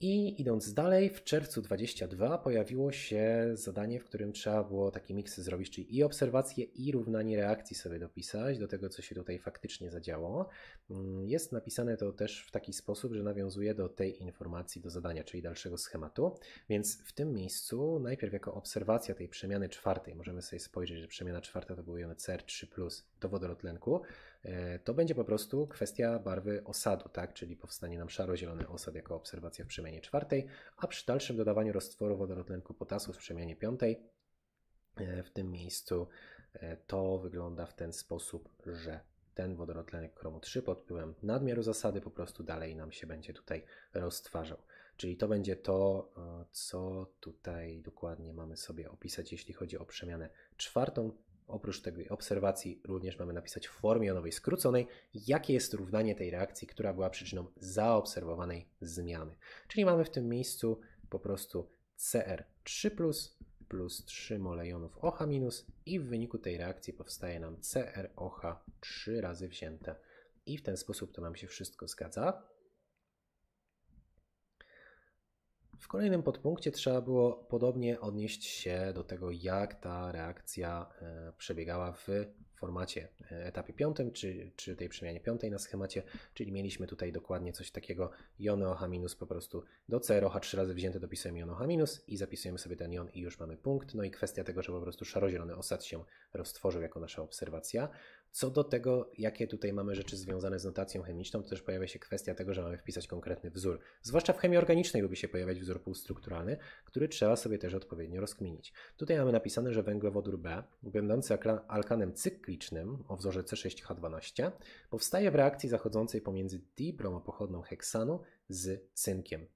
Speaker 1: I idąc dalej, w czerwcu 22 pojawiło się zadanie, w którym trzeba było taki miks zrobić, czyli i obserwacje, i równanie reakcji sobie dopisać do tego, co się tutaj faktycznie zadziało. Mm, jest napisane to też w taki sposób, że nawiązuje do tej informacji, do zadania, czyli dalszego schematu. Więc w tym miejscu najpierw jako obserwacja tej przemiany czwartej, możemy sobie spojrzeć, że przemiana czwarta to był jony CR3+, dowodorotlenku, E, to będzie po prostu kwestia barwy osadu, tak? czyli powstanie nam szaro-zielony osad jako obserwacja w przemianie czwartej, a przy dalszym dodawaniu roztworu wodorotlenku potasu w przemianie piątej e, w tym miejscu e, to wygląda w ten sposób, że ten wodorotlenek chromu 3 pod wpływem nadmiaru zasady po prostu dalej nam się będzie tutaj roztwarzał. Czyli to będzie to, co tutaj dokładnie mamy sobie opisać, jeśli chodzi o przemianę czwartą, Oprócz tej obserwacji również mamy napisać w formie jonowej skróconej, jakie jest równanie tej reakcji, która była przyczyną zaobserwowanej zmiany. Czyli mamy w tym miejscu po prostu CR3 plus 3 mole jonów OH i w wyniku tej reakcji powstaje nam CROH 3 razy wzięte. I w ten sposób to nam się wszystko zgadza. W kolejnym podpunkcie trzeba było podobnie odnieść się do tego, jak ta reakcja e, przebiegała w formacie e, etapie piątym, czy, czy tej przemianie piątej na schemacie, czyli mieliśmy tutaj dokładnie coś takiego, jony OH po prostu do CROH trzy razy wzięte dopisujemy jon OH i zapisujemy sobie ten jon i już mamy punkt. No i kwestia tego, że po prostu szarozielony osad się roztworzył jako nasza obserwacja. Co do tego, jakie tutaj mamy rzeczy związane z notacją chemiczną, to też pojawia się kwestia tego, że mamy wpisać konkretny wzór. Zwłaszcza w chemii organicznej lubi się pojawiać wzór półstrukturalny, który trzeba sobie też odpowiednio rozkminić. Tutaj mamy napisane, że węglowodór B, będący alkanem cyklicznym o wzorze C6H12, powstaje w reakcji zachodzącej pomiędzy dibromopochodną heksanu z cynkiem.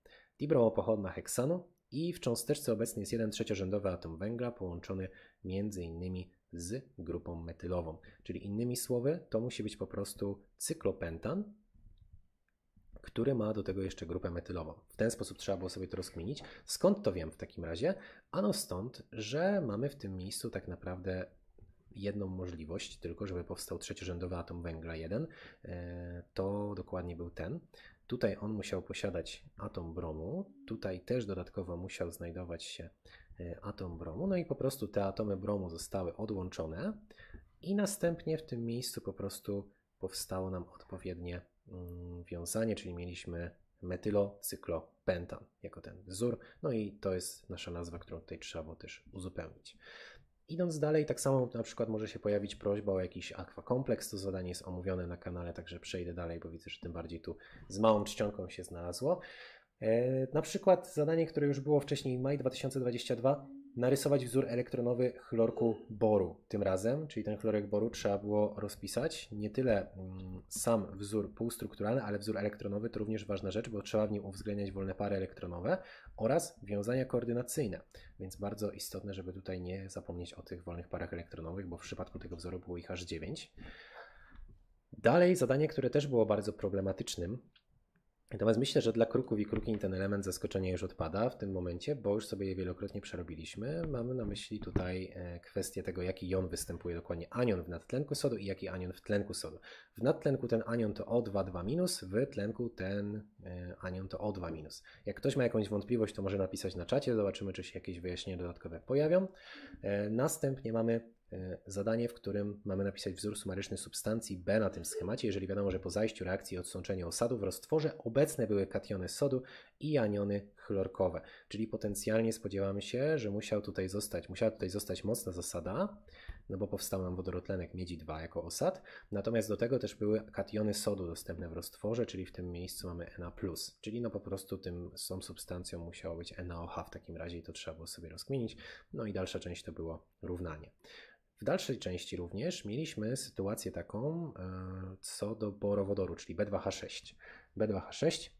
Speaker 1: Dibromopochodna heksanu i w cząsteczce obecnie jest jeden trzeciorzędowy atom węgla połączony między innymi z grupą metylową. Czyli innymi słowy, to musi być po prostu cyklopentan, który ma do tego jeszcze grupę metylową. W ten sposób trzeba było sobie to rozkminić. Skąd to wiem w takim razie? Ano stąd, że mamy w tym miejscu tak naprawdę jedną możliwość, tylko żeby powstał trzeciorzędowy atom węgla 1. E, to dokładnie był ten. Tutaj on musiał posiadać atom bromu, tutaj też dodatkowo musiał znajdować się E, atom bromu. No i po prostu te atomy bromu zostały odłączone i następnie w tym miejscu po prostu powstało nam odpowiednie mm, wiązanie, czyli mieliśmy metylocyklopentan jako ten wzór. No i to jest nasza nazwa, którą tutaj trzeba było też uzupełnić. Idąc dalej, tak samo na przykład może się pojawić prośba o jakiś akwakompleks. To zadanie jest omówione na kanale, także przejdę dalej, bo widzę, że tym bardziej tu z małą czcionką się znalazło. E, na przykład zadanie, które już było wcześniej, maj 2022, narysować wzór elektronowy chlorku boru. Tym razem, czyli ten chlorek boru, trzeba było rozpisać nie tyle mm, sam wzór półstrukturalny, ale wzór elektronowy to również ważna rzecz, bo trzeba w nim uwzględniać wolne pary elektronowe oraz wiązania koordynacyjne. Więc bardzo istotne, żeby tutaj nie zapomnieć o tych wolnych parach elektronowych, bo w przypadku tego wzoru było ich aż 9. Dalej, zadanie, które też było bardzo problematycznym Natomiast myślę, że dla kruków i krukiń ten element zaskoczenia już odpada w tym momencie, bo już sobie je wielokrotnie przerobiliśmy. Mamy na myśli tutaj e, kwestię tego, jaki jon występuje dokładnie, anion w nadtlenku sodu i jaki anion w tlenku sodu. W nadtlenku ten anion to O2, minus, w tlenku ten e, anion to O2-. minus. Jak ktoś ma jakąś wątpliwość, to może napisać na czacie, zobaczymy, czy się jakieś wyjaśnienia dodatkowe pojawią. E, następnie mamy E, zadanie, w którym mamy napisać wzór sumaryczny substancji B na tym schemacie, jeżeli wiadomo, że po zajściu reakcji i odsączeniu osadu w roztworze obecne były kationy sodu i aniony chlorkowe. Czyli potencjalnie spodziewamy się, że musiał tutaj zostać, musiała tutaj zostać mocna zasada, no bo powstał nam wodorotlenek miedzi 2 jako osad, natomiast do tego też były kationy sodu dostępne w roztworze, czyli w tym miejscu mamy Na+, czyli no po prostu tym tą substancją musiało być NaOH w takim razie i to trzeba było sobie rozkminić, no i dalsza część to było równanie. W dalszej części również mieliśmy sytuację taką e, co do borowodoru, czyli B2H6. B2H6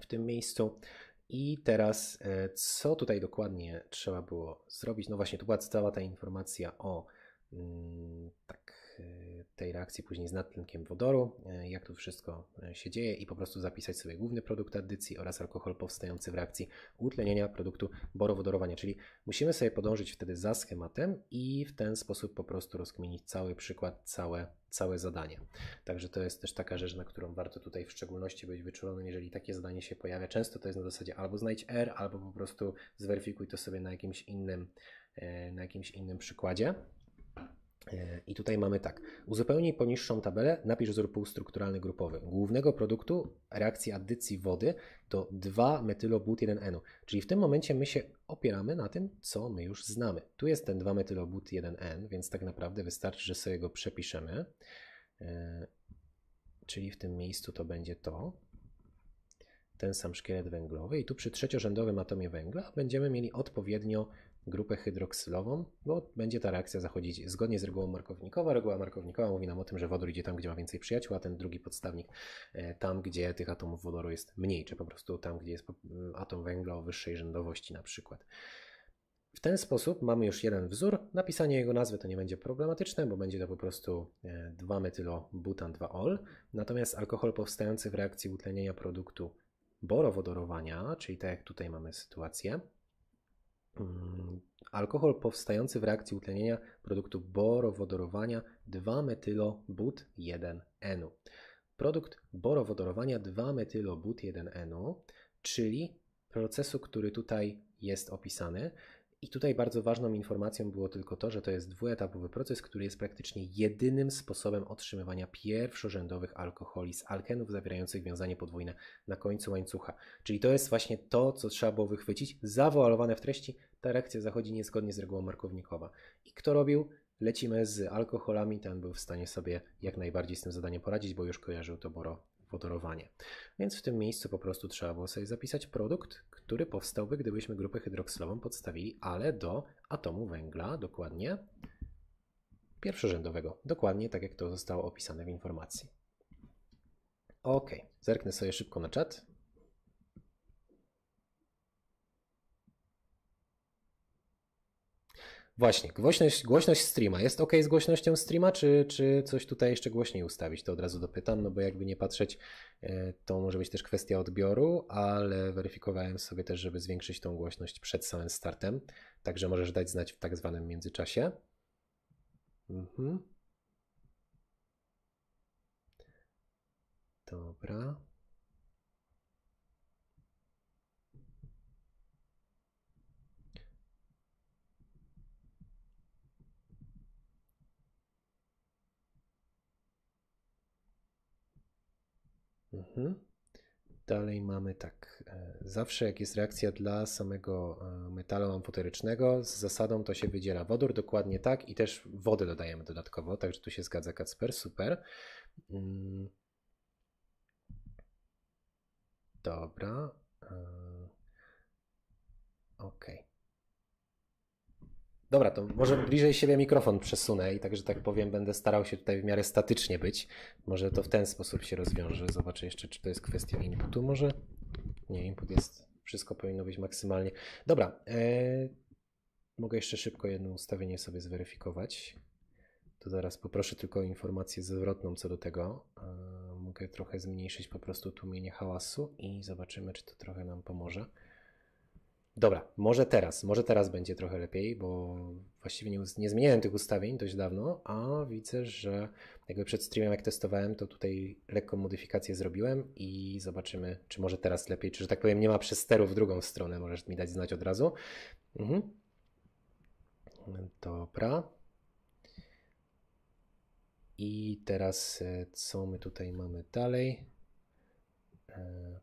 Speaker 1: w tym miejscu. I teraz, e, co tutaj dokładnie trzeba było zrobić? No właśnie, tu była cała ta informacja o mm, tak, E, tej reakcji później z nadtlenkiem wodoru, e, jak to wszystko e, się dzieje i po prostu zapisać sobie główny produkt addycji oraz alkohol powstający w reakcji utlenienia produktu borowodorowania, czyli musimy sobie podążyć wtedy za schematem i w ten sposób po prostu rozkminić cały przykład, całe, całe zadanie. Także to jest też taka rzecz, na którą warto tutaj w szczególności być wyczulonym, jeżeli takie zadanie się pojawia. Często to jest na zasadzie albo znajdź R, albo po prostu zweryfikuj to sobie na jakimś innym, na jakimś innym przykładzie. I tutaj mamy tak. Uzupełnij poniższą tabelę, napisz wzór półstrukturalny grupowy. Głównego produktu reakcji addycji wody to 2 metylobut 1 enu Czyli w tym momencie my się opieramy na tym, co my już znamy. Tu jest ten 2 metylobut 1 en więc tak naprawdę wystarczy, że sobie go przepiszemy. E, czyli w tym miejscu to będzie to. Ten sam szkielet węglowy. I tu przy trzeciorzędowym atomie węgla będziemy mieli odpowiednio grupę hydroksylową, bo będzie ta reakcja zachodzić zgodnie z regułą markownikowa. Reguła markownikowa mówi nam o tym, że wodór idzie tam, gdzie ma więcej przyjaciół, a ten drugi podstawnik e, tam, gdzie tych atomów wodoru jest mniej, czy po prostu tam, gdzie jest e, atom węgla o wyższej rzędowości na przykład. W ten sposób mamy już jeden wzór. Napisanie jego nazwy to nie będzie problematyczne, bo będzie to po prostu 2-metylobutan-2-ol. E, Natomiast alkohol powstający w reakcji utlenienia produktu borowodorowania, czyli tak jak tutaj mamy sytuację, Mm, alkohol powstający w reakcji utlenienia produktu borowodorowania 2-metylobut-1-enu. Produkt borowodorowania 2-metylobut-1-enu, czyli procesu, który tutaj jest opisany. I tutaj bardzo ważną informacją było tylko to, że to jest dwuetapowy proces, który jest praktycznie jedynym sposobem otrzymywania pierwszorzędowych alkoholi z alkenów zawierających wiązanie podwójne na końcu łańcucha. Czyli to jest właśnie to, co trzeba było wychwycić, zawoalowane w treści, ta reakcja zachodzi niezgodnie z regułą markownikowa. I kto robił? Lecimy z alkoholami, ten był w stanie sobie jak najbardziej z tym zadaniem poradzić, bo już kojarzył to boro wodorowanie. Więc w tym miejscu po prostu trzeba było sobie zapisać produkt, który powstałby, gdybyśmy grupę hydroksylową podstawili, ale do atomu węgla, dokładnie pierwszorzędowego, dokładnie tak jak to zostało opisane w informacji. Ok, zerknę sobie szybko na czat. Właśnie, głośność, głośność streama. Jest ok z głośnością streama, czy, czy coś tutaj jeszcze głośniej ustawić? To od razu dopytam, no bo jakby nie patrzeć, e, to może być też kwestia odbioru, ale weryfikowałem sobie też, żeby zwiększyć tą głośność przed samym startem. Także możesz dać znać w tak zwanym międzyczasie. Mhm. Dobra. Mhm. Dalej mamy tak, e, zawsze jak jest reakcja dla samego e, metalu amfoterycznego, z zasadą to się wydziela wodór, dokładnie tak i też wody dodajemy dodatkowo, także tu się zgadza Kacper, super. Mm. Dobra. E, ok. Dobra, to może bliżej siebie mikrofon przesunę i także tak powiem, będę starał się tutaj w miarę statycznie być. Może to w ten sposób się rozwiąże. Zobaczę jeszcze, czy to jest kwestia inputu. Może nie, input jest, wszystko powinno być maksymalnie. Dobra, e, mogę jeszcze szybko jedno ustawienie sobie zweryfikować. To zaraz poproszę tylko o informację zwrotną co do tego. E, mogę trochę zmniejszyć po prostu tłumienie hałasu i zobaczymy, czy to trochę nam pomoże. Dobra, może teraz, może teraz będzie trochę lepiej, bo właściwie nie, nie, zmieniałem tych ustawień dość dawno, a widzę, że jakby przed streamem jak testowałem, to tutaj lekką modyfikację zrobiłem i zobaczymy, czy może teraz lepiej, czy że tak powiem nie ma przesteru w drugą stronę, możesz mi dać znać od razu. Mhm. Dobra. I teraz e, co my tutaj mamy dalej? E,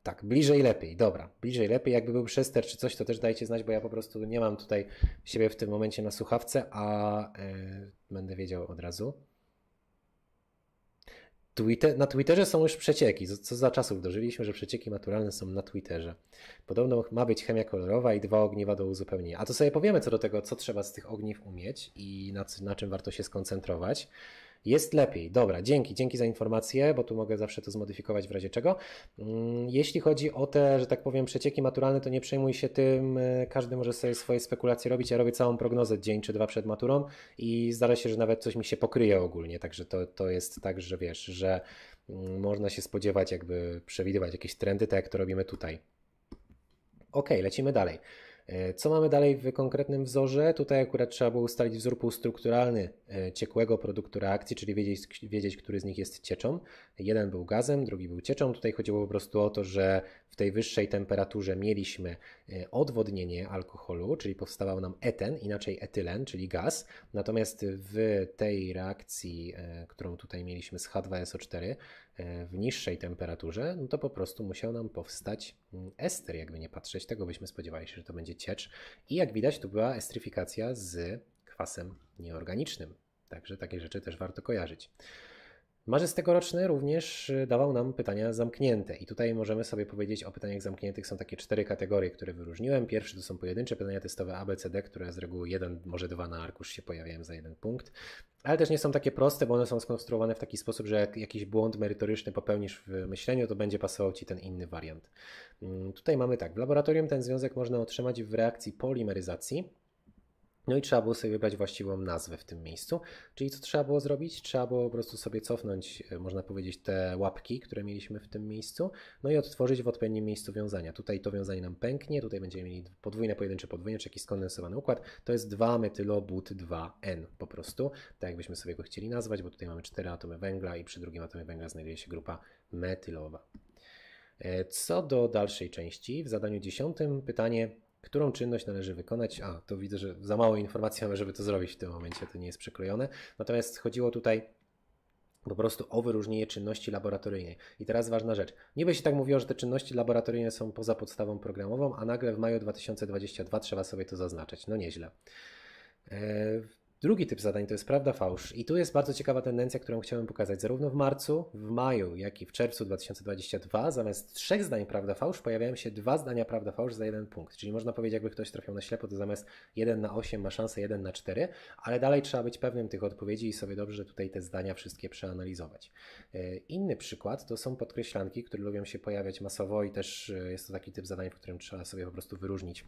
Speaker 1: tak, bliżej lepiej, dobra, bliżej lepiej. Jakby był przester czy coś, to też dajcie znać, bo ja po prostu nie mam tutaj siebie w tym momencie na słuchawce, a yy, będę wiedział od razu. Twitter, na Twitterze są już przecieki. Co za czasów dożyliśmy, że przecieki maturalne są na Twitterze. Podobno ma być chemia kolorowa i dwa ogniwa do uzupełnienia. A to sobie powiemy co do tego, co trzeba z tych ogniw umieć i na, na czym warto się skoncentrować. Jest lepiej, dobra, dzięki, dzięki za informację, bo tu mogę zawsze to zmodyfikować w razie czego. Mm, jeśli chodzi o te, że tak powiem, przecieki maturalne, to nie przejmuj się tym, e, każdy może sobie swoje spekulacje robić. Ja robię całą prognozę dzień czy dwa przed maturą i zdarza się, że nawet coś mi się pokryje ogólnie, także to, to jest tak, że wiesz, że mm, można się spodziewać, jakby przewidywać jakieś trendy, tak jak to robimy tutaj. Ok, lecimy dalej. E, co mamy dalej w konkretnym wzorze? Tutaj akurat trzeba było ustalić wzór półstrukturalny e, ciekłego produktu reakcji, czyli wiedzieć, wiedzieć, który z nich jest cieczą. Jeden był gazem, drugi był cieczą. Tutaj chodziło po prostu o to, że w tej wyższej temperaturze mieliśmy e, odwodnienie alkoholu, czyli powstawał nam eten, inaczej etylen, czyli gaz. Natomiast w tej reakcji, którą tutaj mieliśmy z H2SO4, w niższej temperaturze, no to po prostu musiał nam powstać mm, ester, jakby nie patrzeć. Tego byśmy spodziewali się, że to będzie ciecz. I jak widać, to była estryfikacja z kwasem nieorganicznym. Także takie rzeczy też warto kojarzyć. Marzec tegoroczny również y, dawał nam pytania zamknięte i tutaj możemy sobie powiedzieć o pytaniach zamkniętych. Są takie cztery kategorie, które wyróżniłem. Pierwszy to są pojedyncze pytania testowe ABCD, które z reguły jeden, może dwa na arkusz się pojawiają za jeden punkt. Ale też nie są takie proste, bo one są skonstruowane w taki sposób, że jak jakiś błąd merytoryczny popełnisz w myśleniu, to będzie pasował Ci ten inny wariant. Mm, tutaj mamy tak, w laboratorium ten związek można otrzymać w reakcji polimeryzacji, no i trzeba było sobie wybrać właściwą nazwę w tym miejscu. Czyli co trzeba było zrobić? Trzeba było po prostu sobie cofnąć, e, można powiedzieć, te łapki, które mieliśmy w tym miejscu, no i odtworzyć w odpowiednim miejscu wiązania. Tutaj to wiązanie nam pęknie, tutaj będziemy mieli podwójne, pojedyncze, podwójne, czy jakiś skondensowany układ. To jest 2-metylobut-2N po prostu, tak jakbyśmy sobie go chcieli nazwać, bo tutaj mamy 4 atomy węgla i przy drugim atomie węgla znajduje się grupa metylowa. E, co do dalszej części, w zadaniu 10 pytanie Którą czynność należy wykonać? A, to widzę, że za mało informacji mamy, żeby to zrobić w tym momencie, to nie jest przekrojone. Natomiast chodziło tutaj po prostu o wyróżnienie czynności laboratoryjnej. I teraz ważna rzecz. Niby się tak mówiło, że te czynności laboratoryjne są poza podstawą programową, a nagle w maju 2022 trzeba sobie to zaznaczyć. No nieźle. E, Drugi typ zadań to jest prawda fałsz i tu jest bardzo ciekawa tendencja, którą chciałem pokazać. Zarówno w marcu, w maju, jak i w czerwcu 2022 zamiast trzech zdań prawda fałsz pojawiają się dwa zdania prawda fałsz za jeden punkt. Czyli można powiedzieć, jakby ktoś trafiał na ślepo, to zamiast 1 na 8 ma szansę 1 na 4, ale dalej trzeba być pewnym tych odpowiedzi i sobie dobrze tutaj te zdania wszystkie przeanalizować. E, inny przykład to są podkreślanki, które lubią się pojawiać masowo i też e, jest to taki typ zadań, w którym trzeba sobie po prostu wyróżnić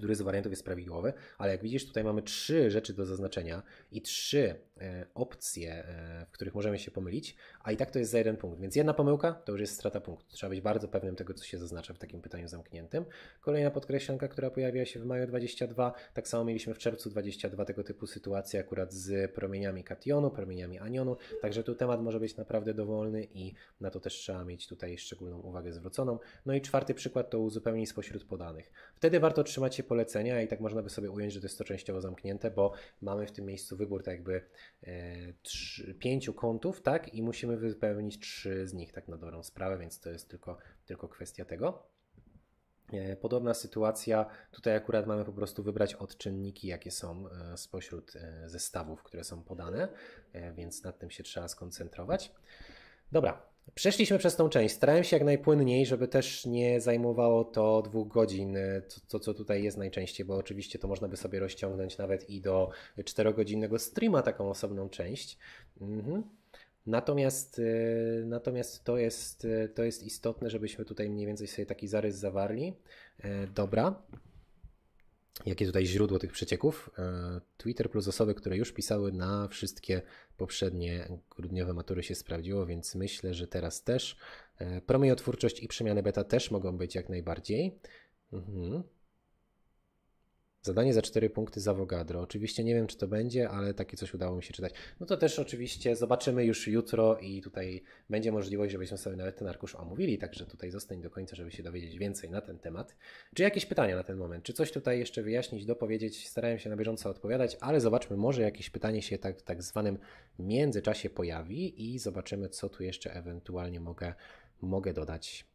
Speaker 1: który z wariantów jest prawidłowy, ale jak widzisz, tutaj mamy trzy rzeczy do zaznaczenia i trzy e, opcje, e, w których możemy się pomylić, a i tak to jest za jeden punkt. Więc jedna pomyłka to już jest strata punktu. Trzeba być bardzo pewnym tego, co się zaznacza w takim pytaniu zamkniętym. Kolejna podkreślanka, która pojawiła się w maju 22, tak samo mieliśmy w czerwcu 22 tego typu sytuacje akurat z promieniami kationu, promieniami anionu, także tu temat może być naprawdę dowolny i na to też trzeba mieć tutaj szczególną uwagę zwróconą. No i czwarty przykład to uzupełnić spośród podanych. Wtedy warto trzymać się polecenia i tak można by sobie ująć, że to jest to częściowo zamknięte, bo mamy w tym miejscu wybór tak jakby e, pięciu kątów, tak? I musimy możemy wypełnić trzy z nich tak na dobrą sprawę, więc to jest tylko, tylko kwestia tego. E, podobna sytuacja, tutaj akurat mamy po prostu wybrać odczynniki, jakie są e, spośród e, zestawów, które są podane, więc nad tym się trzeba skoncentrować. Dobra, przeszliśmy przez tą część. Starałem się jak najpłynniej, żeby też nie zajmowało to dwóch godzin, to co tutaj jest najczęściej, bo oczywiście to można by sobie rozciągnąć nawet i do czterogodzinnego streama, taką osobną część. Mhm. Natomiast, e, natomiast to, jest, e, to jest istotne, żebyśmy tutaj mniej więcej sobie taki zarys zawarli. E, dobra. Jakie tutaj źródło tych przecieków? Twitter plus osoby, które już pisały na wszystkie poprzednie grudniowe matury się sprawdziło, więc myślę, że teraz też. Promieniotwórczość i przemiany beta też mogą być jak najbardziej. Mhm. Zadanie za 4 punkty z Avogadro. Oczywiście nie wiem, czy to będzie, ale takie coś udało mi się czytać. No to też oczywiście zobaczymy już jutro i tutaj będzie możliwość, żebyśmy sobie nawet ten arkusz omówili, także tutaj zostań do końca, żeby się dowiedzieć więcej na ten temat. Czy jakieś pytania na ten moment? Czy coś tutaj jeszcze wyjaśnić, dopowiedzieć? Starałem się na bieżąco odpowiadać, ale zobaczmy, może jakieś pytanie się tak, tak zwanym międzyczasie pojawi i zobaczymy, co tu jeszcze ewentualnie mogę, mogę dodać.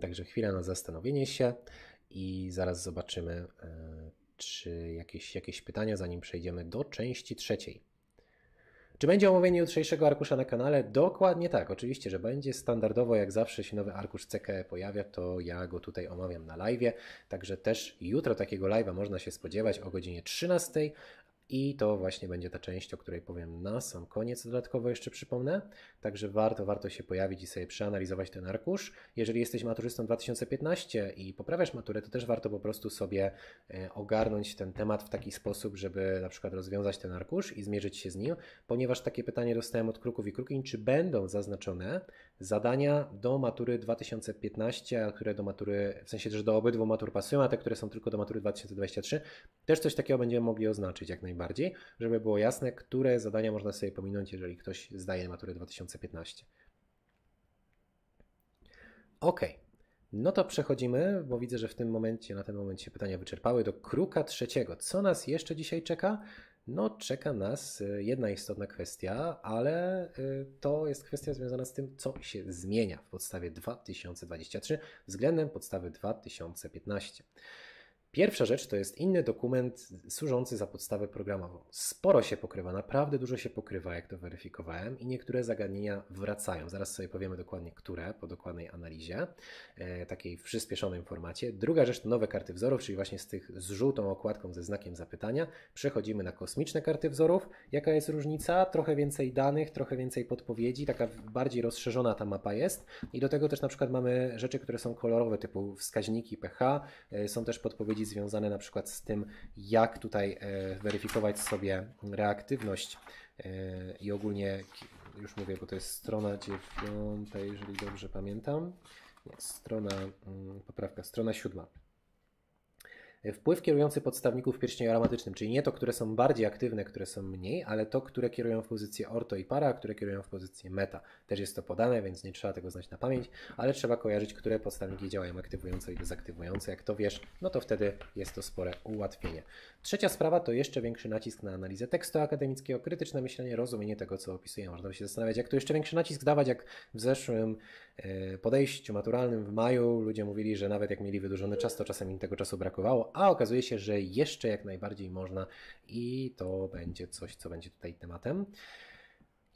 Speaker 1: Także chwila na zastanowienie się i zaraz zobaczymy, e, czy jakieś, jakieś pytania, zanim przejdziemy do części trzeciej. Czy będzie omówienie jutrzejszego arkusza na kanale? Dokładnie tak, oczywiście, że będzie. Standardowo, jak zawsze się nowy arkusz CKE pojawia, to ja go tutaj omawiam na live. Także też jutro takiego live'a można się spodziewać o godzinie 13, i to właśnie będzie ta część, o której powiem na sam koniec. Dodatkowo jeszcze przypomnę, także warto, warto się pojawić i sobie przeanalizować ten arkusz. Jeżeli jesteś maturzystą 2015 i poprawiasz maturę, to też warto po prostu sobie e, ogarnąć ten temat w taki sposób, żeby na przykład rozwiązać ten arkusz i zmierzyć się z nim, ponieważ takie pytanie dostałem od Kruków i Krukiń, czy będą zaznaczone zadania do matury 2015, a które do matury, w sensie, że do obydwu matur pasują, a te, które są tylko do matury 2023, też coś takiego będziemy mogli oznaczyć jak najbardziej, żeby było jasne, które zadania można sobie pominąć, jeżeli ktoś zdaje maturę 2015. Ok, no to przechodzimy, bo widzę, że w tym momencie, na ten moment się pytania wyczerpały, do kruka trzeciego. Co nas jeszcze dzisiaj czeka? no, czeka nas y, jedna istotna kwestia, ale y, to jest kwestia związana z tym, co się zmienia w podstawie 2023 względem podstawy 2015. Pierwsza rzecz to jest inny dokument służący za podstawę programową. Sporo się pokrywa, naprawdę dużo się pokrywa, jak to weryfikowałem, i niektóre zagadnienia wracają. Zaraz sobie powiemy dokładnie, które po dokładnej analizie, e, takiej w przyspieszonym formacie. Druga rzecz to nowe karty wzorów, czyli właśnie z tych z żółtą okładką ze znakiem zapytania. Przechodzimy na kosmiczne karty wzorów. Jaka jest różnica? Trochę więcej danych, trochę więcej podpowiedzi, taka bardziej rozszerzona ta mapa jest. I do tego też na przykład mamy rzeczy, które są kolorowe, typu wskaźniki pH, e, są też podpowiedzi odpowiedzi związane na przykład z tym, jak tutaj e, weryfikować sobie reaktywność e, i ogólnie, już mówię, bo to jest strona dziewiąta, jeżeli dobrze pamiętam, nie, strona, mm, poprawka, strona siódma. Wpływ kierujący podstawników w aromatycznym, czyli nie to, które są bardziej aktywne, które są mniej, ale to, które kierują w pozycję orto i para, a które kierują w pozycję meta. Też jest to podane, więc nie trzeba tego znać na pamięć, ale trzeba kojarzyć, które podstawniki działają aktywująco i dezaktywująco. Jak to wiesz, no to wtedy jest to spore ułatwienie. Trzecia sprawa to jeszcze większy nacisk na analizę tekstu akademickiego, krytyczne myślenie, rozumienie tego, co opisuję. Można by się zastanawiać, jak tu jeszcze większy nacisk dawać, jak w zeszłym e, podejściu maturalnym w maju ludzie mówili, że nawet jak mieli wydłużony czas, to czasem im tego czasu brakowało, a okazuje się, że jeszcze jak najbardziej można i to będzie coś, co będzie tutaj tematem.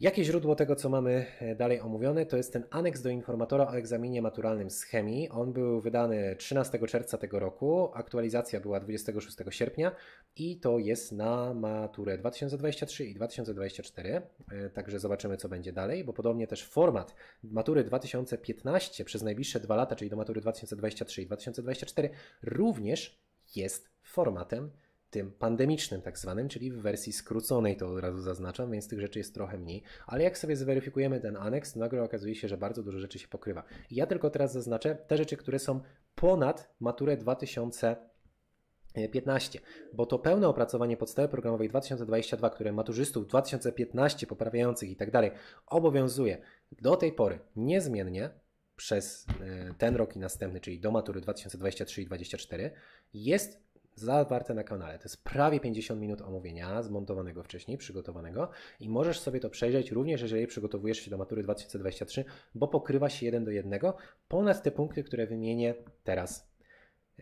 Speaker 1: Jakie źródło tego, co mamy e, dalej omówione, to jest ten aneks do informatora o egzaminie maturalnym z chemii. On był wydany 13 czerwca tego roku, aktualizacja była 26 sierpnia i to jest na maturę 2023 i 2024. E, także zobaczymy, co będzie dalej, bo podobnie też format matury 2015 przez najbliższe dwa lata, czyli do matury 2023 i 2024, również jest formatem tym pandemicznym tak zwanym, czyli w wersji skróconej, to od razu zaznaczam, więc tych rzeczy jest trochę mniej, ale jak sobie zweryfikujemy ten aneks, to nagle okazuje się, że bardzo dużo rzeczy się pokrywa. I ja tylko teraz zaznaczę te rzeczy, które są ponad maturę 2015, bo to pełne opracowanie podstawy programowej 2022, które maturzystów 2015 poprawiających i tak dalej obowiązuje do tej pory niezmiennie, przez e, ten rok i następny, czyli do matury 2023 i 2024, jest zawarte na kanale. To jest prawie 50 minut omówienia zmontowanego wcześniej, przygotowanego i możesz sobie to przejrzeć również, jeżeli przygotowujesz się do matury 2023, bo pokrywa się jeden do jednego ponad te punkty, które wymienię teraz.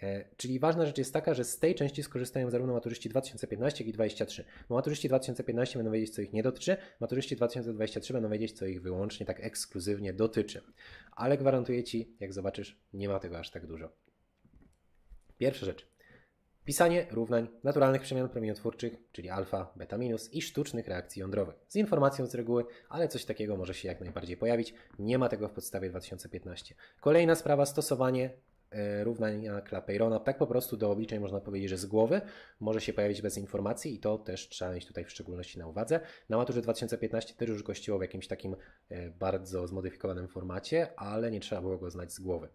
Speaker 1: E, czyli ważna rzecz jest taka, że z tej części skorzystają zarówno maturzyści 2015, jak i 23. Bo maturzyści 2015 będą wiedzieć, co ich nie dotyczy, maturzyści 2023 będą wiedzieć, co ich wyłącznie tak ekskluzywnie dotyczy. Ale gwarantuję Ci, jak zobaczysz, nie ma tego aż tak dużo. Pierwsza rzecz. Pisanie równań, naturalnych przemian promieniotwórczych, czyli alfa, beta minus i sztucznych reakcji jądrowych. Z informacją z reguły, ale coś takiego może się jak najbardziej pojawić. Nie ma tego w podstawie 2015. Kolejna sprawa, stosowanie e, równania Clapeyrona. Tak po prostu do obliczeń można powiedzieć, że z głowy może się pojawić bez informacji i to też trzeba mieć tutaj w szczególności na uwadze. Na maturze 2015 też już gościło w jakimś takim e, bardzo zmodyfikowanym formacie, ale nie trzeba było go znać z głowy.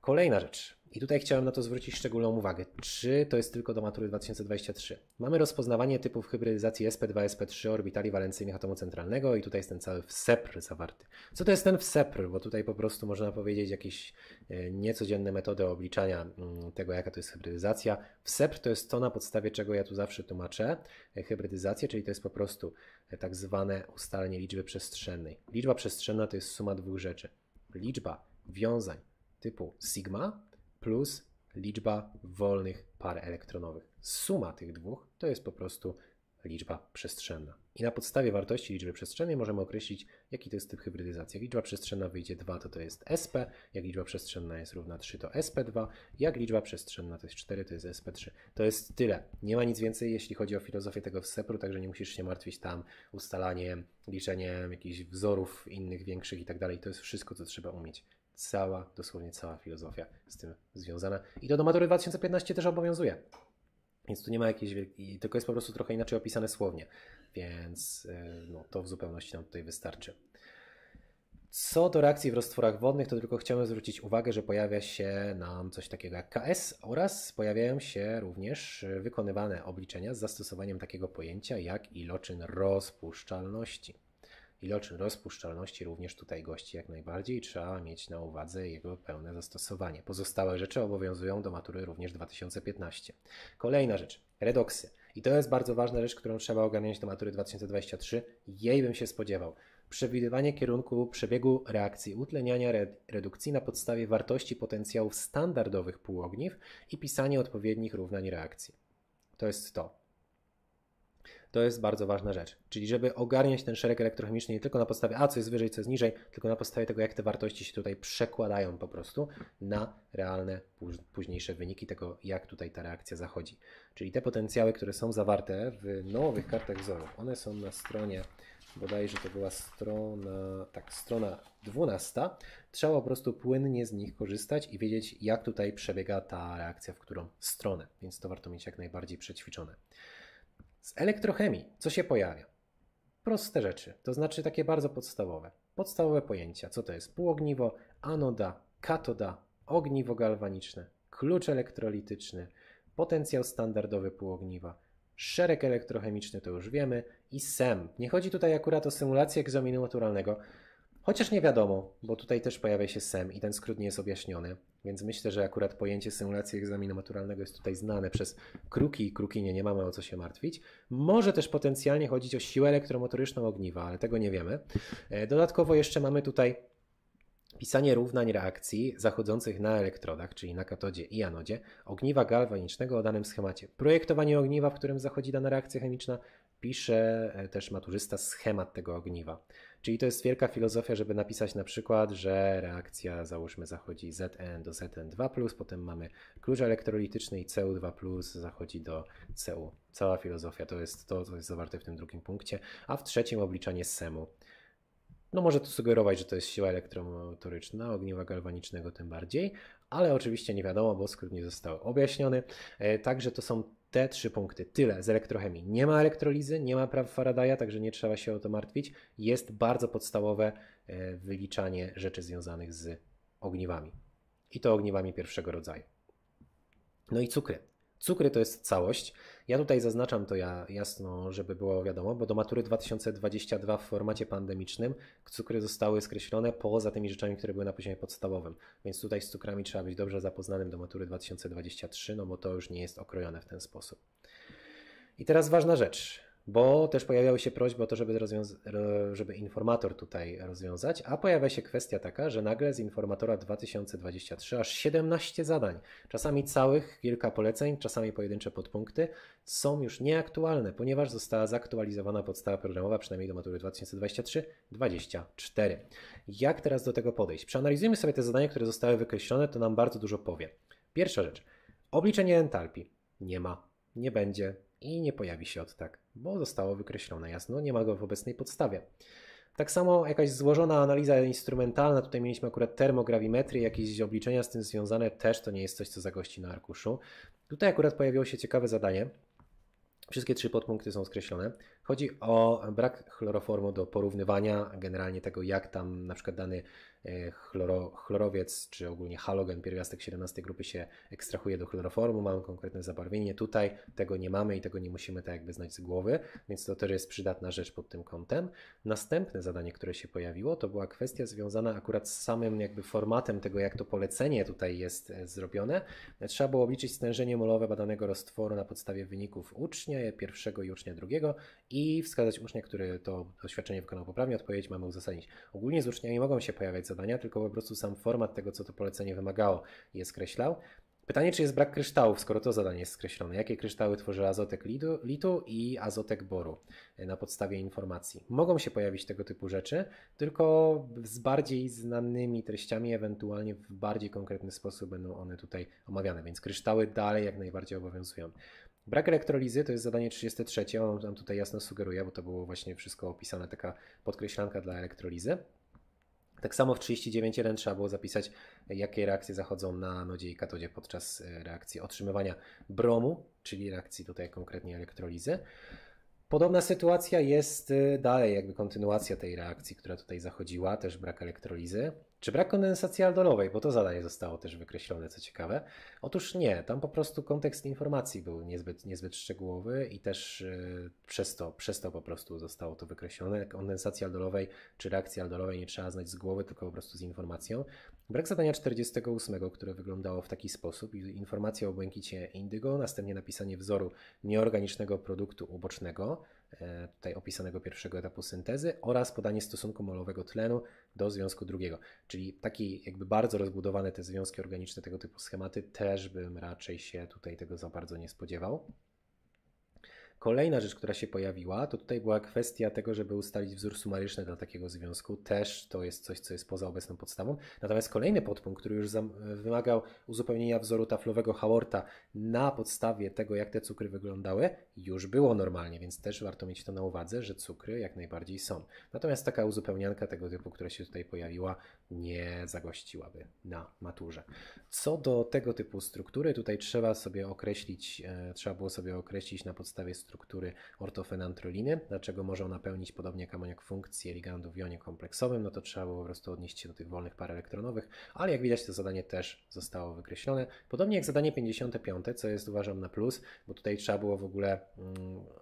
Speaker 1: Kolejna rzecz. I tutaj chciałem na to zwrócić szczególną uwagę. Czy to jest tylko do matury 2023? Mamy rozpoznawanie typów hybrydyzacji SP2, SP3 orbitali walencyjnych atomu centralnego i tutaj jest ten cały wsepr zawarty. Co to jest ten wsepr? Bo tutaj po prostu można powiedzieć jakieś e, niecodzienne metody obliczania mm, tego, jaka to jest hybrydyzacja. Wsepr to jest to, na podstawie czego ja tu zawsze tłumaczę e, hybrydyzację, czyli to jest po prostu e, tak zwane ustalenie liczby przestrzennej. Liczba przestrzenna to jest suma dwóch rzeczy. Liczba wiązań typu sigma plus liczba wolnych par elektronowych. Suma tych dwóch to jest po prostu liczba przestrzenna. I na podstawie wartości liczby przestrzennej możemy określić, jaki to jest typ hybrydyzacji. Jak liczba przestrzenna wyjdzie 2, to to jest SP, jak liczba przestrzenna jest równa 3, to SP2, jak liczba przestrzenna to jest 4, to jest SP3. To jest tyle. Nie ma nic więcej, jeśli chodzi o filozofię tego SEPR-u, także nie musisz się martwić tam ustalaniem, liczeniem jakichś wzorów innych, większych i tak dalej. To jest wszystko, co trzeba umieć cała, dosłownie cała filozofia z tym związana. I to do matury 2015 też obowiązuje. Więc tu nie ma jakiejś wielkiej, tylko jest po prostu trochę inaczej opisane słownie. Więc y, no, to w zupełności nam tutaj wystarczy. Co do reakcji w roztworach wodnych, to tylko chciałem zwrócić uwagę, że pojawia się nam coś takiego jak KS oraz pojawiają się również wykonywane obliczenia z zastosowaniem takiego pojęcia jak iloczyn rozpuszczalności. Ilość rozpuszczalności również tutaj gości jak najbardziej. Trzeba mieć na uwadze jego pełne zastosowanie. Pozostałe rzeczy obowiązują do matury również 2015. Kolejna rzecz. Redoksy. I to jest bardzo ważna rzecz, którą trzeba ogarniać do matury 2023. Jej bym się spodziewał. Przewidywanie kierunku przebiegu reakcji utleniania redukcji na podstawie wartości potencjałów standardowych półogniw i pisanie odpowiednich równań reakcji. To jest to to jest bardzo ważna rzecz. Czyli żeby ogarniać ten szereg elektrochemiczny nie tylko na podstawie a co jest wyżej, co jest niżej, tylko na podstawie tego, jak te wartości się tutaj przekładają po prostu na realne późniejsze wyniki tego, jak tutaj ta reakcja zachodzi. Czyli te potencjały, które są zawarte w nowych kartach wzorów, one są na stronie bodajże to była strona, tak, strona 12, trzeba po prostu płynnie z nich korzystać i wiedzieć, jak tutaj przebiega ta reakcja, w którą stronę, więc to warto mieć jak najbardziej przećwiczone z elektrochemii, co się pojawia? Proste rzeczy, to znaczy takie bardzo podstawowe. Podstawowe pojęcia, co to jest półogniwo, anoda, katoda, ogniwo galwaniczne, klucz elektrolityczny, potencjał standardowy półogniwa, szereg elektrochemiczny to już wiemy i SEM. Nie chodzi tutaj akurat o symulację egzaminu naturalnego, chociaż nie wiadomo, bo tutaj też pojawia się SEM i ten skrót nie jest objaśniony. Więc myślę, że akurat pojęcie symulacji egzaminu maturalnego jest tutaj znane przez kruki i krukinie, nie mamy o co się martwić. Może też potencjalnie chodzić o siłę elektromotoryczną ogniwa, ale tego nie wiemy. E, dodatkowo jeszcze mamy tutaj pisanie równań reakcji zachodzących na elektrodach, czyli na katodzie i anodzie, ogniwa galwanicznego o danym schemacie. Projektowanie ogniwa, w którym zachodzi dana reakcja chemiczna, pisze e, też maturzysta schemat tego ogniwa. Czyli to jest wielka filozofia, żeby napisać na przykład, że reakcja załóżmy zachodzi Zn do Zn2+, potem mamy klucz elektrolityczny i Cu2+, zachodzi do Cu. Cała filozofia to jest to, co jest zawarte w tym drugim punkcie, a w trzecim obliczanie semu. No może to sugerować, że to jest siła elektromotoryczna, ogniwa galwanicznego tym bardziej, ale oczywiście nie wiadomo, bo skrót nie został objaśniony. E, także to są te trzy punkty. Tyle z elektrochemii. Nie ma elektrolizy, nie ma praw Faradaya, także nie trzeba się o to martwić. Jest bardzo podstawowe e, wyliczanie rzeczy związanych z ogniwami. I to ogniwami pierwszego rodzaju. No i cukry. Cukry to jest całość. Ja tutaj zaznaczam to ja, jasno, żeby było wiadomo, bo do matury 2022 w formacie pandemicznym cukry zostały skreślone poza tymi rzeczami, które były na poziomie podstawowym. Więc tutaj z cukrami trzeba być dobrze zapoznanym do matury 2023, no bo to już nie jest okrojone w ten sposób. I teraz ważna rzecz bo też pojawiały się prośby o to, żeby, żeby informator tutaj rozwiązać, a pojawia się kwestia taka, że nagle z informatora 2023 aż 17 zadań, czasami całych, kilka poleceń, czasami pojedyncze podpunkty, są już nieaktualne, ponieważ została zaktualizowana podstawa programowa, przynajmniej do matury 2023-2024. Jak teraz do tego podejść? Przeanalizujmy sobie te zadania, które zostały wykreślone, to nam bardzo dużo powie. Pierwsza rzecz, obliczenie entalpii. Nie ma, nie będzie i nie pojawi się od tak bo zostało wykreślone jasno, nie ma go w obecnej podstawie. Tak samo jakaś złożona analiza instrumentalna, tutaj mieliśmy akurat termograwimetrię, jakieś obliczenia z tym związane, też to nie jest coś, co zagości na arkuszu. Tutaj akurat pojawiło się ciekawe zadanie. Wszystkie trzy podpunkty są skreślone. Chodzi o brak chloroformu do porównywania generalnie tego, jak tam na przykład dany e, chloro, chlorowiec, czy ogólnie halogen, pierwiastek 17 grupy się ekstrahuje do chloroformu, mamy konkretne zabarwienie. Tutaj tego nie mamy i tego nie musimy tak jakby znać z głowy, więc to też jest przydatna rzecz pod tym kątem. Następne zadanie, które się pojawiło, to była kwestia związana akurat z samym jakby formatem tego, jak to polecenie tutaj jest e, zrobione. Trzeba było obliczyć stężenie molowe badanego roztworu na podstawie wyników ucznia pierwszego i ucznia drugiego i wskazać ucznia, który to doświadczenie wykonał poprawnie. Odpowiedź mamy uzasadnić. Ogólnie z uczniami mogą się pojawiać zadania, tylko po prostu sam format tego, co to polecenie wymagało, je skreślał. Pytanie, czy jest brak kryształów, skoro to zadanie jest skreślone. Jakie kryształy tworzy azotek litu, litu i azotek boru e, na podstawie informacji? Mogą się pojawić tego typu rzeczy, tylko z bardziej znanymi treściami, ewentualnie w bardziej konkretny sposób będą one tutaj omawiane, więc kryształy dalej jak najbardziej obowiązują. Brak elektrolizy to jest zadanie 33. Ono nam tutaj jasno sugeruje, bo to było właśnie wszystko opisane, taka podkreślanka dla elektrolizy. Tak samo w 39.1 trzeba było zapisać, jakie reakcje zachodzą na nodzie i katodzie podczas e, reakcji otrzymywania bromu, czyli reakcji tutaj konkretnie elektrolizy. Podobna sytuacja jest e, dalej, jakby kontynuacja tej reakcji, która tutaj zachodziła, też brak elektrolizy. Czy brak kondensacji aldolowej, bo to zadanie zostało też wykreślone, co ciekawe? Otóż nie, tam po prostu kontekst informacji był niezbyt, niezbyt szczegółowy i też yy, przez, to, przez to po prostu zostało to wykreślone. Kondensacji aldolowej czy reakcji aldolowej nie trzeba znać z głowy, tylko po prostu z informacją. Brak zadania 48, które wyglądało w taki sposób, informacja o błękicie indygo, następnie napisanie wzoru nieorganicznego produktu ubocznego, E, tutaj opisanego pierwszego etapu syntezy oraz podanie stosunku molowego tlenu do związku drugiego. Czyli taki jakby bardzo rozbudowane te związki organiczne, tego typu schematy też bym raczej się tutaj tego za bardzo nie spodziewał. Kolejna rzecz, która się pojawiła, to tutaj była kwestia tego, żeby ustalić wzór sumaryczny dla takiego związku. Też to jest coś, co jest poza obecną podstawą. Natomiast kolejny podpunkt, który już wymagał uzupełnienia wzoru taflowego Haworta na podstawie tego, jak te cukry wyglądały, już było normalnie, więc też warto mieć to na uwadze, że cukry jak najbardziej są. Natomiast taka uzupełnianka tego typu, która się tutaj pojawiła, nie zagościłaby na maturze. Co do tego typu struktury, tutaj trzeba sobie określić, e, trzeba było sobie określić na podstawie struktury ortofenantroliny, dlaczego może ona pełnić podobnie jak amoniak funkcję ligandu w jonie kompleksowym, no to trzeba było po prostu odnieść się do tych wolnych par elektronowych, ale jak widać to zadanie też zostało wykreślone. Podobnie jak zadanie 55, co jest uważam na plus, bo tutaj trzeba było w ogóle, mm,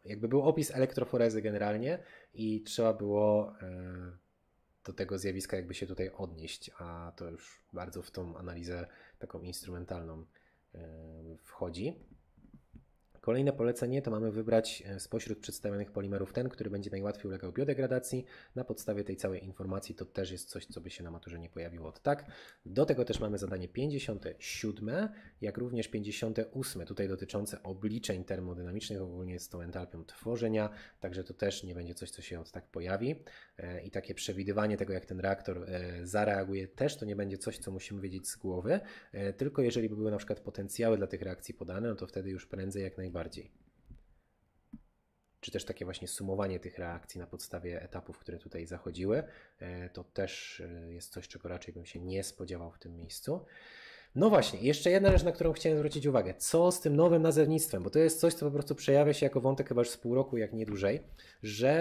Speaker 1: jakby był opis elektroforezy generalnie i trzeba było e, do tego zjawiska jakby się tutaj odnieść, a to już bardzo w tą analizę taką instrumentalną e, wchodzi. Kolejne polecenie to mamy wybrać e, spośród przedstawionych polimerów ten, który będzie najłatwiej ulegał biodegradacji. Na podstawie tej całej informacji to też jest coś, co by się na maturze nie pojawiło od tak. Do tego też mamy zadanie 57, jak również 58, tutaj dotyczące obliczeń termodynamicznych, ogólnie z tą entalpią tworzenia, także to też nie będzie coś, co się od tak pojawi. E, I takie przewidywanie tego, jak ten reaktor e, zareaguje, też to nie będzie coś, co musimy wiedzieć z głowy, tylko jeżeli by były na przykład potencjały dla tych reakcji podane, no to wtedy już prędzej jak najbardziej bardziej. Czy też takie właśnie sumowanie tych reakcji na podstawie etapów, które tutaj zachodziły, e, to też e, jest coś, czego raczej bym się nie spodziewał w tym miejscu. No właśnie, jeszcze jedna rzecz, na którą chciałem zwrócić uwagę. Co z tym nowym nazewnictwem? Bo to jest coś, co po prostu przejawia się jako wątek chyba już z pół roku, jak nie dłużej, że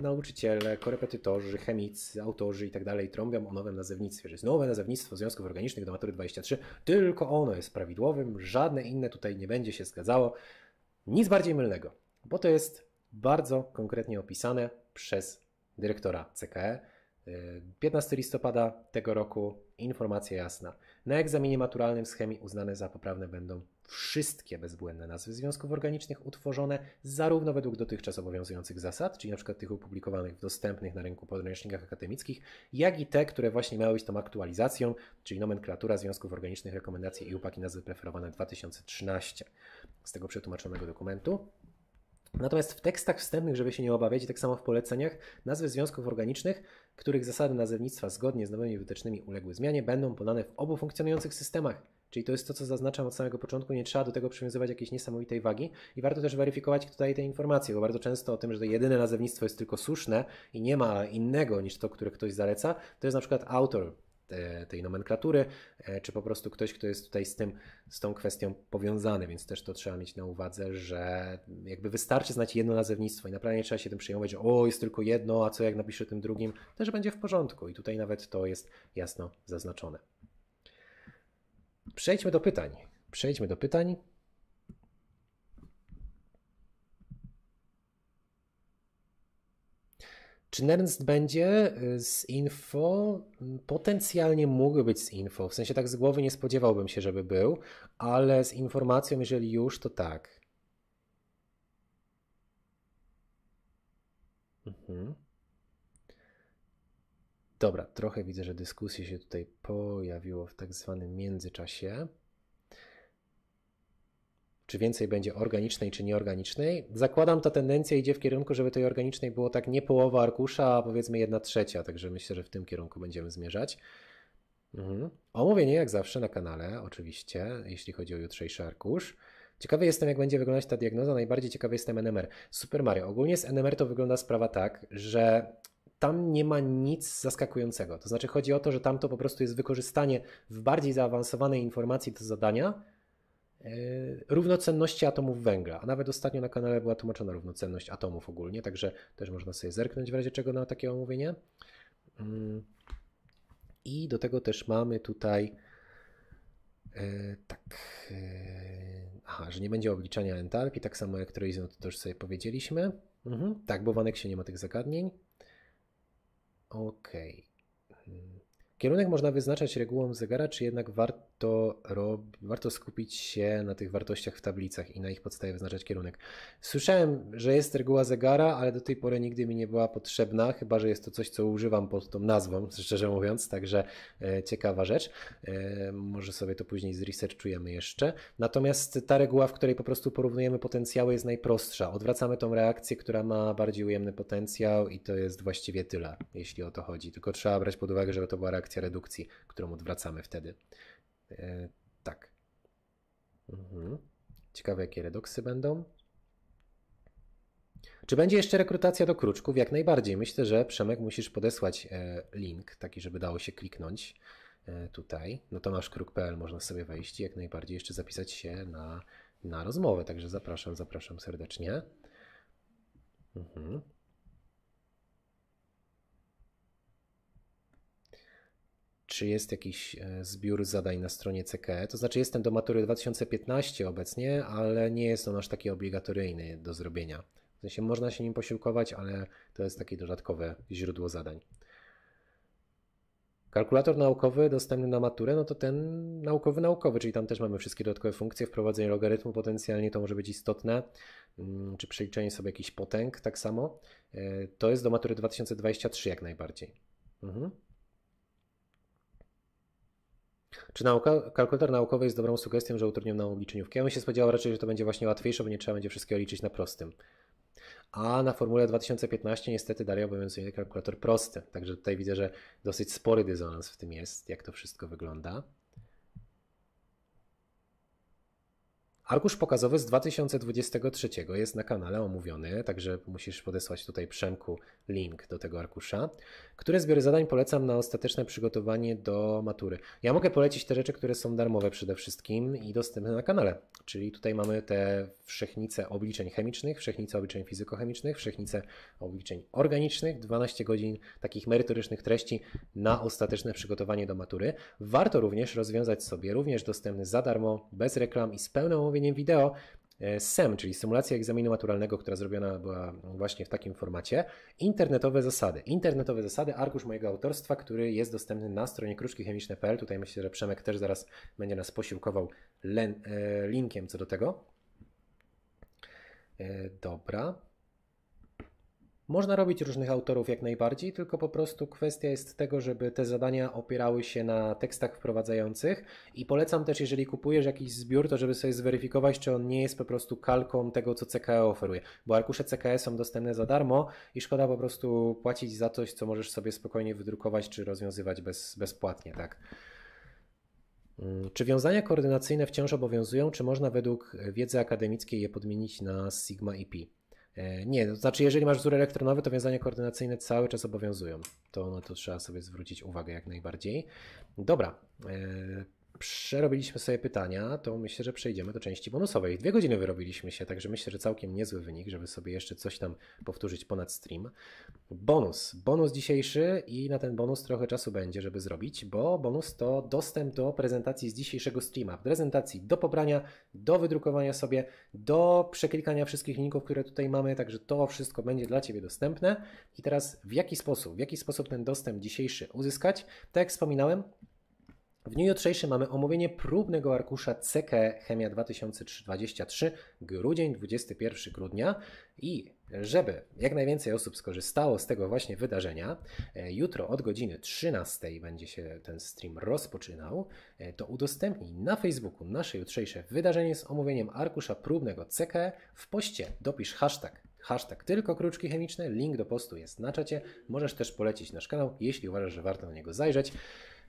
Speaker 1: nauczyciele, korepetytorzy, chemicy, autorzy i tak dalej trąbią o nowym nazewnictwie, że jest nowe nazewnictwo związków organicznych do matury 23, tylko ono jest prawidłowym, żadne inne tutaj nie będzie się zgadzało. Nic bardziej mylnego, bo to jest bardzo konkretnie opisane przez dyrektora CKE. 15 y, listopada tego roku, informacja jasna. Na egzaminie maturalnym z chemii uznane za poprawne będą wszystkie bezbłędne nazwy związków organicznych utworzone zarówno według dotychczas obowiązujących zasad, czyli np. tych opublikowanych w dostępnych na rynku podręcznikach akademickich, jak i te, które właśnie miały być tą aktualizacją, czyli nomenklatura związków organicznych, rekomendacje i upaki nazwy preferowane 2013 z tego przetłumaczonego dokumentu. Natomiast w tekstach wstępnych, żeby się nie obawiać, i tak samo w poleceniach, nazwy związków organicznych, których zasady nazewnictwa zgodnie z nowymi wytycznymi uległy zmianie, będą podane w obu funkcjonujących systemach. Czyli to jest to, co zaznaczam od samego początku, nie trzeba do tego przywiązywać jakiejś niesamowitej wagi i warto też weryfikować tutaj te informacje, bo bardzo często o tym, że to jedyne nazewnictwo jest tylko słuszne i nie ma innego niż to, które ktoś zaleca, to jest na przykład autor te, tej nomenklatury, e, czy po prostu ktoś, kto jest tutaj z tym, z tą kwestią powiązany, więc też to trzeba mieć na uwadze, że jakby wystarczy znać jedno nazewnictwo i naprawdę nie trzeba się tym przejmować, że o, jest tylko jedno, a co jak napiszę tym drugim, też będzie w porządku i tutaj nawet to jest jasno zaznaczone. Przejdźmy do pytań. Przejdźmy do pytań. Czy Nernst będzie y, z info? Potencjalnie mógł być z info. W sensie tak z głowy nie spodziewałbym się, żeby był, ale z informacją, jeżeli już, to tak. Mhm. Dobra, trochę widzę, że dyskusji się tutaj pojawiło w tak zwanym międzyczasie czy więcej będzie organicznej, czy nieorganicznej. Zakładam, ta tendencja idzie w kierunku, żeby tej organicznej było tak nie połowa arkusza, a powiedzmy jedna trzecia, także myślę, że w tym kierunku będziemy zmierzać. Mhm. Omówienie jak zawsze na kanale, oczywiście, jeśli chodzi o jutrzejszy arkusz. Ciekawy jestem, jak będzie wyglądać ta diagnoza. Najbardziej ciekawy jestem NMR. Super Mario. Ogólnie z NMR to wygląda sprawa tak, że tam nie ma nic zaskakującego. To znaczy, chodzi o to, że tam to po prostu jest wykorzystanie w bardziej zaawansowanej informacji do zadania, E, równocenności atomów węgla, a nawet ostatnio na kanale była tłumaczona równocenność atomów ogólnie, także też można sobie zerknąć w razie czego na takie omówienie. Mm. I do tego też mamy tutaj e, tak, e, aha, że nie będzie obliczania entalpii, tak samo jak truizm, to już sobie powiedzieliśmy. Mhm, tak, bo w się nie ma tych zagadnień. Okej. Okay. Hmm. Kierunek można wyznaczać regułą zegara, czy jednak warto warto, rob... warto skupić się na tych wartościach w tablicach i na ich podstawie wyznaczać kierunek. Słyszałem, że jest reguła zegara, ale do tej pory nigdy mi nie była potrzebna, chyba że jest to coś, co używam pod tą nazwą, szczerze mówiąc, także e, ciekawa rzecz. E, może sobie to później zresearchujemy jeszcze. Natomiast ta reguła, w której po prostu porównujemy potencjały, jest najprostsza. Odwracamy tą reakcję, która ma bardziej ujemny potencjał i to jest właściwie tyle, jeśli o to chodzi. Tylko trzeba brać pod uwagę, żeby to była reakcja redukcji, którą odwracamy wtedy. E, tak. Mhm. Ciekawe, jakie redoksy będą. Czy będzie jeszcze rekrutacja do kruczków? Jak najbardziej. Myślę, że Przemek musisz podesłać e, link, taki, żeby dało się kliknąć e, tutaj. No tomaszkruk.pl można sobie wejść i jak najbardziej jeszcze zapisać się na, na rozmowę. Także zapraszam, zapraszam serdecznie. Mhm. czy jest jakiś e, zbiór zadań na stronie CKE. To znaczy, jestem do matury 2015 obecnie, ale nie jest on aż taki obligatoryjny do zrobienia. W sensie można się nim posiłkować, ale to jest takie dodatkowe źródło zadań. Kalkulator naukowy dostępny na maturę, no to ten naukowy, naukowy, czyli tam też mamy wszystkie dodatkowe funkcje, wprowadzenie logarytmu potencjalnie, to może być istotne, mm, czy przeliczenie sobie jakiś potęg, tak samo. E, to jest do matury 2023 jak najbardziej. Mhm. Czy nauka, kalkulator naukowy jest dobrą sugestią, że utrudnią nam obliczeniówkę? Ja bym się spodziewał raczej, że to będzie właśnie łatwiejsze, bo nie trzeba będzie wszystkiego liczyć na prostym. A na Formule 2015 niestety dalej obowiązuje kalkulator prosty. Także tutaj widzę, że dosyć spory dysonans w tym jest, jak to wszystko wygląda. Arkusz pokazowy z 2023 jest na kanale omówiony, także musisz podesłać tutaj Przemku link do tego arkusza. Które zbiory zadań polecam na ostateczne przygotowanie do matury? Ja mogę polecić te rzeczy, które są darmowe przede wszystkim i dostępne na kanale. Czyli tutaj mamy te wszechnice obliczeń chemicznych, wszechnice obliczeń fizykochemicznych, wszechnice obliczeń organicznych, 12 godzin takich merytorycznych treści na ostateczne przygotowanie do matury. Warto również rozwiązać sobie, również dostępny za darmo, bez reklam i z pełną zamówieniem wideo, e, SEM, czyli symulacja egzaminu maturalnego, która zrobiona była właśnie w takim formacie. Internetowe zasady. Internetowe zasady, arkusz mojego autorstwa, który jest dostępny na stronie kruczkichemiczne.pl. Tutaj myślę, że Przemek też zaraz będzie nas posiłkował e, linkiem co do tego. E, dobra. Można robić różnych autorów jak najbardziej, tylko po prostu kwestia jest tego, żeby te zadania opierały się na tekstach wprowadzających i polecam też, jeżeli kupujesz jakiś zbiór, to żeby sobie zweryfikować, czy on nie jest po prostu kalką tego, co CKE oferuje, bo arkusze CKE są dostępne za darmo i szkoda po prostu płacić za coś, co możesz sobie spokojnie wydrukować czy rozwiązywać bez, bezpłatnie, tak? Mm, czy wiązania koordynacyjne wciąż obowiązują, czy można według wiedzy akademickiej je podmienić na Sigma IP? E, nie, to no, znaczy, jeżeli masz wzór elektronowy, to wiązania koordynacyjne cały czas obowiązują. To, na no, to trzeba sobie zwrócić uwagę jak najbardziej. Dobra, e, przerobiliśmy sobie pytania, to myślę, że przejdziemy do części bonusowej. Dwie godziny wyrobiliśmy się, także myślę, że całkiem niezły wynik, żeby sobie jeszcze coś tam powtórzyć ponad stream. Bonus. Bonus dzisiejszy i na ten bonus trochę czasu będzie, żeby zrobić, bo bonus to dostęp do prezentacji z dzisiejszego streama. Prezentacji do pobrania, do wydrukowania sobie, do przeklikania wszystkich linków, które tutaj mamy, także to wszystko będzie dla Ciebie dostępne. I teraz w jaki sposób, w jaki sposób ten dostęp dzisiejszy uzyskać? Tak jak wspominałem, w dniu jutrzejszym mamy omówienie próbnego arkusza CK Chemia 2023, grudzień 21 grudnia i żeby jak najwięcej osób skorzystało z tego właśnie wydarzenia, e, jutro od godziny 13 będzie się ten stream rozpoczynał, e, to udostępnij na Facebooku nasze jutrzejsze wydarzenie z omówieniem arkusza próbnego CK. W poście dopisz hashtag hashtag tylko kruczki chemiczne, link do postu jest na czacie. Możesz też polecić nasz kanał, jeśli uważasz, że warto na niego zajrzeć.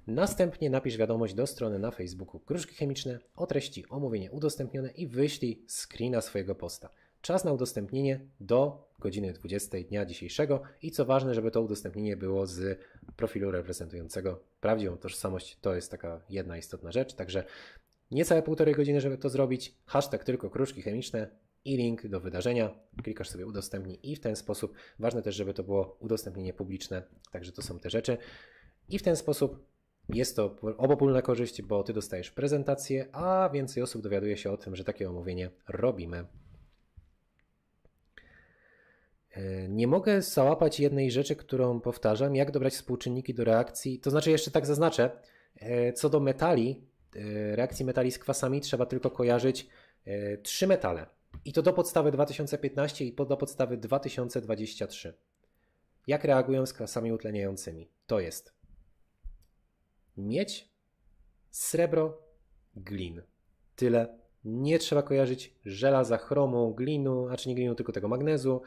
Speaker 1: Następnie napisz wiadomość do strony na Facebooku Kruszki Chemiczne o treści omówienie udostępnione i wyślij screena swojego posta. Czas na udostępnienie do godziny 20 dnia dzisiejszego i co ważne, żeby to udostępnienie było z profilu reprezentującego prawdziwą tożsamość. To jest taka jedna istotna rzecz, także niecałe półtorej godziny, żeby to zrobić. Hashtag tylko kruszki chemiczne i link do wydarzenia. Klikasz sobie udostępnij i w ten sposób ważne też, żeby to było udostępnienie publiczne, także to są te rzeczy. I w ten sposób jest to obopólna korzyść, bo ty dostajesz prezentację, a więcej osób dowiaduje się o tym, że takie omówienie robimy. E, nie mogę załapać jednej rzeczy, którą powtarzam, jak dobrać współczynniki do reakcji. To znaczy, jeszcze tak zaznaczę, e, co do metali, e, reakcji metali z kwasami trzeba tylko kojarzyć trzy metale. I to do podstawy 2015 i do podstawy 2023. Jak reagują z kwasami utleniającymi? To jest miedź, srebro, glin. Tyle. Nie trzeba kojarzyć żelaza, chromu, glinu, a czy nie glinu, tylko tego magnezu.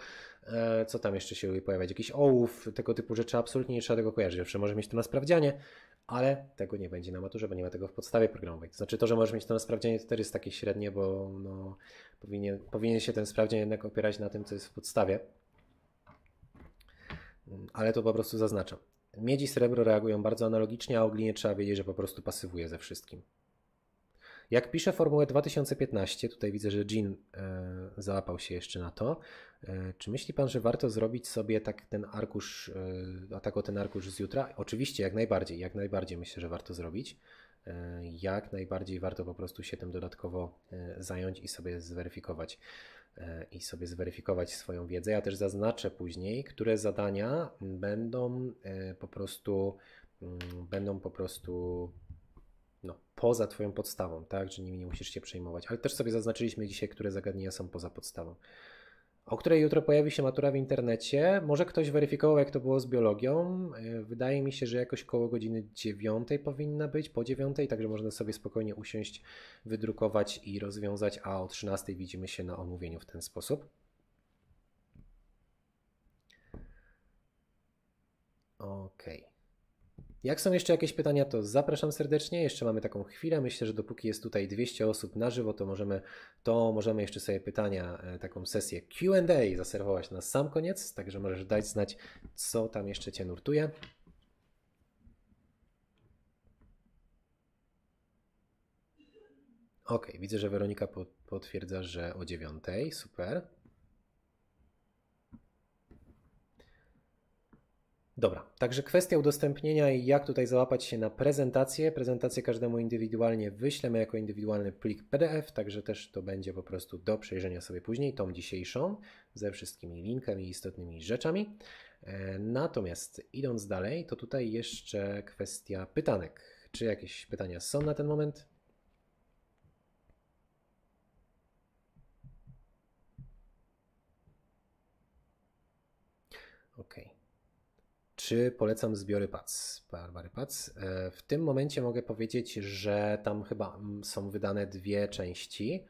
Speaker 1: E, co tam jeszcze się pojawiać? Jakiś ołów, tego typu rzeczy. Absolutnie nie trzeba tego kojarzyć. Zawsze może mieć to na sprawdzianie, ale tego nie będzie na maturze, bo nie ma tego w podstawie programowej. To znaczy to, że możesz mieć to na sprawdzianie, to też jest takie średnie, bo no, powinien, powinien się ten sprawdzian jednak opierać na tym, co jest w podstawie. Ale to po prostu zaznaczam. Miedzi i srebro reagują bardzo analogicznie, a o glinie trzeba wiedzieć, że po prostu pasywuje ze wszystkim. Jak pisze Formułę 2015, tutaj widzę, że Jean e, załapał się jeszcze na to. E, czy myśli pan, że warto zrobić sobie tak ten arkusz, e, atak o ten arkusz z jutra? Oczywiście, jak najbardziej, jak najbardziej myślę, że warto zrobić. E, jak najbardziej warto po prostu się tym dodatkowo e, zająć i sobie zweryfikować. E, i sobie zweryfikować swoją wiedzę. Ja też zaznaczę później, które zadania będą e, po prostu mm, będą po prostu no, poza Twoją podstawą, tak? Że nimi nie musisz się przejmować. Ale też sobie zaznaczyliśmy dzisiaj, które zagadnienia są poza podstawą o której jutro pojawi się matura w internecie. Może ktoś weryfikował, jak to było z biologią. E, wydaje mi się, że jakoś koło godziny 9 powinna być, po 9, także można sobie spokojnie usiąść, wydrukować i rozwiązać, a o 13 widzimy się na omówieniu w ten sposób. Okej. Okay. Jak są jeszcze jakieś pytania, to zapraszam serdecznie. Jeszcze mamy taką chwilę. Myślę, że dopóki jest tutaj 200 osób na żywo, to możemy, to możemy jeszcze sobie pytania, e, taką sesję QA zaserwować na sam koniec. Także możesz dać znać, co tam jeszcze Cię nurtuje. Ok, widzę, że Weronika potwierdza, że o 9. Super. Dobra, także kwestia udostępnienia i jak tutaj załapać się na prezentację. Prezentację każdemu indywidualnie wyślemy jako indywidualny plik PDF, także też to będzie po prostu do przejrzenia sobie później, tą dzisiejszą, ze wszystkimi linkami i istotnymi rzeczami. E, natomiast idąc dalej, to tutaj jeszcze kwestia pytanek. Czy jakieś pytania są na ten moment? OK czy polecam zbiory PAC, Barbary PAC. E, w tym momencie mogę powiedzieć, że tam chyba mm, są wydane dwie części,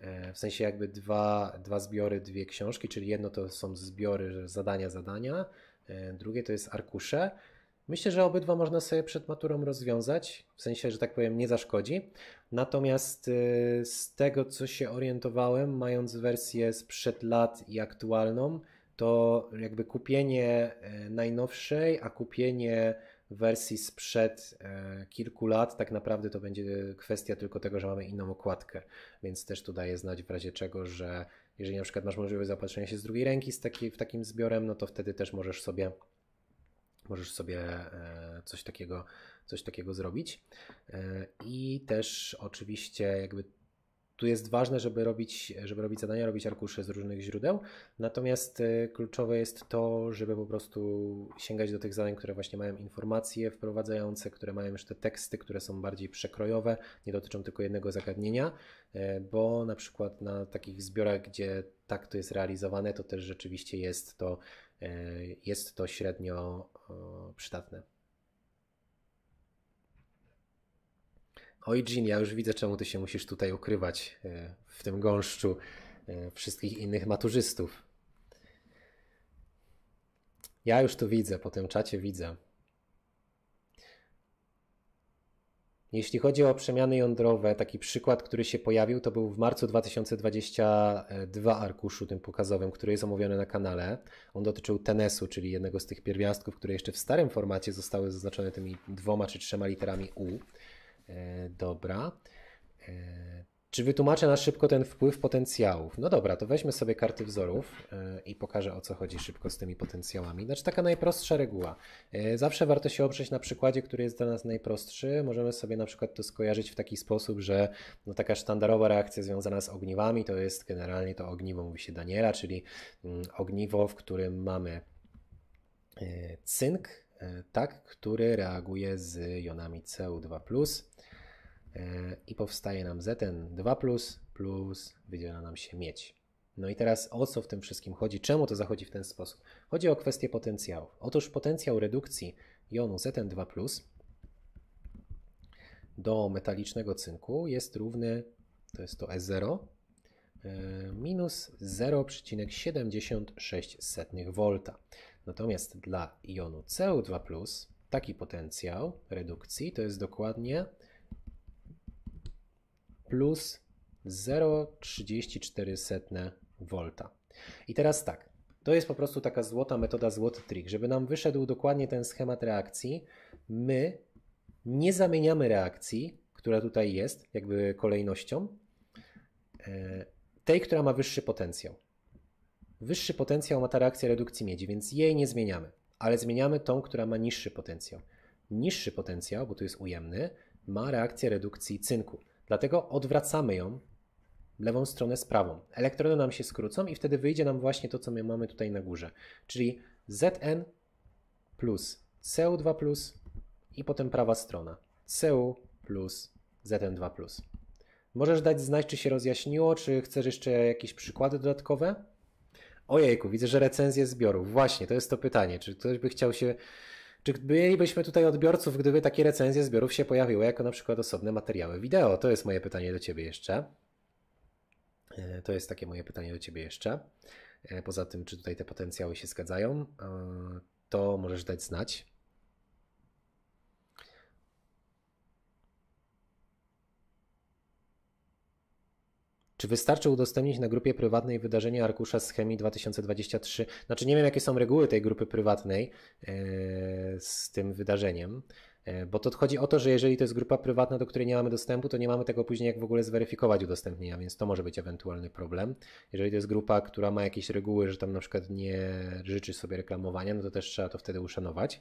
Speaker 1: e, w sensie jakby dwa, dwa zbiory, dwie książki, czyli jedno to są zbiory zadania, zadania, e, drugie to jest arkusze. Myślę, że obydwa można sobie przed maturą rozwiązać, w sensie, że tak powiem, nie zaszkodzi. Natomiast z tego, co się orientowałem, mając wersję sprzed lat i aktualną, to jakby kupienie e, najnowszej, a kupienie wersji sprzed e, kilku lat, tak naprawdę to będzie kwestia tylko tego, że mamy inną okładkę, więc też tu daje znać w razie czego, że jeżeli na przykład masz możliwość zaopatrzenia się z drugiej ręki z taki, w takim zbiorem, no to wtedy też możesz sobie możesz sobie e, coś takiego, coś takiego zrobić. I też oczywiście jakby tu jest ważne, żeby robić, żeby robić zadania, robić arkusze z różnych źródeł, natomiast y, kluczowe jest to, żeby po prostu sięgać do tych zadań, które właśnie mają informacje wprowadzające, które mają już te teksty, które są bardziej przekrojowe, nie dotyczą tylko jednego zagadnienia, y, bo na przykład na takich zbiorach, gdzie tak to jest realizowane, to też rzeczywiście jest to, y, jest to średnio przydatne. Oj, Jean, ja już widzę, czemu ty się musisz tutaj ukrywać e, w tym gąszczu e, wszystkich innych maturzystów. Ja już tu widzę, po tym czacie widzę. Jeśli chodzi o przemiany jądrowe, taki przykład, który się pojawił, to był w marcu 2022 arkuszu tym pokazowym, który jest omówiony na kanale. On dotyczył tenesu, czyli jednego z tych pierwiastków, które jeszcze w starym formacie zostały zaznaczone tymi dwoma czy trzema literami U. E, dobra. E, czy wytłumaczę na szybko ten wpływ potencjałów? No dobra, to weźmy sobie karty wzorów e, i pokażę o co chodzi szybko z tymi potencjałami. Znaczy taka najprostsza reguła. Zawsze warto się oprzeć na przykładzie, który jest dla nas najprostszy. Możemy sobie na przykład to skojarzyć w taki sposób, że no taka sztandarowa reakcja związana z ogniwami to jest generalnie to ogniwo, mówi się Daniela, czyli mm, ogniwo, w którym mamy cynk, tak, który reaguje z jonami CO2+, E, i powstaje nam Zn2 plus, plus wydziela nam się miedź. No i teraz o co w tym wszystkim chodzi? Czemu to zachodzi w ten sposób? Chodzi o kwestię potencjałów. Otóż potencjał redukcji jonu Zn2 plus do metalicznego cynku jest równy, to jest to E0, e, minus 0,76 V. Natomiast dla jonu CO2 taki potencjał redukcji to jest dokładnie plus 0,34 V. I teraz tak, to jest po prostu taka złota metoda, złoty trik. Żeby nam wyszedł dokładnie ten schemat reakcji, my nie zamieniamy reakcji, która tutaj jest, jakby kolejnością, e, tej, która ma wyższy potencjał. Wyższy potencjał ma ta reakcja redukcji miedzi, więc jej nie zmieniamy, ale zmieniamy tą, która ma niższy potencjał. Niższy potencjał, bo tu jest ujemny, ma reakcja redukcji cynku. Dlatego odwracamy ją lewą stronę z prawą. Elektrony nam się skrócą i wtedy wyjdzie nam właśnie to, co my mamy tutaj na górze. Czyli Zn plus cu 2 plus i potem prawa strona. Cu plus Zn2 plus. Możesz dać znać, czy się rozjaśniło, czy chcesz jeszcze jakieś przykłady dodatkowe? Ojejku, widzę, że recenzję zbiorów. Właśnie, to jest to pytanie. Czy ktoś by chciał się czy mielibyśmy tutaj odbiorców, gdyby takie recenzje zbiorów się pojawiły jako na przykład osobne materiały wideo? To jest moje pytanie do Ciebie jeszcze. E, to jest takie moje pytanie do Ciebie jeszcze. E, poza tym, czy tutaj te potencjały się zgadzają, e, to możesz dać znać. Czy wystarczy udostępnić na grupie prywatnej wydarzenie arkusza z chemii 2023? Znaczy nie wiem, jakie są reguły tej grupy prywatnej e, z tym wydarzeniem, e, bo to chodzi o to, że jeżeli to jest grupa prywatna, do której nie mamy dostępu, to nie mamy tego później jak w ogóle zweryfikować udostępnienia, więc to może być ewentualny problem. Jeżeli to jest grupa, która ma jakieś reguły, że tam na przykład nie życzy sobie reklamowania, no to też trzeba to wtedy uszanować.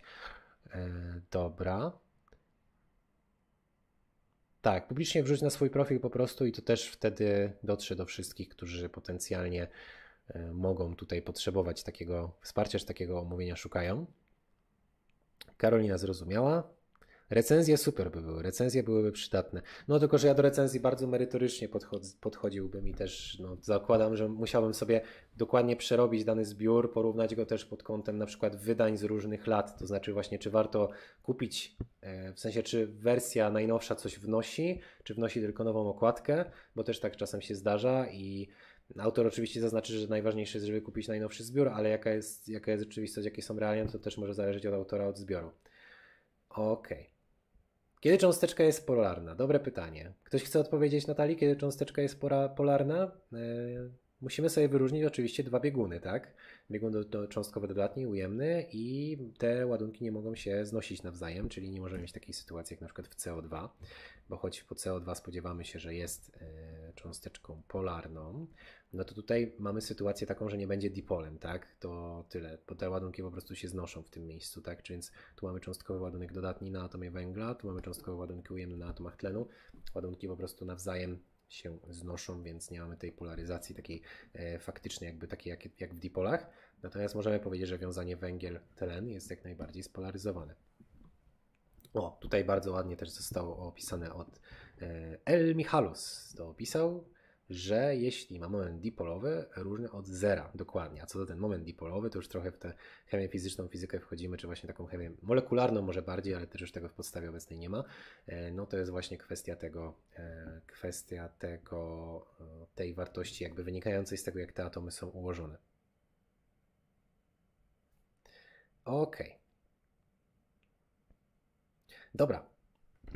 Speaker 1: E, dobra. Tak, publicznie wrzuć na swój profil po prostu i to też wtedy dotrze do wszystkich, którzy potencjalnie e, mogą tutaj potrzebować takiego wsparcia, czy takiego omówienia szukają. Karolina zrozumiała. Recenzje super by były, recenzje byłyby przydatne. No tylko, że ja do recenzji bardzo merytorycznie podchodziłbym i też no, zakładam, że musiałbym sobie dokładnie przerobić dany zbiór, porównać go też pod kątem na przykład wydań z różnych lat, to znaczy właśnie czy warto kupić, e, w sensie czy wersja najnowsza coś wnosi, czy wnosi tylko nową okładkę, bo też tak czasem się zdarza i Autor oczywiście zaznaczy, że najważniejsze jest, żeby kupić najnowszy zbiór, ale jaka jest, jaka jest rzeczywistość, jakie są realia, to też może zależeć od autora, od zbioru. Okej. Okay. Kiedy cząsteczka jest polarna? Dobre pytanie. Ktoś chce odpowiedzieć, Natalii, kiedy cząsteczka jest pora, polarna? E, musimy sobie wyróżnić oczywiście dwa bieguny, tak? Biegun do, do cząstkowy dodatni, ujemny i te ładunki nie mogą się znosić nawzajem, czyli nie możemy mieć takiej sytuacji jak na przykład w CO2, bo choć po CO2 spodziewamy się, że jest e, cząsteczką polarną, no to tutaj mamy sytuację taką, że nie będzie dipolem, tak? To tyle, bo te ładunki po prostu się znoszą w tym miejscu, tak? Czyli tu mamy cząstkowy ładunek dodatni na atomie węgla, tu mamy cząstkowe ładunki ujemne na atomach tlenu, ładunki po prostu nawzajem się znoszą, więc nie mamy tej polaryzacji takiej e, faktycznej, jakby takiej jak, jak w dipolach. Natomiast możemy powiedzieć, że wiązanie węgiel-tlen jest jak najbardziej spolaryzowane. O, tutaj bardzo ładnie też zostało opisane od e, El Michalus. To opisał, że jeśli ma moment dipolowy różny od zera, dokładnie. A co do ten moment dipolowy, to już trochę w tę chemię fizyczną, fizykę wchodzimy, czy właśnie taką chemię molekularną może bardziej, ale też już tego w podstawie obecnej nie ma. E, no to jest właśnie kwestia tego, e, kwestia tego, tej wartości jakby wynikającej z tego, jak te atomy są ułożone. Okej. Okay. Dobra.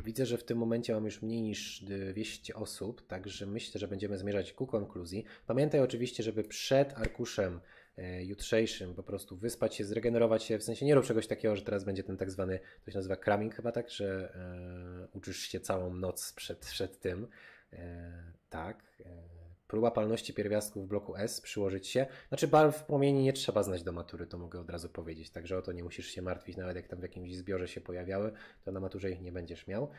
Speaker 1: Widzę, że w tym momencie mam już mniej niż 200 osób, także myślę, że będziemy zmierzać ku konkluzji. Pamiętaj oczywiście, żeby przed arkuszem e, jutrzejszym po prostu wyspać się, zregenerować się, w sensie nie rób czegoś takiego, że teraz będzie ten tak zwany, to się nazywa cramming chyba tak, że e, uczysz się całą noc przed, przed tym. E, tak. E, Próba palności pierwiastków w bloku S, przyłożyć się. Znaczy bal w płomieni nie trzeba znać do matury, to mogę od razu powiedzieć. Także o to nie musisz się martwić, nawet jak tam w jakimś zbiorze się pojawiały, to na maturze ich nie będziesz miał.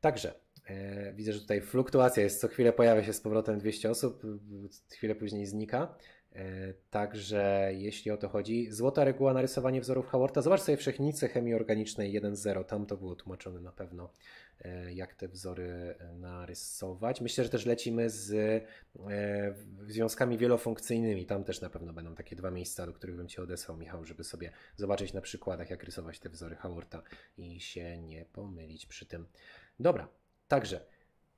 Speaker 1: Także e, widzę, że tutaj fluktuacja jest. Co chwilę pojawia się z powrotem 200 osób, e, chwilę później znika. E, także jeśli o to chodzi, złota reguła narysowanie wzorów Haworta. Zobacz sobie wszechnicę chemii organicznej 1.0, tam to było tłumaczone na pewno, e, jak te wzory e, narysować. Myślę, że też lecimy z związkami wielofunkcyjnymi, tam też na pewno będą takie dwa miejsca, do których bym Cię odesłał, Michał, żeby sobie zobaczyć na przykładach, jak rysować te wzory Haworta i się nie pomylić przy tym. Dobra, także...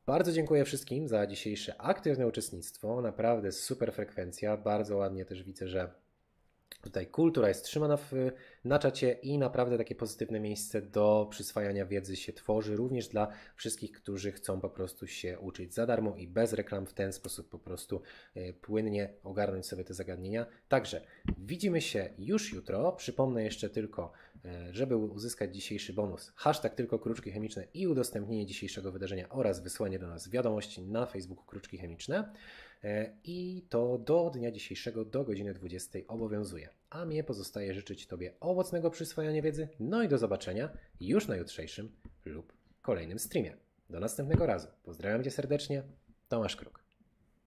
Speaker 1: Bardzo dziękuję wszystkim za dzisiejsze aktywne uczestnictwo. Naprawdę super frekwencja. Bardzo ładnie też widzę, że tutaj kultura jest trzymana w, na czacie i naprawdę takie pozytywne miejsce do przyswajania wiedzy się tworzy, również dla wszystkich, którzy chcą po prostu się uczyć za darmo i bez reklam, w ten sposób po prostu e, płynnie ogarnąć sobie te zagadnienia. Także widzimy się już jutro. Przypomnę jeszcze tylko E, żeby uzyskać dzisiejszy bonus, hashtag tylko kruczki chemiczne i udostępnienie dzisiejszego wydarzenia oraz wysłanie do nas wiadomości na Facebooku Kruczki Chemiczne. E, I to do dnia dzisiejszego do godziny 20 obowiązuje. A mnie pozostaje życzyć Tobie owocnego przyswajania wiedzy, no i do zobaczenia już na jutrzejszym lub kolejnym streamie. Do następnego razu. Pozdrawiam Cię serdecznie. Tomasz Kruk.